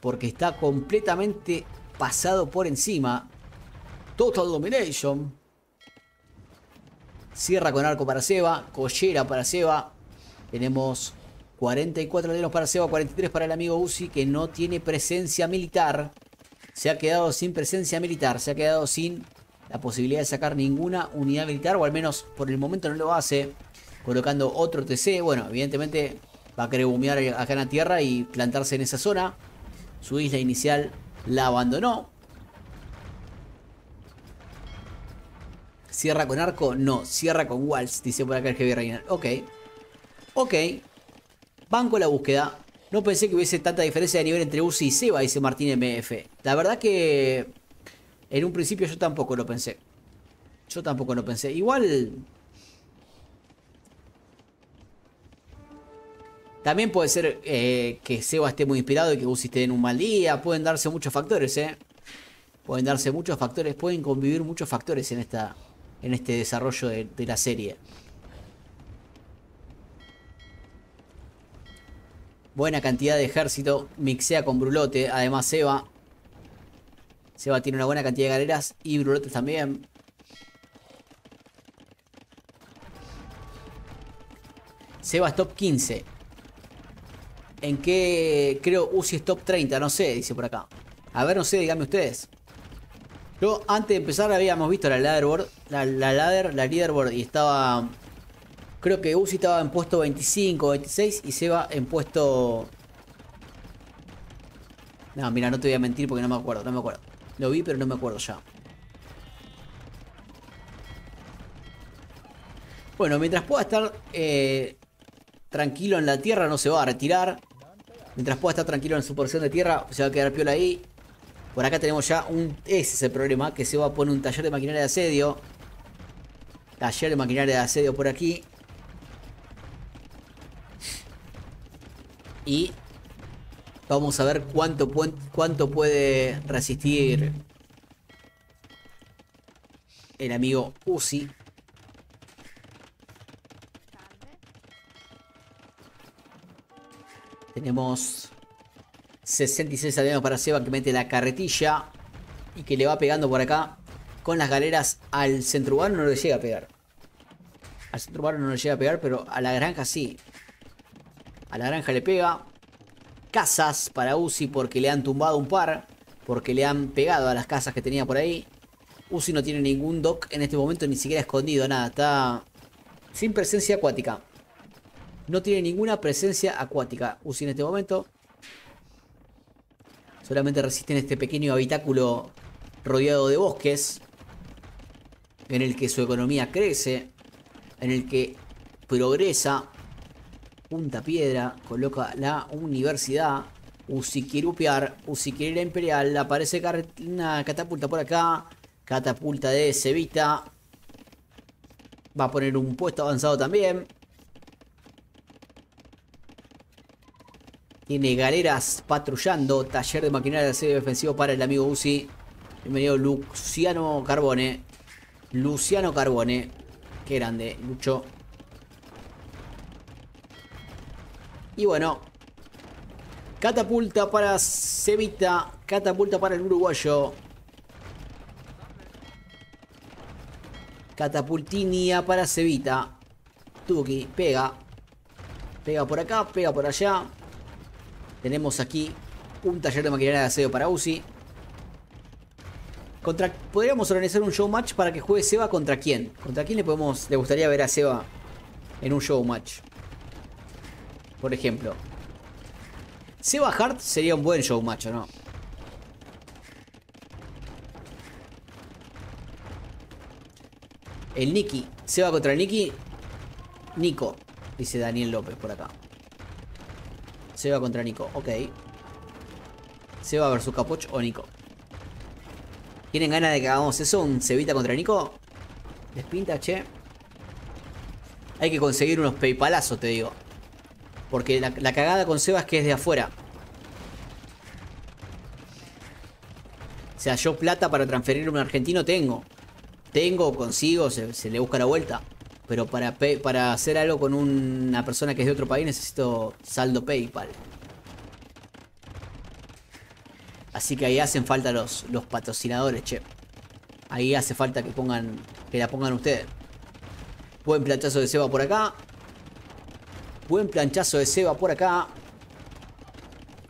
Porque está completamente pasado por encima Total Domination. Cierra con arco para Seba. Collera para Seba. Tenemos 44 los para Seba. 43 para el amigo Uzi que no tiene presencia militar. Se ha quedado sin presencia militar. Se ha quedado sin la posibilidad de sacar ninguna unidad militar. O al menos por el momento no lo hace. Colocando otro TC. Bueno, evidentemente va a querer bumear acá en la tierra y plantarse en esa zona. Su isla inicial la abandonó. ¿Cierra con arco? No, cierra con waltz, dice por acá el heavy Reiner. Ok. Ok. Banco la búsqueda. No pensé que hubiese tanta diferencia de nivel entre Uzi y Seba, dice Martín MF. La verdad que en un principio yo tampoco lo pensé. Yo tampoco lo pensé. Igual... También puede ser eh, que Seba esté muy inspirado y que Uzi esté en un mal día. Pueden darse muchos factores, ¿eh? Pueden darse muchos factores. Pueden convivir muchos factores en esta, en este desarrollo de, la serie. Buena cantidad de ejército, mixea con Brulote, además Seba. Seba tiene una buena cantidad de galeras y Brulote también. Seba es top 15. ¿En qué creo UCI es top 30? No sé, dice por acá. A ver, no sé, díganme ustedes. Yo antes de empezar habíamos visto la ladderboard, la, ladder, la leaderboard y estaba... Creo que Uzi estaba en puesto 25, 26 y va en puesto... No, mira, no te voy a mentir porque no me acuerdo, no me acuerdo. Lo vi pero no me acuerdo ya. Bueno, mientras pueda estar eh, tranquilo en la tierra no se va a retirar. Mientras pueda estar tranquilo en su porción de tierra se va a quedar piola ahí. Por acá tenemos ya un... Ese es el problema, que se va a poner un taller de maquinaria de asedio. Taller de maquinaria de asedio por aquí. Y vamos a ver cuánto, cuánto puede resistir el amigo Uzi. Tenemos 66 menos para Seba que mete la carretilla. Y que le va pegando por acá con las galeras al centro urbano no le llega a pegar. Al centro urbano no le llega a pegar, pero a la granja sí. A la granja le pega. Casas para Uzi porque le han tumbado un par. Porque le han pegado a las casas que tenía por ahí. Uzi no tiene ningún dock en este momento, ni siquiera escondido, nada. Está sin presencia acuática. No tiene ninguna presencia acuática Uzi en este momento. Solamente resisten este pequeño habitáculo rodeado de bosques, en el que su economía crece, en el que progresa. Punta Piedra coloca la universidad. Usiquirupiar, la Imperial, aparece una catapulta por acá, catapulta de Sevita, Va a poner un puesto avanzado también. Tiene galeras patrullando. Taller de maquinaria de asedio defensivo para el amigo Uzi. Bienvenido Luciano Carbone. Luciano Carbone. Qué grande, Lucho. Y bueno. Catapulta para Cevita. Catapulta para el uruguayo. Catapultinia para Cevita. Tuki, pega. Pega por acá, pega por allá. Tenemos aquí un taller de maquinaria de asedio para Uzi. podríamos organizar un showmatch para que juegue Seba contra quién. ¿Contra quién le, podemos, le gustaría ver a Seba en un showmatch? Por ejemplo. Seba Hart sería un buen showmatch, ¿o no? El Nicky. Seba contra el Nicky. Nico, dice Daniel López por acá. Seba contra Nico. Ok. Seba versus Capoch o Nico. ¿Tienen ganas de que hagamos eso? ¿Un Cevita contra Nico? ¿Les pinta, che? Hay que conseguir unos paypalazos, te digo. Porque la, cagada con Seba es que es de afuera. O sea, yo plata para transferir a un argentino tengo. Tengo, consigo, se le busca la vuelta. Pero para, para hacer algo con una persona que es de otro país necesito saldo PayPal. Así que ahí hacen falta los, los patrocinadores, che. Ahí hace falta que pongan. Que la pongan ustedes. Buen planchazo de Seba por acá. Buen planchazo de Seba por acá.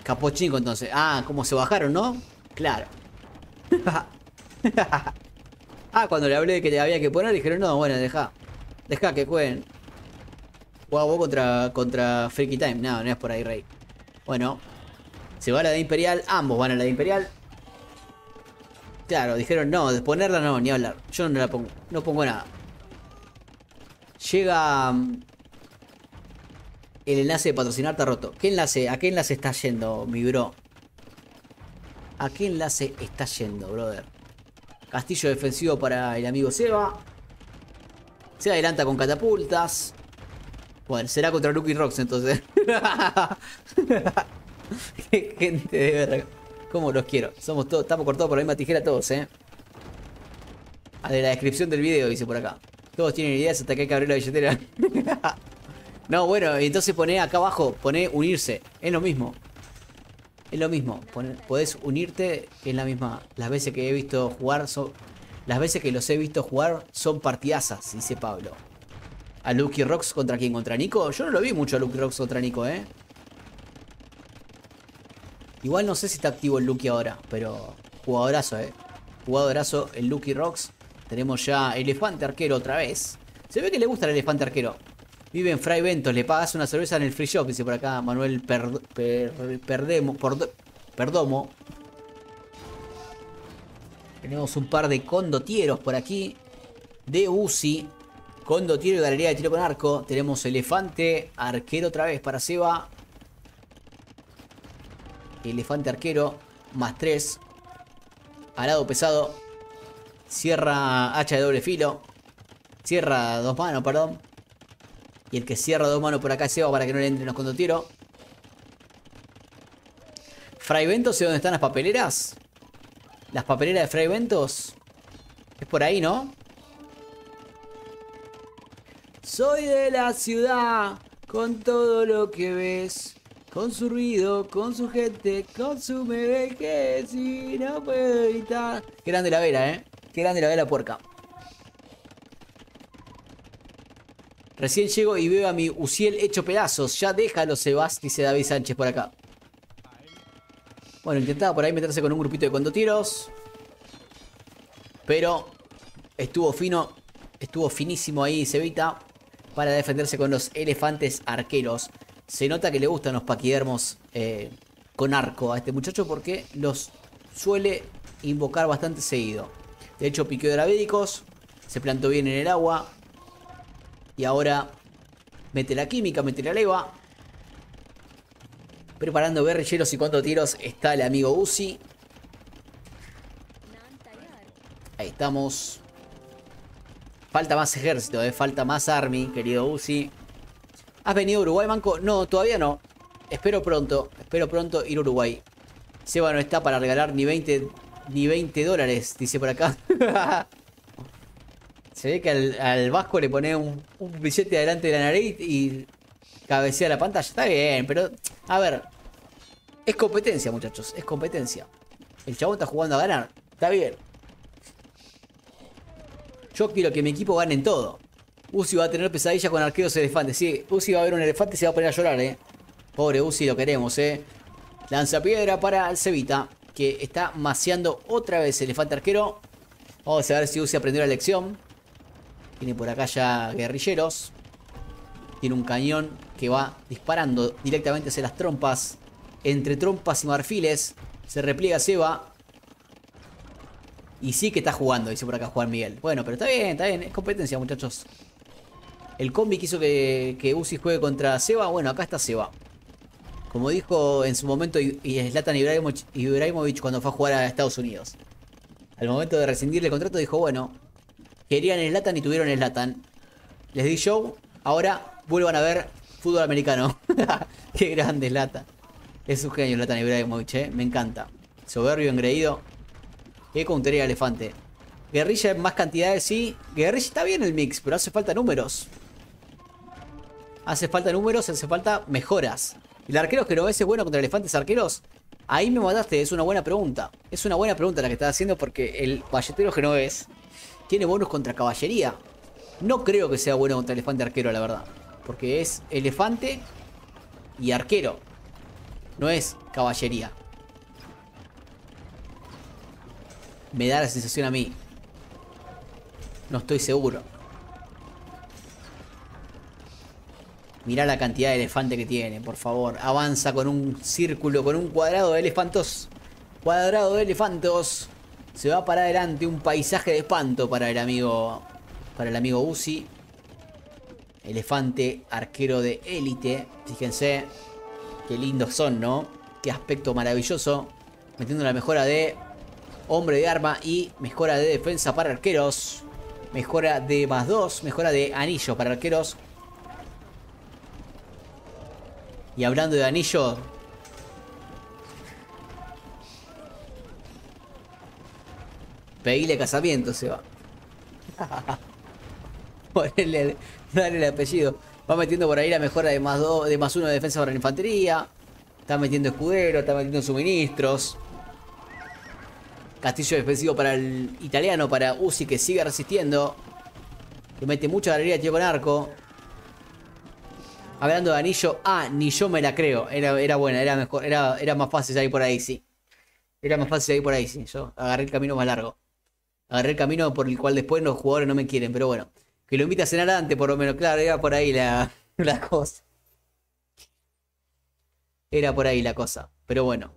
Capochinco entonces. Ah, como se bajaron, ¿no? Claro. (laughs) ah, cuando le hablé de que le había que poner, dijeron, no, bueno, deja. Deja que jueguen. Guau, contra, contra Freaky Time. No, no es por ahí, Rey. Bueno. Se va a la de Imperial. Ambos van a la de Imperial. Claro, dijeron no, de ponerla no, ni hablar. Yo no la pongo. No pongo nada. Llega. Mm, el enlace de patrocinar está roto. ¿Qué enlace? ¿A qué enlace está yendo, mi bro? ¿A qué enlace está yendo, brother? Castillo defensivo para el amigo Seba. Se adelanta con catapultas. Bueno, será contra Lucky Rocks entonces. (laughs) Qué gente de verga. Cómo los quiero. Somos todos, estamos cortados por la misma tijera todos, eh. Ah, de la descripción del video, dice por acá. Todos tienen ideas hasta que hay que abrir la billetera. (laughs) no, bueno, entonces pone acá abajo, Pone unirse. Es lo mismo. Es lo mismo. podés unirte, en es la misma. Las veces que he visto jugar son... Las veces que los he visto jugar son partidazas, dice Pablo. ¿A Lucky Rocks contra quién? ¿Contra Nico? Yo no lo vi mucho a Lucky Rocks contra Nico, ¿eh? Igual no sé si está activo el Lucky ahora, pero jugadorazo, ¿eh? Jugadorazo el Lucky Rocks. Tenemos ya Elefante Arquero otra vez. Se ve que le gusta el Elefante Arquero. Vive en Fray Ventos, le pagas una cerveza en el free shop, dice por acá Manuel Perdomo. Tenemos un par de condotieros por aquí. De Uzi. Condotiero y galería de tiro con arco. Tenemos elefante arquero otra vez para Seba. Elefante arquero. Más 3. Alado pesado. Cierra hacha de doble filo. Cierra dos manos, perdón. Y el que cierra dos manos por acá es Seba para que no le entren los condotieros. Fray Bento, sé dónde están las papeleras? Las papeleras de Fray Ventos. Es por ahí, ¿no? Soy de la ciudad, con todo lo que ves. Con su ruido, con su gente, con su bebé que si no puedo evitar. Qué grande la vela, ¿eh? Qué grande la vela puerca. Recién llego y veo a mi Uciel hecho pedazos. Ya déjalo, Sebas, dice David Sánchez por acá. Bueno, intentaba por ahí meterse con un grupito de tiros, Pero estuvo fino, estuvo finísimo ahí Cevita para defenderse con los elefantes arqueros. Se nota que le gustan los paquidermos eh, con arco a este muchacho porque los suele invocar bastante seguido. De hecho, piqueó rabédicos, se plantó bien en el agua y ahora mete la química, mete la leva Preparando guerrilleros y cuántos tiros está el amigo Uzi. Ahí estamos. Falta más ejército, eh, falta más army, querido Uzi. ¿Has venido a Uruguay, Manco? No, todavía no. Espero pronto, espero pronto ir a Uruguay. Seba no está para regalar ni 20, ni 20 dólares, dice por acá. (laughs) Se ve que al, Vasco le pone un, un billete adelante de la nariz y cabecea la pantalla. Está bien, pero a ver. Es competencia, muchachos. Es competencia. El chabón está jugando a ganar. Está bien. Yo quiero que mi equipo gane en todo. Uzi va a tener pesadillas con arqueros elefantes. Sí, Uzi va a ver un elefante y se va a poner a llorar, eh. Pobre Uzi, lo queremos, eh. Lanza piedra para Alcevita que está maceando otra vez elefante arquero. Vamos a ver si Uzi aprendió la lección. Tiene por acá ya guerrilleros. Tiene un cañón que va disparando directamente hacia las trompas. Entre trompas y marfiles. Se repliega Seba. Y sí que está jugando, dice por acá jugar Miguel. Bueno, pero está bien, está bien. Es competencia, muchachos. El combi quiso que, que Uzi juegue contra Seba. Bueno, acá está Seba. Como dijo en su momento y Ibrahimovic, Ibrahimovic cuando fue a jugar a Estados Unidos. Al momento de rescindirle el contrato dijo, bueno, querían Slatan y tuvieron Slatan. Les di show, ahora vuelvan a ver fútbol americano. (laughs) Qué grande Lata. Es un genio Lata Ibrahimovic, ¿eh? me encanta. Soberbio, engreído. Qué contería elefante. Guerrilla en más cantidades, sí. Guerrilla está bien el mix, pero hace falta números. Hace falta números, hace falta mejoras. ¿El arquero genovés es bueno contra elefantes arqueros? Ahí me mataste, es una buena pregunta. Es una buena pregunta la que estás haciendo porque el balletero genovés tiene bonus contra caballería. No creo que sea bueno contra elefante arquero, la verdad. Porque es elefante y arquero. No es caballería. Me da la sensación a mí. No estoy seguro. Mirá la cantidad de elefante que tiene, por favor. Avanza con un círculo, con un cuadrado de elefantos. Cuadrado de elefantos. Se va para adelante un paisaje de espanto para el amigo. Para el amigo Uzi. Elefante, arquero de élite. Fíjense qué lindos son, ¿no? Qué aspecto maravilloso. Metiendo la mejora de hombre de arma y mejora de defensa para arqueros. Mejora de más dos. mejora de anillo para arqueros. Y hablando de anillo... Pedirle casamiento se va. (laughs) (laughs) Dale el apellido. Va metiendo por ahí la mejora de más, de más uno de defensa para la infantería. Está metiendo escudero, está metiendo suministros. Castillo defensivo para el italiano, para Uzi que sigue resistiendo. Que mete mucha galería, tío con arco. Hablando de anillo, ah, ni yo me la creo. Era, era buena, era mejor, era, era más fácil salir por ahí, sí. Era más fácil salir por ahí, sí. Yo agarré el camino más largo. Agarré el camino por el cual después los jugadores no me quieren, pero bueno que lo invite a cenar antes, por lo menos. Claro, era por ahí la, (laughs) cosa. Era por ahí la cosa. Pero bueno.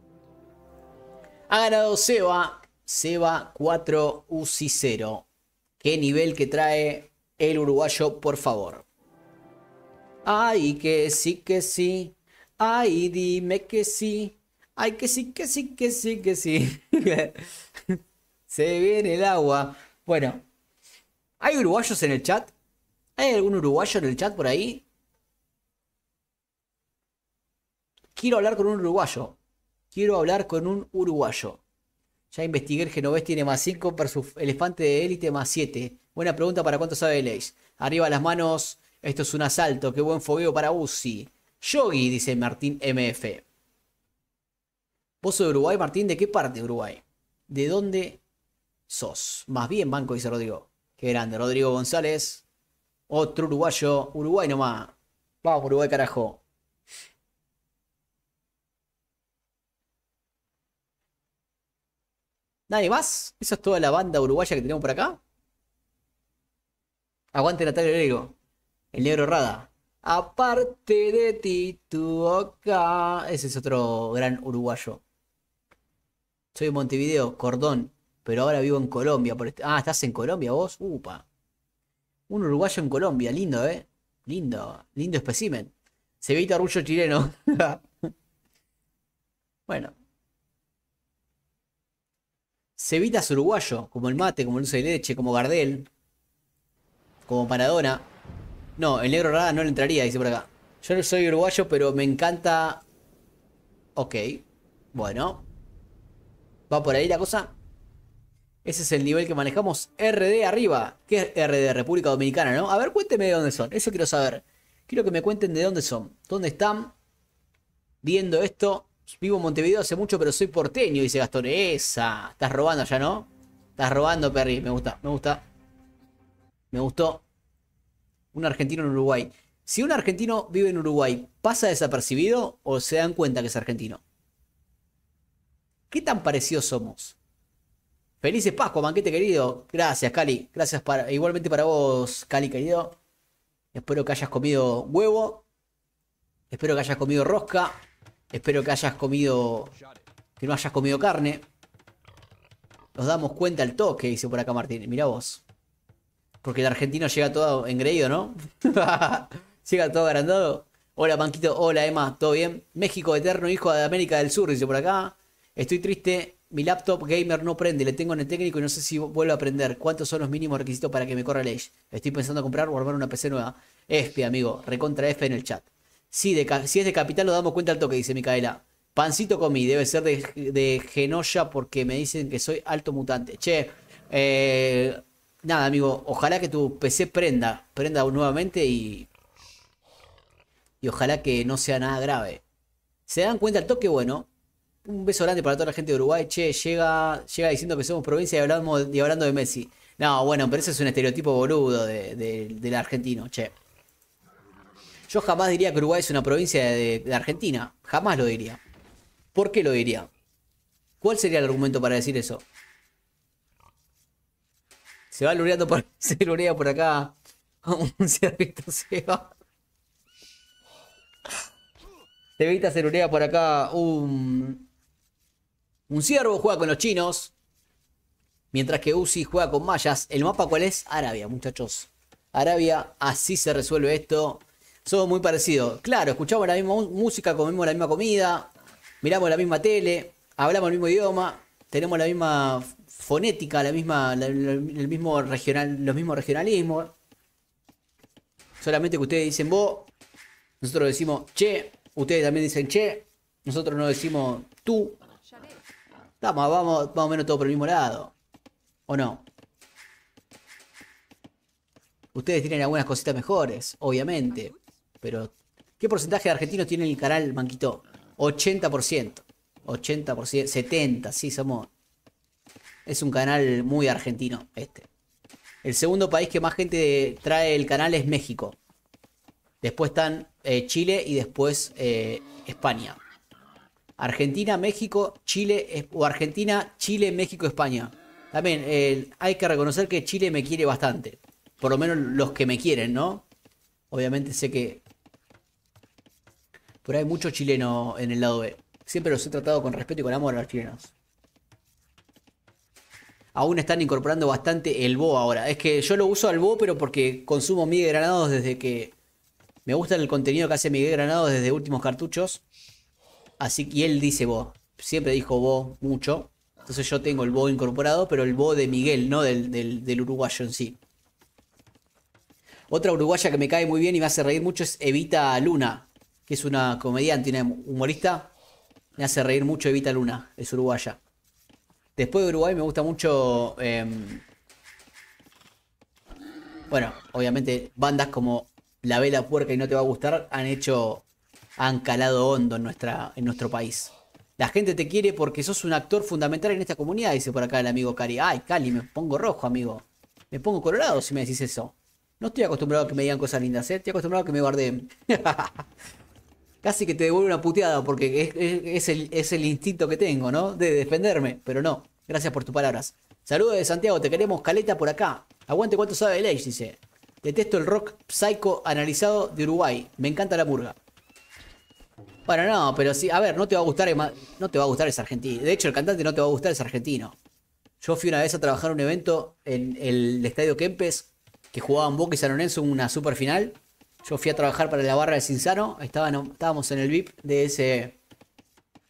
Ha ganado Seba. Seba 4 uc 0. Qué nivel que trae el uruguayo, por favor. Ay, que sí, que sí. Ay, dime que sí. Ay, que sí, que sí, que sí, que sí. (laughs) Se viene el agua. Bueno, ¿Hay uruguayos en el chat? ¿Hay algún uruguayo en el chat por ahí? Quiero hablar con un uruguayo. Quiero hablar con un uruguayo. Ya investigué, el genovés tiene más 5 elefante de élite más 7. Buena pregunta para cuánto sabe Leis. Arriba las manos, esto es un asalto. Qué buen fogueo para Uzi. Yogi, dice Martín MF. ¿Vos sos de Uruguay, Martín? ¿De qué parte de Uruguay? ¿De dónde sos? Más bien, Banco, dice Rodrigo. Qué grande, Rodrigo González. Otro uruguayo, Uruguay nomás. Vamos, Uruguay, carajo. ¿Nadie más? ¿Esa es toda la banda uruguaya que tenemos por acá? Aguante Natalia Negro. El negro Rada. Aparte de ti, tu boca. Ese es otro gran uruguayo. Soy Montevideo, Cordón, pero ahora vivo en Colombia. Este, ah, ¿estás en Colombia vos? Upa. Un uruguayo en Colombia, lindo, ¿eh? Lindo, lindo espécimen. Se evita chileno. (laughs) bueno. Cevitas uruguayo, como el mate, como el dulce de leche, como Gardel, como Paradona. No, el negro rada no le entraría, dice por acá. Yo no soy uruguayo, pero me encanta. Ok, bueno. ¿Va por ahí la cosa? Ese es el nivel que manejamos. RD arriba. ¿Qué es RD? República Dominicana, ¿no? A ver, cuénteme de dónde son. Eso quiero saber. Quiero que me cuenten de dónde son. ¿Dónde están? Viendo esto. Vivo en Montevideo hace mucho, pero soy porteño, dice Gastón. Esa. Estás robando ya, ¿no? Estás robando, Perry. Me gusta, me gusta. Me gustó. Un argentino en Uruguay. Si un argentino vive en Uruguay, ¿pasa desapercibido o se dan cuenta que es argentino? ¿Qué tan parecidos somos? Felices Pascua, banquete querido. Gracias, Cali. Gracias para, igualmente para vos, Cali, querido. Espero que hayas comido huevo. Espero que hayas comido rosca. Espero que hayas comido. Que no hayas comido carne. Nos damos cuenta el toque, dice por acá Martín. Mirá vos. Porque el argentino llega todo engreído, ¿no? (laughs) llega todo agrandado. Hola, Banquito. Hola, Emma. ¿Todo bien? México eterno, hijo de América del Sur, dice por acá. Estoy triste mi laptop gamer no prende, le tengo en el técnico y no sé si vuelvo a prender. ¿Cuántos son los mínimos requisitos para que me corra el Edge? Estoy pensando comprar o armar una PC nueva. Espe, amigo, recontra F en el chat. si es de capital lo damos cuenta al toque, dice Micaela. Pancito comí, debe ser de, de Genoya porque me dicen que soy alto mutante. Che, eh, nada, amigo, ojalá que tu PC prenda, prenda nuevamente y. Y ojalá que no sea nada grave. ¿Se dan cuenta al toque? Bueno, un beso grande para toda la gente de Uruguay. Che, llega, llega diciendo que somos provincia y, hablamos, hablando de Messi. No, bueno, pero eso es un estereotipo boludo del argentino, che. Yo jamás diría que Uruguay es una provincia de, Argentina. Jamás lo diría. ¿Por qué lo diría? ¿Cuál sería el argumento para decir eso? Se va lureando por, (laughs) se lurea por acá. Un cerdito se va. Se evita se lurea por acá un, um, un ciervo juega con los chinos. Mientras que Uzi juega con mayas. ¿El mapa cuál es? Arabia, muchachos. Arabia, así se resuelve esto. Somos muy parecidos. Claro, escuchamos la misma música, comemos la misma comida, miramos la misma tele, hablamos el mismo idioma, tenemos la misma fonética, la misma, el mismo regional, los mismos regionalismos. Solamente que ustedes dicen vos, nosotros decimos che, ustedes también dicen che, nosotros no decimos tú, Estamos, vamos más o menos todo por el mismo lado. ¿O no? Ustedes tienen algunas cositas mejores, obviamente. Pero, ¿qué porcentaje de argentinos tiene el canal Manquito? 80%. 80%, 70%, sí, somos. Es un canal muy argentino este. El segundo país que más gente trae el canal es México. Después están eh, Chile y después eh, España. Argentina, México, Chile o Argentina, Chile, México, España. También hay que reconocer que Chile me quiere bastante. Por lo menos los que me quieren, ¿no? Obviamente sé que... Pero hay mucho chileno en el lado B. Siempre los he tratado con respeto y con amor a los chilenos. Aún están incorporando bastante el Bo ahora. Es que yo lo uso al Bo, pero porque consumo Miguel Granados desde que... Me gusta el contenido que hace Miguel Granados desde Últimos Cartuchos. Así que él dice vos, siempre dijo vos mucho. Entonces yo tengo el bo incorporado, pero el bo de Miguel, no del, uruguayo en sí. Otra uruguaya que me cae muy bien y me hace reír mucho es Evita Luna, que es una comediante, una humorista. Me hace reír mucho Evita Luna, es uruguaya. Después de Uruguay me gusta mucho. Em, bueno, obviamente bandas como La Vela Puerca y No Te Va a Gustar han hecho han calado hondo en, nuestra, en nuestro país. La gente te quiere porque sos un actor fundamental en esta comunidad, dice por acá el amigo Cari. Ay, Cali, me pongo rojo, amigo. Me pongo colorado si me decís eso. No estoy acostumbrado a que me digan cosas lindas, ¿eh? Estoy acostumbrado a que me guarden. (laughs) Casi que te devuelvo una puteada porque es, el, es el instinto que tengo, ¿no? De defenderme, pero no. Gracias por tus palabras. Saludos de Santiago, te queremos caleta por acá. Aguante cuánto sabe el Age, dice. Detesto el rock psycho analizado de Uruguay. Me encanta la purga. Bueno, no, pero sí, a ver, no te va a gustar, no te va a gustar es argentino. De hecho, el cantante no te va a gustar es argentino. Yo fui una vez a trabajar un evento en el Estadio Kempes, que jugaban Boca y San Lorenzo una super final. Yo fui a trabajar para la barra de Cinsano, estábamos en el VIP de ese,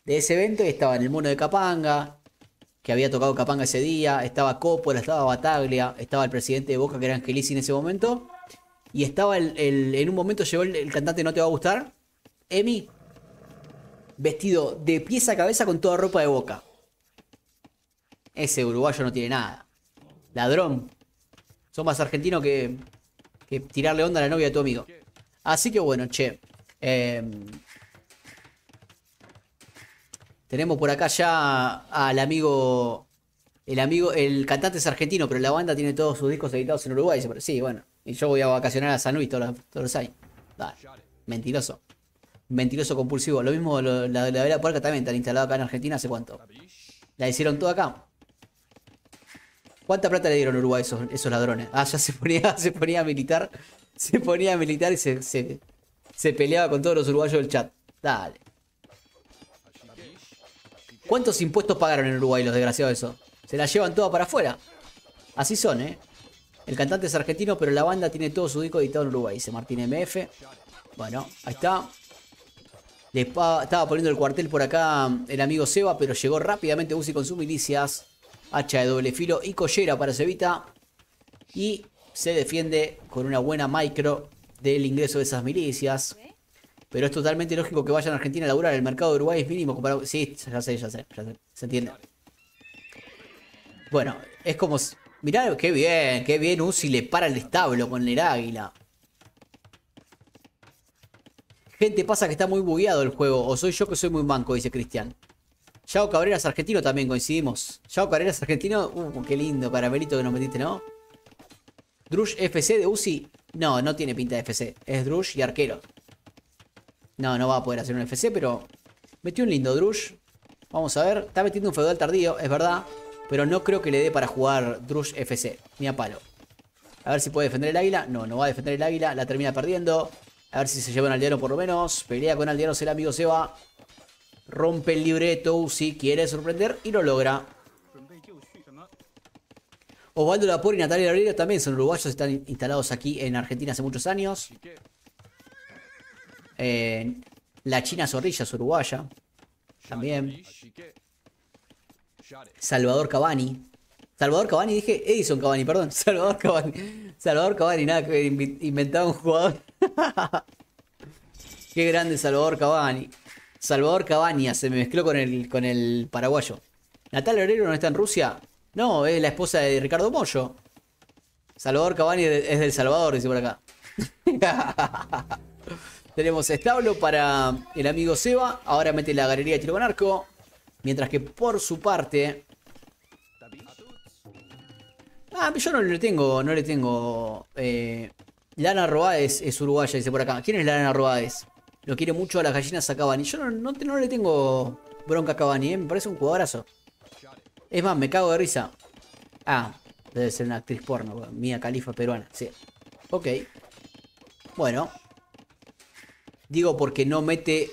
de ese evento y estaba en el mono de Capanga, que había tocado Capanga ese día, estaba Coppola, estaba Bataglia, estaba el presidente de Boca, que era Angelici en ese momento, y estaba el, en un momento llegó el cantante No Te Va a Gustar, Emi, vestido de pieza a cabeza con toda ropa de boca. Ese uruguayo no tiene nada. Ladrón. Son más argentinos que, que tirarle onda a la novia de tu amigo. Así que bueno, che. Em, tenemos por acá ya al amigo. El amigo. El cantante es argentino, pero la banda tiene todos sus discos editados en Uruguay. Sí, bueno. Y yo voy a vacacionar a San Luis todos los, hay. Mentiroso mentiroso compulsivo. Lo mismo la de la vela puerca también está instalada acá en Argentina hace cuánto. La hicieron toda acá. ¿Cuánta plata le dieron a Uruguay esos, esos ladrones? Ah, ya se ponía, (laughs) militar. Se ponía militar y se, peleaba con todos los uruguayos del chat. Dale. ¿Cuántos impuestos pagaron en Uruguay los desgraciados eso? Se la llevan toda para afuera. Así son, ¿eh? El cantante es argentino, pero la banda tiene todo su disco editado en Uruguay. Dice Martín MF. Bueno, ahí está estaba poniendo el cuartel por acá el amigo Seba, pero llegó rápidamente Uzi con sus milicias. Hacha de doble filo y collera para Cevita. Y se defiende con una buena micro del ingreso de esas milicias. Pero es totalmente lógico que vayan a Argentina a laburar. El mercado de Uruguay es mínimo comparado. Sí, ya sé, ya sé, ya sé. Se entiende. Bueno, es como. Mirá, qué bien, qué bien. Uzi le para el establo con el águila. Gente, pasa que está muy bugueado el juego. O soy yo que soy muy manco, dice Cristian. Yao Cabrera es argentino también, coincidimos. Yao Cabrera argentino. Uh, qué lindo caramelito que nos metiste, ¿no? Drush FC de Uzi. No, no tiene pinta de FC. Es Drush y arquero. No, no va a poder hacer un FC, pero metió un lindo Drush. Vamos a ver. Está metiendo un feudal tardío, es verdad. Pero no creo que le dé para jugar Drush FC. Ni a palo. A ver si puede defender el águila. No, no va a defender el águila. La termina perdiendo. A ver si se lleva al aldeano por lo menos. Pelea con aldeanos el amigo Seba. Rompe el libreto si quiere sorprender y lo logra. Osvaldo Lapur y Natalia Aurelio también son uruguayos, están instalados aquí en Argentina hace muchos años. Eh, la China Zorrilla es uruguaya. También. Salvador Cavani. Salvador Cavani, dije Edison Cavani, perdón. (laughs) Salvador Cavani. Salvador Cavani, nada, que inventaba un jugador. (laughs) Qué grande Salvador Cavani. Salvador Cavani se me mezcló con el, con el paraguayo. Natalia Herrero no está en Rusia. No, es la esposa de Ricardo Mollo. Salvador Cavani es del Salvador, dice por acá. (laughs) Tenemos establo para el amigo Seba. Ahora mete la galería de tiro con arco. Mientras que por su parte, Ah, yo no le tengo, no le tengo. Eh, Lana Roáez es uruguaya, dice por acá. ¿Quién es Lana Robades Lo quiere mucho a las gallinas a Cavani. Yo no, no, le tengo bronca a Cavani, ¿eh? me parece un jugadorazo. Es más, me cago de risa. Ah, debe ser una actriz porno, mía califa peruana, sí. Ok. Bueno. Digo porque no mete...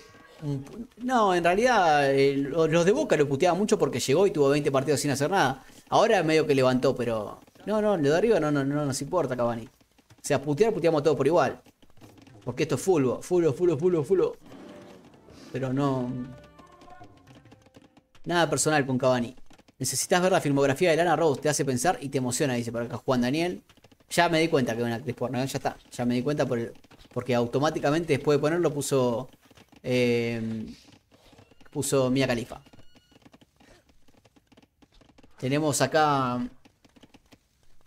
No, en realidad eh, los de Boca lo puteaba mucho porque llegó y tuvo 20 partidos sin hacer nada. Ahora medio que levantó, pero no, no, lo de arriba no, no, no nos importa, Cavani. O sea, putear, puteamos todo por igual. Porque esto es fulbo, fulbo, fulbo, fulbo, fulbo. Pero no... Nada personal con Cavani. Necesitas ver la filmografía de Lana Rose, te hace pensar y te emociona, dice por acá Juan Daniel. Ya me di cuenta que es una actriz ¿eh? ya está. Ya me di cuenta por porque automáticamente después de ponerlo puso... Eh, puso Mia Califa. Tenemos acá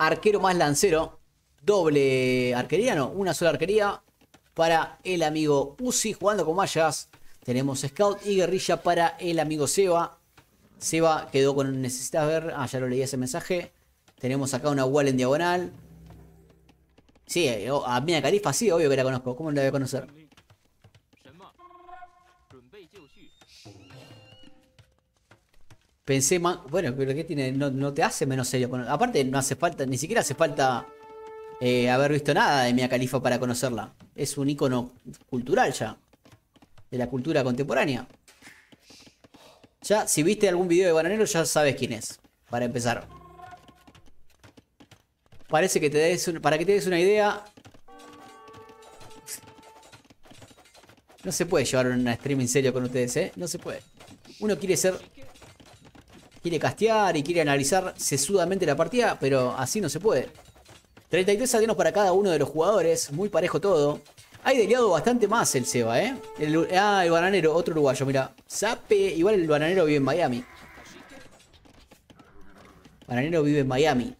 arquero más lancero. Doble arquería, no, una sola arquería para el amigo Uzi jugando con Mayas. Tenemos Scout y Guerrilla para el amigo Seba. Seba quedó con necesitas ver. Ah, ya lo leí ese mensaje. Tenemos acá una wall en diagonal. Sí, eh, a Mina Califa sí, obvio que la conozco. ¿Cómo la voy a conocer? pensé más, bueno, pero ¿qué tiene? No, te hace menos serio. aparte, no hace falta, ni siquiera hace falta eh, haber visto nada de Mia Califa para conocerla. Es un icono cultural ya, de la cultura contemporánea. Ya, si viste algún video de Bananero, ya sabes quién es, para empezar. Parece que te des para que te des una idea. No se puede llevar una stream en serio con ustedes, ¿eh? No se puede. Uno quiere ser quiere castear y quiere analizar sesudamente la partida, pero así no se puede. 33 salidos para cada uno de los jugadores, muy parejo todo. Hay ideado bastante más el Seba, ¿eh? ah, el bananero, otro uruguayo, mira. Sape, igual el bananero vive en Miami. Bananero vive en Miami.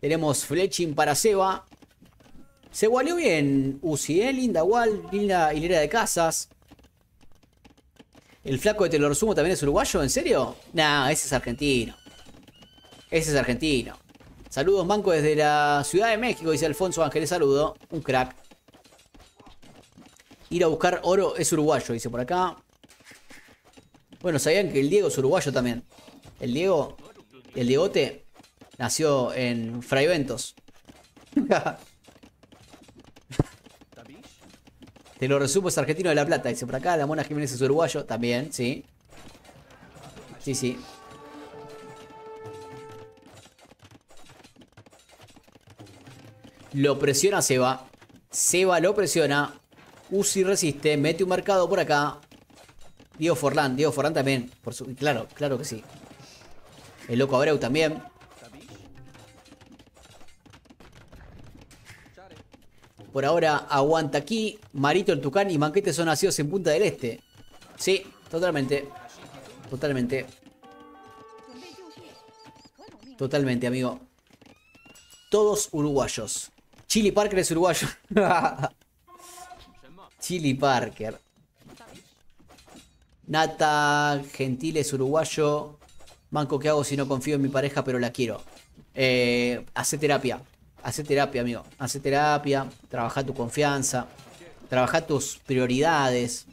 Tenemos Fletching para Seba. Se gualeó bien Uzi, ¿eh? Linda wall, linda hilera de casas. ¿El flaco de Telorzumo también es uruguayo? ¿En serio? No, ese es argentino. Ese es argentino. Saludos, Manco, desde la Ciudad de México, dice Alfonso Ángeles. Saludo. Un crack. Ir a buscar oro es uruguayo, dice por acá. Bueno, sabían que el Diego es uruguayo también. El Diego, el Diegote, nació en Fraiventos. (laughs) Te lo resumo, es argentino de La Plata. Dice por acá, la Mona Jiménez es uruguayo. También, sí. Sí, sí. Lo presiona Seba. Seba lo presiona. Uzi resiste. Mete un marcado por acá. Diego Forlán. Diego Forlán también. Por su... Claro, claro que sí. El loco Abreu también. Por ahora aguanta aquí. Marito el Tucán y Manquete son nacidos en Punta del Este. Sí, totalmente. Totalmente. Totalmente, amigo. Todos uruguayos. Chili Parker es uruguayo. (laughs) Chili Parker. Nata Gentil es uruguayo. Manco, ¿qué hago si no confío en mi pareja pero la quiero? Eh, hace terapia. Hace terapia, amigo. Hace terapia, trabaja tu confianza, trabaja tus prioridades.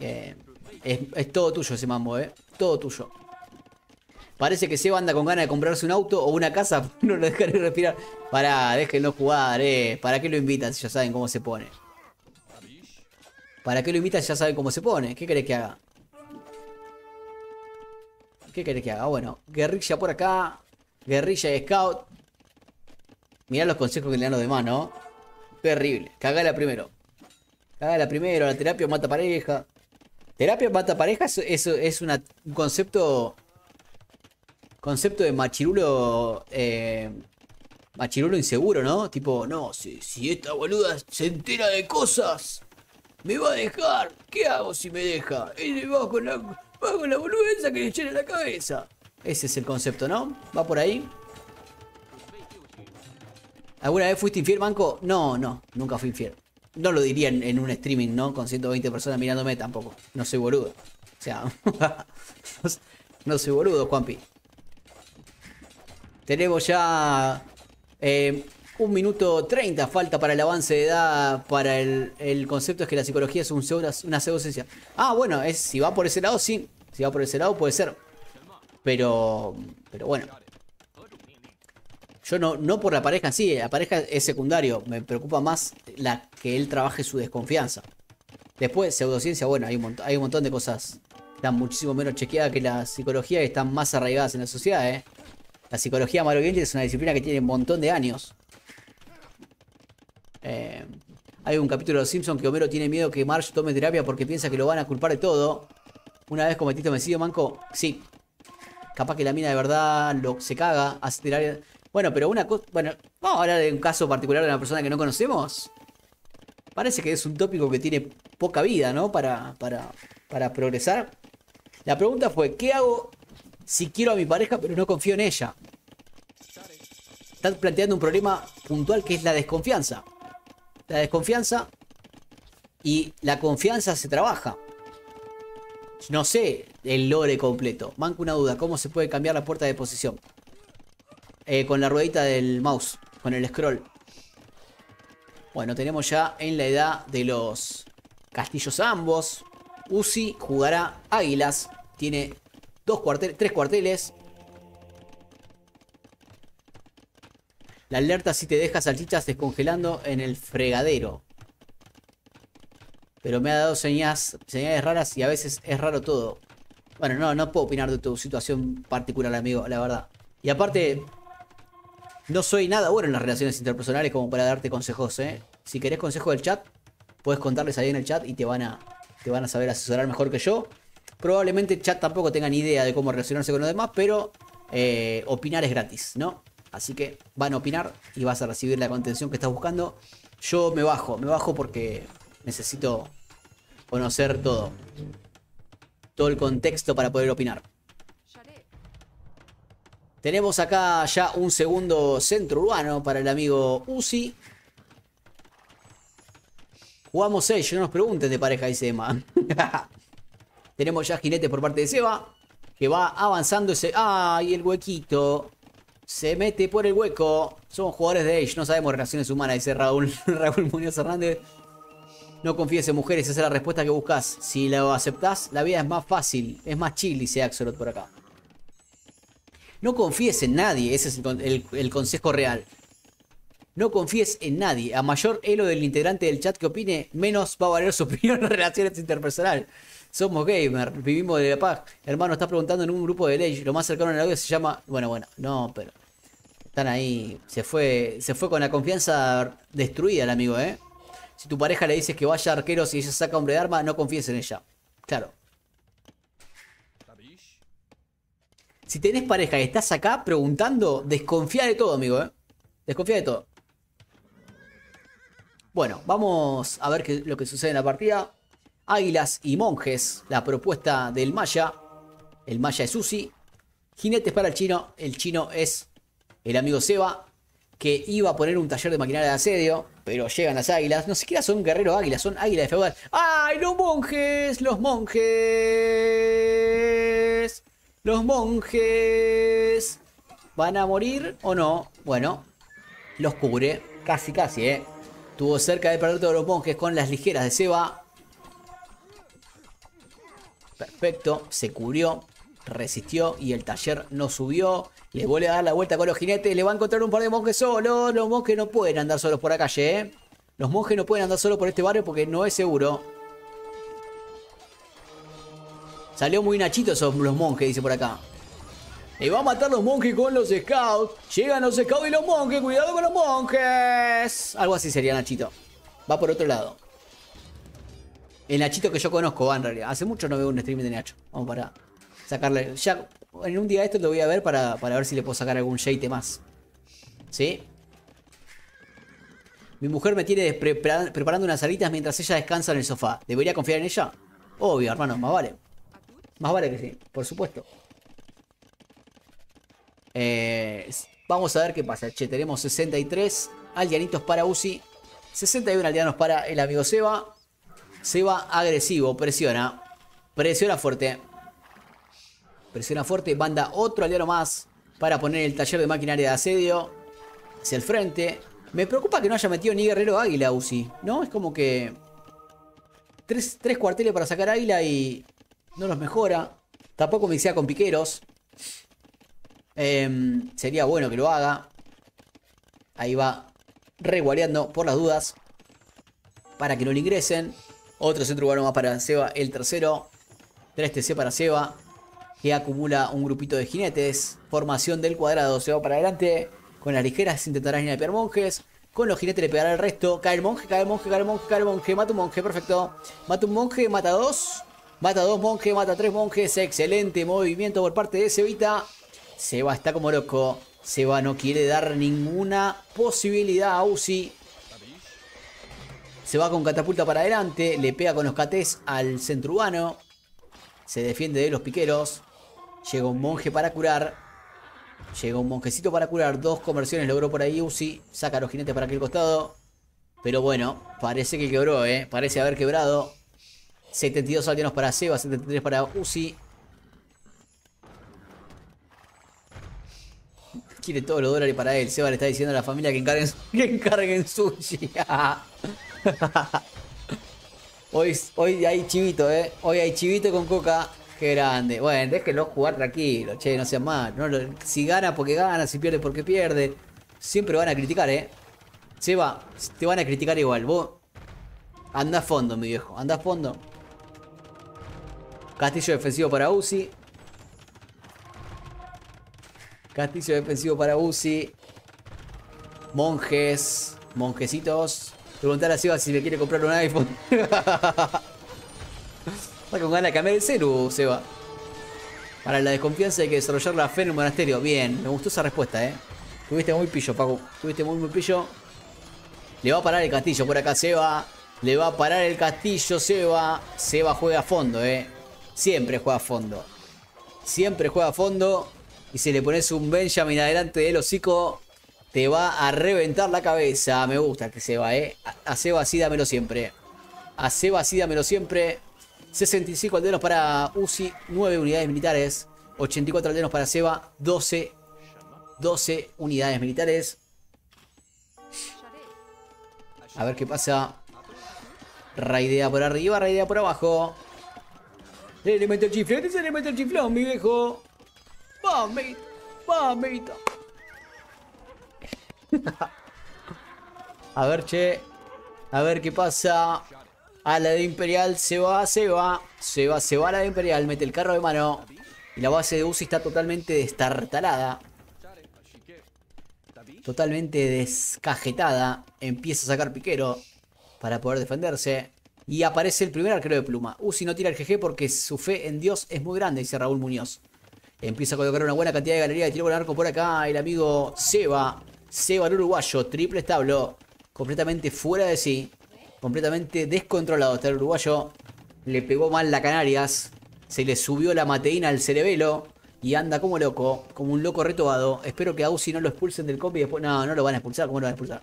Eh, es, todo tuyo ese mambo, ¿eh? Todo tuyo. Parece que Seba anda con ganas de comprarse un auto o una casa. (laughs) No lo dejaré respirar. Pará, déjenlo jugar, ¿eh? ¿Para qué lo invitan si ya saben cómo se pone? ¿Para qué lo invitan si ya saben cómo se pone? ¿Qué querés que haga? ¿Qué querés que haga? Bueno, guerrilla por acá. Guerrilla y scout. Mirá los consejos que le dan los demás, ¿no? Terrible. la primero. la primero, la terapia mata pareja. Terapia mata pareja es, es, un concepto. Concepto de machirulo. Eh, machirulo inseguro, ¿no? Tipo, no, si, esta boluda se entera de cosas, me va a dejar. ¿Qué hago si me deja? Y bajo la, bajo que le llena la cabeza. Ese es el concepto, ¿no? Va por ahí. ¿Alguna vez fuiste infiel, Banco? No, no, nunca fui infiel. No lo diría en, un streaming, ¿no? Con 120 personas mirándome tampoco. No soy boludo. O sea, (laughs) no, soy boludo, Juanpi. Tenemos ya eh, un minuto treinta falta para el avance de edad. Para el, concepto es que la psicología es un una pseudociencia. Ah, bueno, es, si va por ese lado, sí. Si va por ese lado, puede ser. Pero, pero bueno. Yo no, no por la pareja sí, la pareja es secundario. Me preocupa más la que él trabaje su desconfianza. Después, pseudociencia, bueno, hay un, hay un montón de cosas. Están muchísimo menos chequeadas que la psicología y están más arraigadas en la sociedad, ¿eh? La psicología bien es una disciplina que tiene un montón de años. Eh, hay un capítulo de Los Simpsons que Homero tiene miedo que Marge tome terapia porque piensa que lo van a culpar de todo. Una vez cometiste homicidio, Manco, sí. Capaz que la mina de verdad lo, se caga, hace terapia, bueno, pero una cosa. Bueno, vamos a hablar de un caso particular de una persona que no conocemos. Parece que es un tópico que tiene poca vida, ¿no? Para, para, para progresar. La pregunta fue: ¿qué hago si quiero a mi pareja pero no confío en ella? Están planteando un problema puntual que es la desconfianza. La desconfianza y la confianza se trabaja. No sé el lore completo. Manco una duda: ¿cómo se puede cambiar la puerta de posición? Eh, con la ruedita del mouse, con el scroll. Bueno, tenemos ya en la edad de los castillos ambos. Uzi jugará águilas. Tiene dos cuartel, tres cuarteles. La alerta si te deja salchichas descongelando en el fregadero. Pero me ha dado señales, señales raras y a veces es raro todo. Bueno, no, no puedo opinar de tu situación particular, amigo, la verdad. Y aparte, no soy nada bueno en las relaciones interpersonales como para darte consejos, ¿eh? Si querés consejo del chat, puedes contarles ahí en el chat y te van a, te van a saber asesorar mejor que yo. Probablemente el chat tampoco ni idea de cómo relacionarse con los demás, pero eh, opinar es gratis, ¿no? Así que van a opinar y vas a recibir la contención que estás buscando. Yo me bajo, me bajo porque necesito conocer todo. Todo el contexto para poder opinar. Tenemos acá ya un segundo centro urbano para el amigo Uzi. Jugamos ellos, no nos pregunten de pareja, y Emma. (laughs) Tenemos ya jinetes por parte de Seba. Que va avanzando ese... ¡Ay, el huequito! Se mete por el hueco. Somos jugadores de Age, no sabemos relaciones humanas, dice Raúl, (laughs) Raúl Muñoz Hernández. No confíes en mujeres, esa es la respuesta que buscas. Si lo aceptás, la vida es más fácil, es más chill, dice Axolot por acá. No confíes en nadie, ese es el, consejo real. No confíes en nadie. A mayor elo del integrante del chat que opine, menos va a valer su (laughs) opinión en relaciones este interpersonales. Somos gamer, vivimos de la paz. Hermano, está preguntando en un grupo de ley. Lo más cercano en la se llama. Bueno, bueno, no, pero. Están ahí. Se fue, se fue con la confianza destruida el amigo, ¿eh? Si tu pareja le dices que vaya arqueros y ella saca hombre de arma, no confíes en ella. Claro. Si tenés pareja y estás acá preguntando, desconfía de todo, amigo, ¿eh? Desconfía de todo. Bueno, vamos a ver qué, lo que sucede en la partida. Águilas y monjes, la propuesta del Maya. El Maya es Susi. Jinetes para el chino. El chino es el amigo Seba, que iba a poner un taller de maquinaria de asedio, pero llegan las águilas. No siquiera son guerreros águilas, son águilas de feudal. ¡Ay, los monjes! ¡Los monjes! Los monjes... ¿Van a morir o no? Bueno, los cubre. Casi, casi, ¿eh? Estuvo cerca de perder todos los monjes con las ligeras de Seba. Perfecto, se cubrió, resistió y el taller no subió. Le vuelve a dar la vuelta con los jinetes, le va a encontrar un par de monjes solos. Los monjes no pueden andar solos por la calle, ¿eh? Los monjes no pueden andar solos por este barrio porque no es seguro. Salió muy nachito esos los monjes, dice por acá. Y va a matar los monjes con los scouts. Llegan los scouts y los monjes. Cuidado con los monjes. Algo así sería Nachito. Va por otro lado. El Nachito que yo conozco va en realidad. Hace mucho no veo un streaming de Nacho. Vamos para sacarle. Ya en un día de esto lo voy a ver para, ver si le puedo sacar algún shade más. ¿Sí? Mi mujer me tiene preparando unas salitas mientras ella descansa en el sofá. ¿Debería confiar en ella? Obvio, hermano, más vale. Más vale que sí, por supuesto. Eh, vamos a ver qué pasa. Che, tenemos 63 aldeanitos para Uzi. 61 aldeanos para el amigo Seba. Seba agresivo, presiona. Presiona fuerte. Presiona fuerte. Manda otro aldeano más para poner el taller de maquinaria de asedio hacia el frente. Me preocupa que no haya metido ni guerrero águila, Uzi. ¿No? Es como que... Tres, tres cuarteles para sacar águila y no los mejora. Tampoco me decía con piqueros. Em, sería bueno que lo haga. Ahí va reguareando por las dudas. Para que no le ingresen. Otro centro urbano más para Seba, el tercero. 3TC para Seba. Que acumula un grupito de jinetes. Formación del cuadrado. Se va para adelante. Con las ligeras intentará pegar monjes. Con los jinetes le pegará el resto. Cae el monje, cae el monje, cae monje, cae el monje. Mata un monje, perfecto. Mata un monje, mata dos. Mata dos monjes, mata tres monjes. Excelente movimiento por parte de Sevita. Seba está como loco. Seba no quiere dar ninguna posibilidad a Uzi. Se va con catapulta para adelante. Le pega con los catés al centro urbano. Se defiende de los piqueros. Llega un monje para curar. Llega un monjecito para curar. Dos conversiones logró por ahí Uzi. Saca a los jinetes para aquel costado. Pero bueno, parece que quebró, ¿eh? Parece haber quebrado. 72 aldeanos para Seba, 73 para Uzi. Quiere todos los dólares para él. Seba le está diciendo a la familia que encarguen, (laughs) que encarguen sushi. (laughs) hoy, hoy hay chivito, ¿eh? Hoy hay chivito con coca. Qué grande. Bueno, déjenlo jugar tranquilo, che, no sean mal. si gana porque gana, si pierde porque pierde. Siempre van a criticar, ¿eh? Seba, te van a criticar igual. Vos Anda a fondo, mi viejo. Anda a fondo. Castillo defensivo para Uzi. Castillo defensivo para Uzi. Monjes. Monjecitos. Preguntar a Seba si le quiere comprar un iPhone. (laughs) Está con ganas de cambiar el celu, Seba. Para la desconfianza hay que desarrollar la fe en el monasterio. Bien, me gustó esa respuesta, eh. Tuviste muy pillo, Paco. Tuviste muy, muy pillo. Le va a parar el castillo por acá, Seba. Le va a parar el castillo, Seba. Seba juega a fondo, eh siempre juega a fondo. Siempre juega a fondo. Y si le pones un Benjamin adelante del hocico, te va a reventar la cabeza. Me gusta que se va, ¿eh? A Seba así dámelo siempre. A Seba así dámelo siempre. 65 aldeanos para Uzi, 9 unidades militares. 84 aldeanos para Seba, 12, 12 unidades militares. A ver qué pasa. Raidea por arriba, raidea por abajo. Eh, le, le el chiflón, este se le el chiflón, mi viejo. Mamita, mamita. (laughs) A ver, che. A ver qué pasa. A la de Imperial se va, se va. Se va, se va a la de Imperial. Mete el carro de mano. Y la base de Uzi está totalmente destartalada. Totalmente descajetada. Empieza a sacar piquero para poder defenderse y aparece el primer arquero de pluma. Uzi uh, no tira el GG porque su fe en Dios es muy grande, dice Raúl Muñoz. Empieza a colocar una buena cantidad de galería de tiro con arco por acá. El amigo Seba, Seba el uruguayo, triple establo, completamente fuera de sí, completamente descontrolado está el uruguayo. Le pegó mal la Canarias, se le subió la mateína al cerebelo y anda como loco, como un loco retobado. Espero que a Uzi no lo expulsen del compi y después. No, no lo van a expulsar, ¿cómo lo van a expulsar?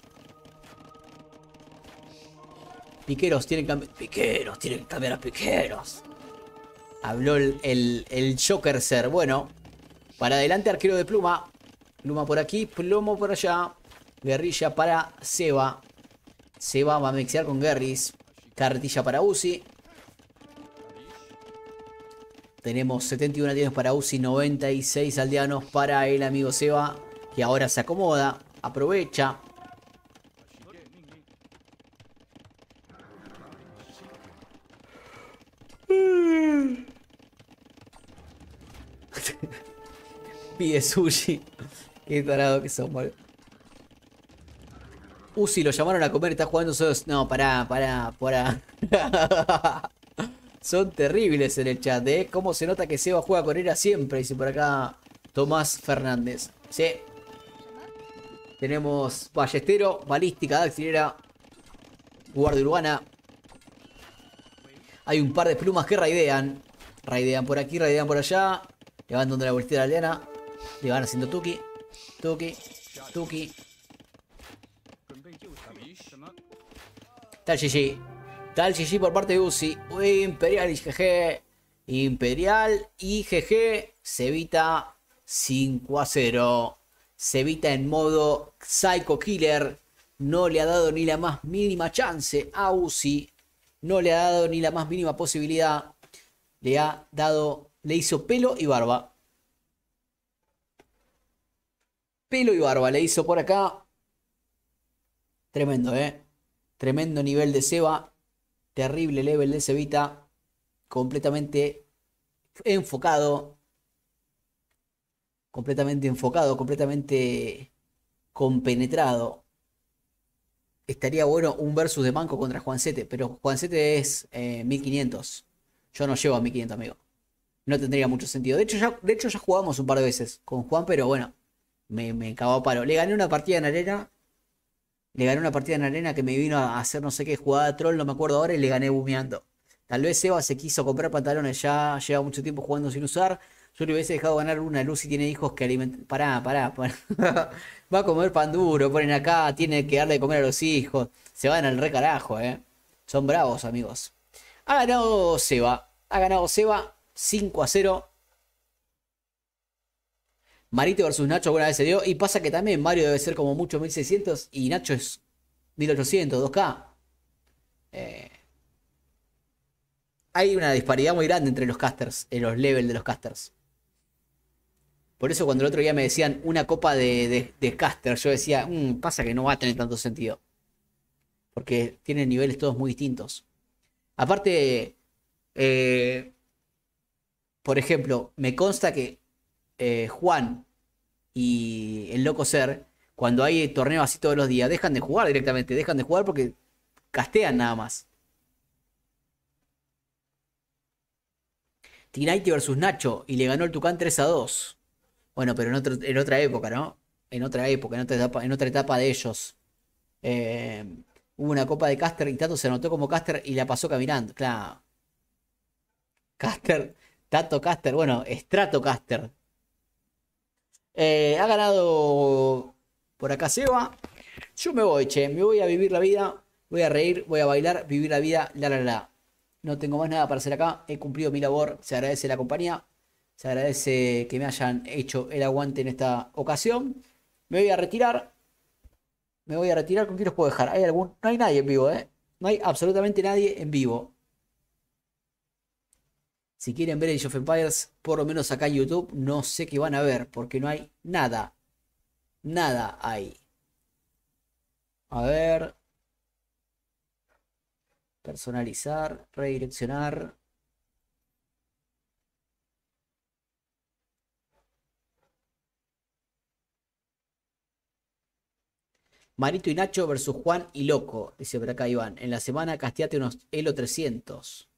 Piqueros tienen que Piqueros, tienen que cambiar a piqueros. Habló el, el, Joker ser. Bueno, para adelante, arquero de pluma. Pluma por aquí, plomo por allá. Guerrilla para Seba. Seba va a mixear con Guerris. Cartilla para Uzi. Tenemos 71 aldeanos para Uzi, 96 aldeanos para el amigo Seba. Que ahora se acomoda, aprovecha. De sushi. (laughs) Qué tarado que son, boludo. lo llamaron a comer, está jugando solos. No, pará, pará, pará. (laughs) son terribles en el chat, ¿eh? Cómo se nota que Seba juega con era siempre, dice por acá Tomás Fernández. Sí. Tenemos ballestero, balística, dactilera, guardia urbana. Hay un par de plumas que raidean. Raidean por aquí, raidean por allá. Le van donde la bolsita aldeana. Le van haciendo tuki, tuki, tuki. Tal GG. Tal GG por parte de Uzi. Imperial y GG. Imperial y GG. Se evita 5 a 0. Se evita en modo Psycho Killer. No le ha dado ni la más mínima chance a Uzi. No le ha dado ni la más mínima posibilidad. Le ha dado. Le hizo pelo y barba. y barba le hizo por acá. Tremendo, ¿eh? Tremendo nivel de Seba. Terrible level de Cebita. Completamente enfocado. Completamente enfocado, completamente compenetrado. Estaría bueno un versus de Manco contra Juan Juancete, pero Juan Juancete es 1500. Eh, Yo no llevo a 1500, amigo. No tendría mucho sentido. De hecho, de hecho, ya jugamos un par de veces con Juan, pero bueno, me, me paro Le gané una partida en arena. Le gané una partida en arena que me vino a hacer no sé qué jugada troll, no me acuerdo ahora, y le gané bumeando. Tal vez Seba se quiso comprar pantalones, ya lleva mucho tiempo jugando sin usar. Yo le hubiese dejado ganar una luz y tiene hijos que alimentan. Pará, pará, (laughs) Va a comer pan duro, ponen acá, tiene que darle de comer a los hijos. Se van al re carajo, eh. Son bravos, amigos. Ha ganado Seba. Ha ganado Seba 5 a 0. Marito versus Nacho alguna vez se dio. Y pasa que también Mario debe ser como mucho 1600 y Nacho es 1800, 2K. Eh, hay una disparidad muy grande entre los casters, en eh, los levels de los casters. Por eso cuando el otro día me decían una copa de, casters. caster, yo decía, mm, pasa que no va a tener tanto sentido. Porque tienen niveles todos muy distintos. Aparte, eh, por ejemplo, me consta que Juan y el loco ser, cuando hay torneos así todos los días, dejan de jugar directamente, dejan de jugar porque castean nada más. Tinaiti versus Nacho y le ganó el Tucán 3 a 2. Bueno, pero en, otra época, ¿no? En otra época, en otra etapa, de ellos. Eh, hubo una copa de Caster y Tato se anotó como Caster y la pasó caminando. Claro. Caster, Tato Caster, bueno, Estrato Caster. Eh, ha ganado por acá Seba. Yo me voy, che. Me voy a vivir la vida. Voy a reír, voy a bailar, vivir la vida. La, la, la. No tengo más nada para hacer acá. He cumplido mi labor. Se agradece la compañía. Se agradece que me hayan hecho el aguante en esta ocasión. Me voy a retirar. Me voy a retirar. ¿Con quién los puedo dejar? ¿Hay algún? No hay nadie en vivo, ¿eh? No hay absolutamente nadie en vivo. Si quieren ver Age of Empires, por lo menos acá en YouTube, no sé qué van a ver, porque no hay nada. Nada hay. A ver. Personalizar, redireccionar. Marito y Nacho versus Juan y Loco, dice por acá Iván. En la semana casteate unos Elo 300.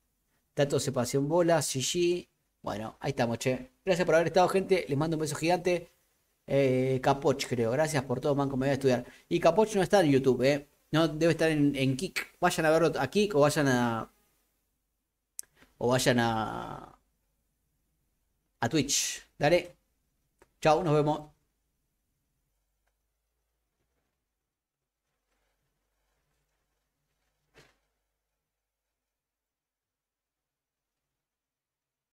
Tanto se pasó en bola, GG. Bueno, ahí estamos, che. Gracias por haber estado, gente. Les mando un beso gigante. Eh, Capoch, creo. Gracias por todo, man, Como me voy a estudiar. Y Capoch no está en YouTube, eh. No, debe estar en, en Kik. Vayan a verlo a Kik o vayan a. O vayan a. A Twitch. Dale. Chao, nos vemos.